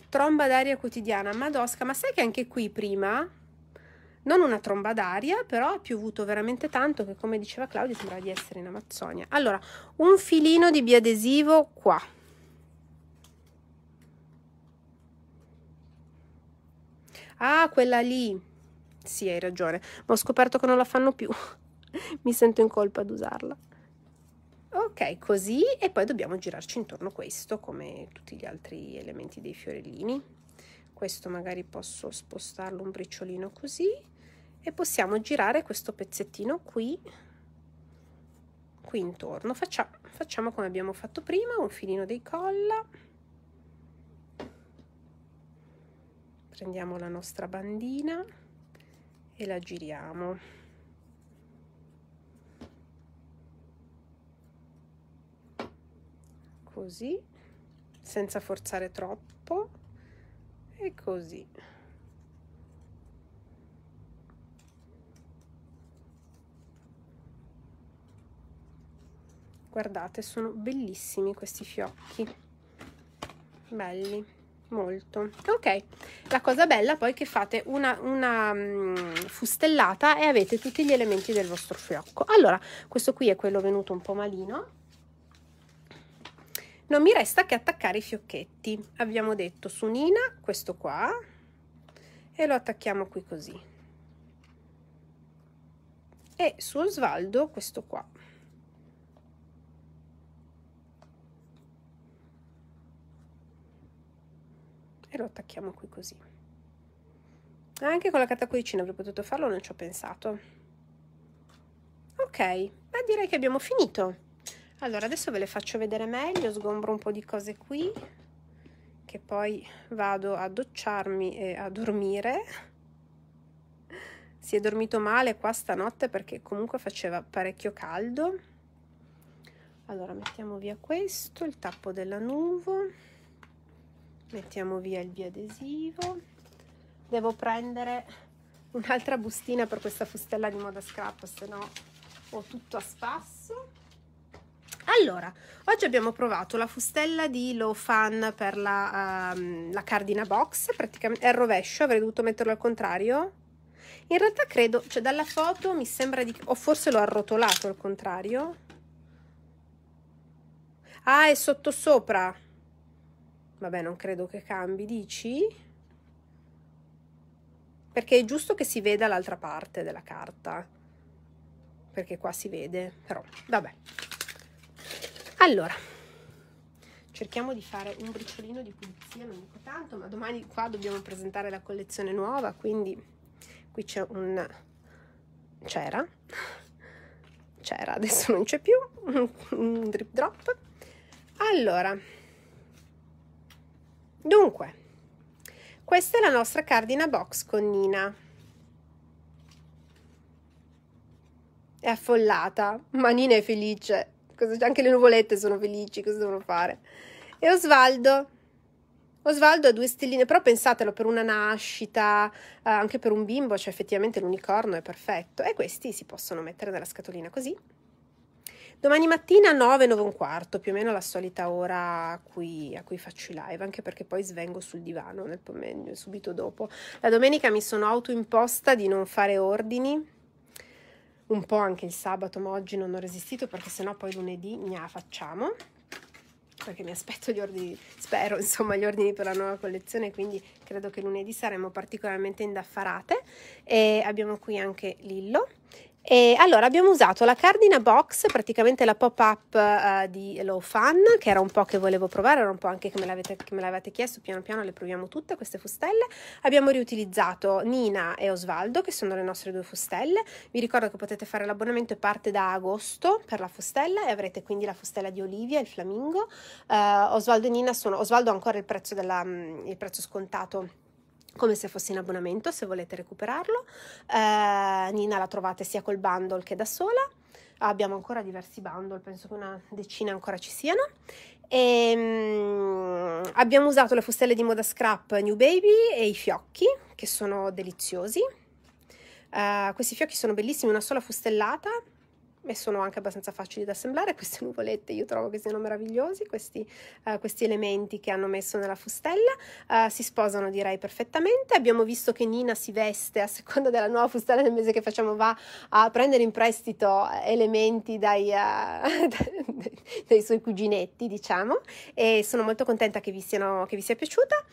Tromba d'aria quotidiana, madosca, ma sai che anche qui prima non una tromba d'aria, però ha piovuto veramente tanto che come diceva Claudia sembra di essere in Amazzonia. Allora, un filino di biadesivo qua, Ah, quella lì. Sì, hai ragione, ma ho scoperto che non la fanno più. Mi sento in colpa ad usarla. Ok, così e poi dobbiamo girarci intorno a questo come tutti gli altri elementi dei fiorellini. Questo magari posso spostarlo un briciolino così e possiamo girare questo pezzettino qui qui intorno. Faccia, facciamo come abbiamo fatto prima, un filino di colla. prendiamo la nostra bandina e la giriamo così senza forzare troppo e così guardate sono bellissimi questi fiocchi belli molto ok la cosa bella poi è che fate una, una mm, fustellata e avete tutti gli elementi del vostro fiocco allora questo qui è quello venuto un po' malino non mi resta che attaccare i fiocchetti abbiamo detto su Nina questo qua e lo attacchiamo qui così e su Osvaldo questo qua lo attacchiamo qui così anche con la carta codicina avrei potuto farlo non ci ho pensato ok ma direi che abbiamo finito allora adesso ve le faccio vedere meglio sgombro un po' di cose qui che poi vado a docciarmi e a dormire si è dormito male qua stanotte perché comunque faceva parecchio caldo allora mettiamo via questo il tappo della nuvo mettiamo via il biadesivo devo prendere un'altra bustina per questa fustella di moda scrap se no ho tutto a spasso allora, oggi abbiamo provato la fustella di Low Fan per la, um, la cardina box, praticamente è il rovescio, avrei dovuto metterlo al contrario. In realtà credo, cioè dalla foto mi sembra di... o forse l'ho arrotolato al contrario. Ah, è sotto sopra Vabbè, non credo che cambi, dici? Perché è giusto che si veda l'altra parte della carta. Perché qua si vede, però vabbè. Allora, cerchiamo di fare un briciolino di pulizia, non dico tanto, ma domani qua dobbiamo presentare la collezione nuova, quindi qui c'è un... c'era, c'era, adesso non c'è più, un drip drop. Allora, Dunque, questa è la nostra cardina box con Nina. È affollata, ma Nina è felice. Anche le nuvolette sono felici, cosa devono fare? E Osvaldo? Osvaldo ha due stelline, però pensatelo per una nascita, eh, anche per un bimbo, cioè effettivamente l'unicorno è perfetto. E questi si possono mettere nella scatolina così Domani mattina 9, 9 e un quarto, più o meno la solita ora a cui, a cui faccio i live, anche perché poi svengo sul divano nel pomeriggio, subito dopo. La domenica mi sono autoimposta di non fare ordini, un po' anche il sabato, ma oggi non ho resistito perché sennò poi lunedì ne facciamo perché mi aspetto gli ordini, spero insomma gli ordini per la nuova collezione, quindi credo che lunedì saremo particolarmente indaffarate e abbiamo qui anche Lillo e allora abbiamo usato la Cardina Box, praticamente la pop-up uh, di Low Fun, che era un po' che volevo provare, era un po' anche che me, che me, l'avete, chiesto, piano piano le proviamo tutte queste fustelle. Abbiamo riutilizzato Nina e Osvaldo, che sono le nostre due fustelle. Vi ricordo che potete fare l'abbonamento e parte da agosto per la fustella e avrete quindi la fustella di Olivia, il flamingo. Uh, Osvaldo e Nina sono, Osvaldo ha ancora il prezzo, della, mm, il prezzo scontato come se fosse in abbonamento se volete recuperarlo. Eh, Nina la trovate sia col bundle che da sola. Abbiamo ancora diversi bundle, penso che una decina ancora ci siano. E, mm, abbiamo usato le fustelle di moda scrap New Baby e i fiocchi, che sono deliziosi. Eh, questi fiocchi sono bellissimi, una sola fustellata e sono anche abbastanza facili da assemblare queste nuvolette, io trovo che siano meravigliosi questi, uh, questi elementi che hanno messo nella fustella, uh, si sposano direi perfettamente, abbiamo visto che Nina si veste a seconda della nuova fustella del mese che facciamo, va a prendere in prestito eh, elementi dai, uh, dai suoi cuginetti diciamo e sono molto contenta che vi, siano, che vi sia piaciuta,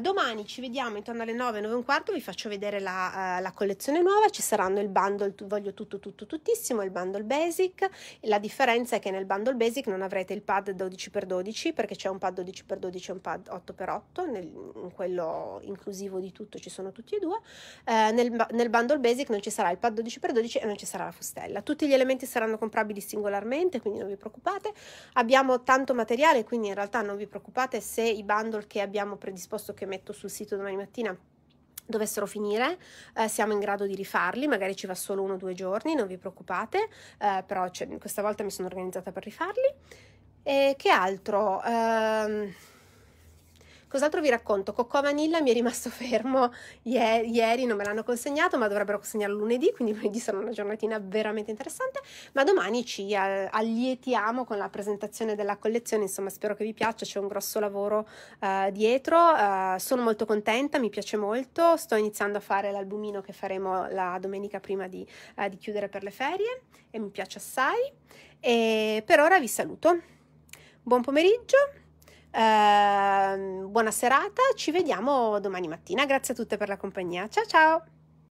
domani ci vediamo intorno alle 9, 9 e un quarto, vi faccio vedere la, la collezione nuova, ci saranno il bundle voglio tutto tutto tuttissimo, il bundle base Basic, la differenza è che nel Bundle Basic non avrete il pad 12x12 perché c'è un pad 12x12 e un pad 8x8, nel, in quello inclusivo di tutto ci sono tutti e due, eh, nel, nel Bundle Basic non ci sarà il pad 12x12 e non ci sarà la fustella, tutti gli elementi saranno comprabili singolarmente, quindi non vi preoccupate, abbiamo tanto materiale, quindi in realtà non vi preoccupate se i bundle che abbiamo predisposto, che metto sul sito domani mattina, dovessero finire, eh, siamo in grado di rifarli, magari ci va solo uno o due giorni, non vi preoccupate, eh, però cioè, questa volta mi sono organizzata per rifarli. E che altro? Eh, Cos'altro vi racconto? Coccò Vanilla mi è rimasto fermo ieri, ieri, non me l'hanno consegnato, ma dovrebbero consegnarlo lunedì, quindi lunedì sarà una giornatina veramente interessante, ma domani ci allietiamo con la presentazione della collezione, insomma spero che vi piaccia, c'è un grosso lavoro uh, dietro, uh, sono molto contenta, mi piace molto, sto iniziando a fare l'albumino che faremo la domenica prima di, uh, di chiudere per le ferie e mi piace assai e per ora vi saluto. Buon pomeriggio Ehm, buona serata, ci vediamo domani mattina. Grazie a tutte per la compagnia. Ciao ciao!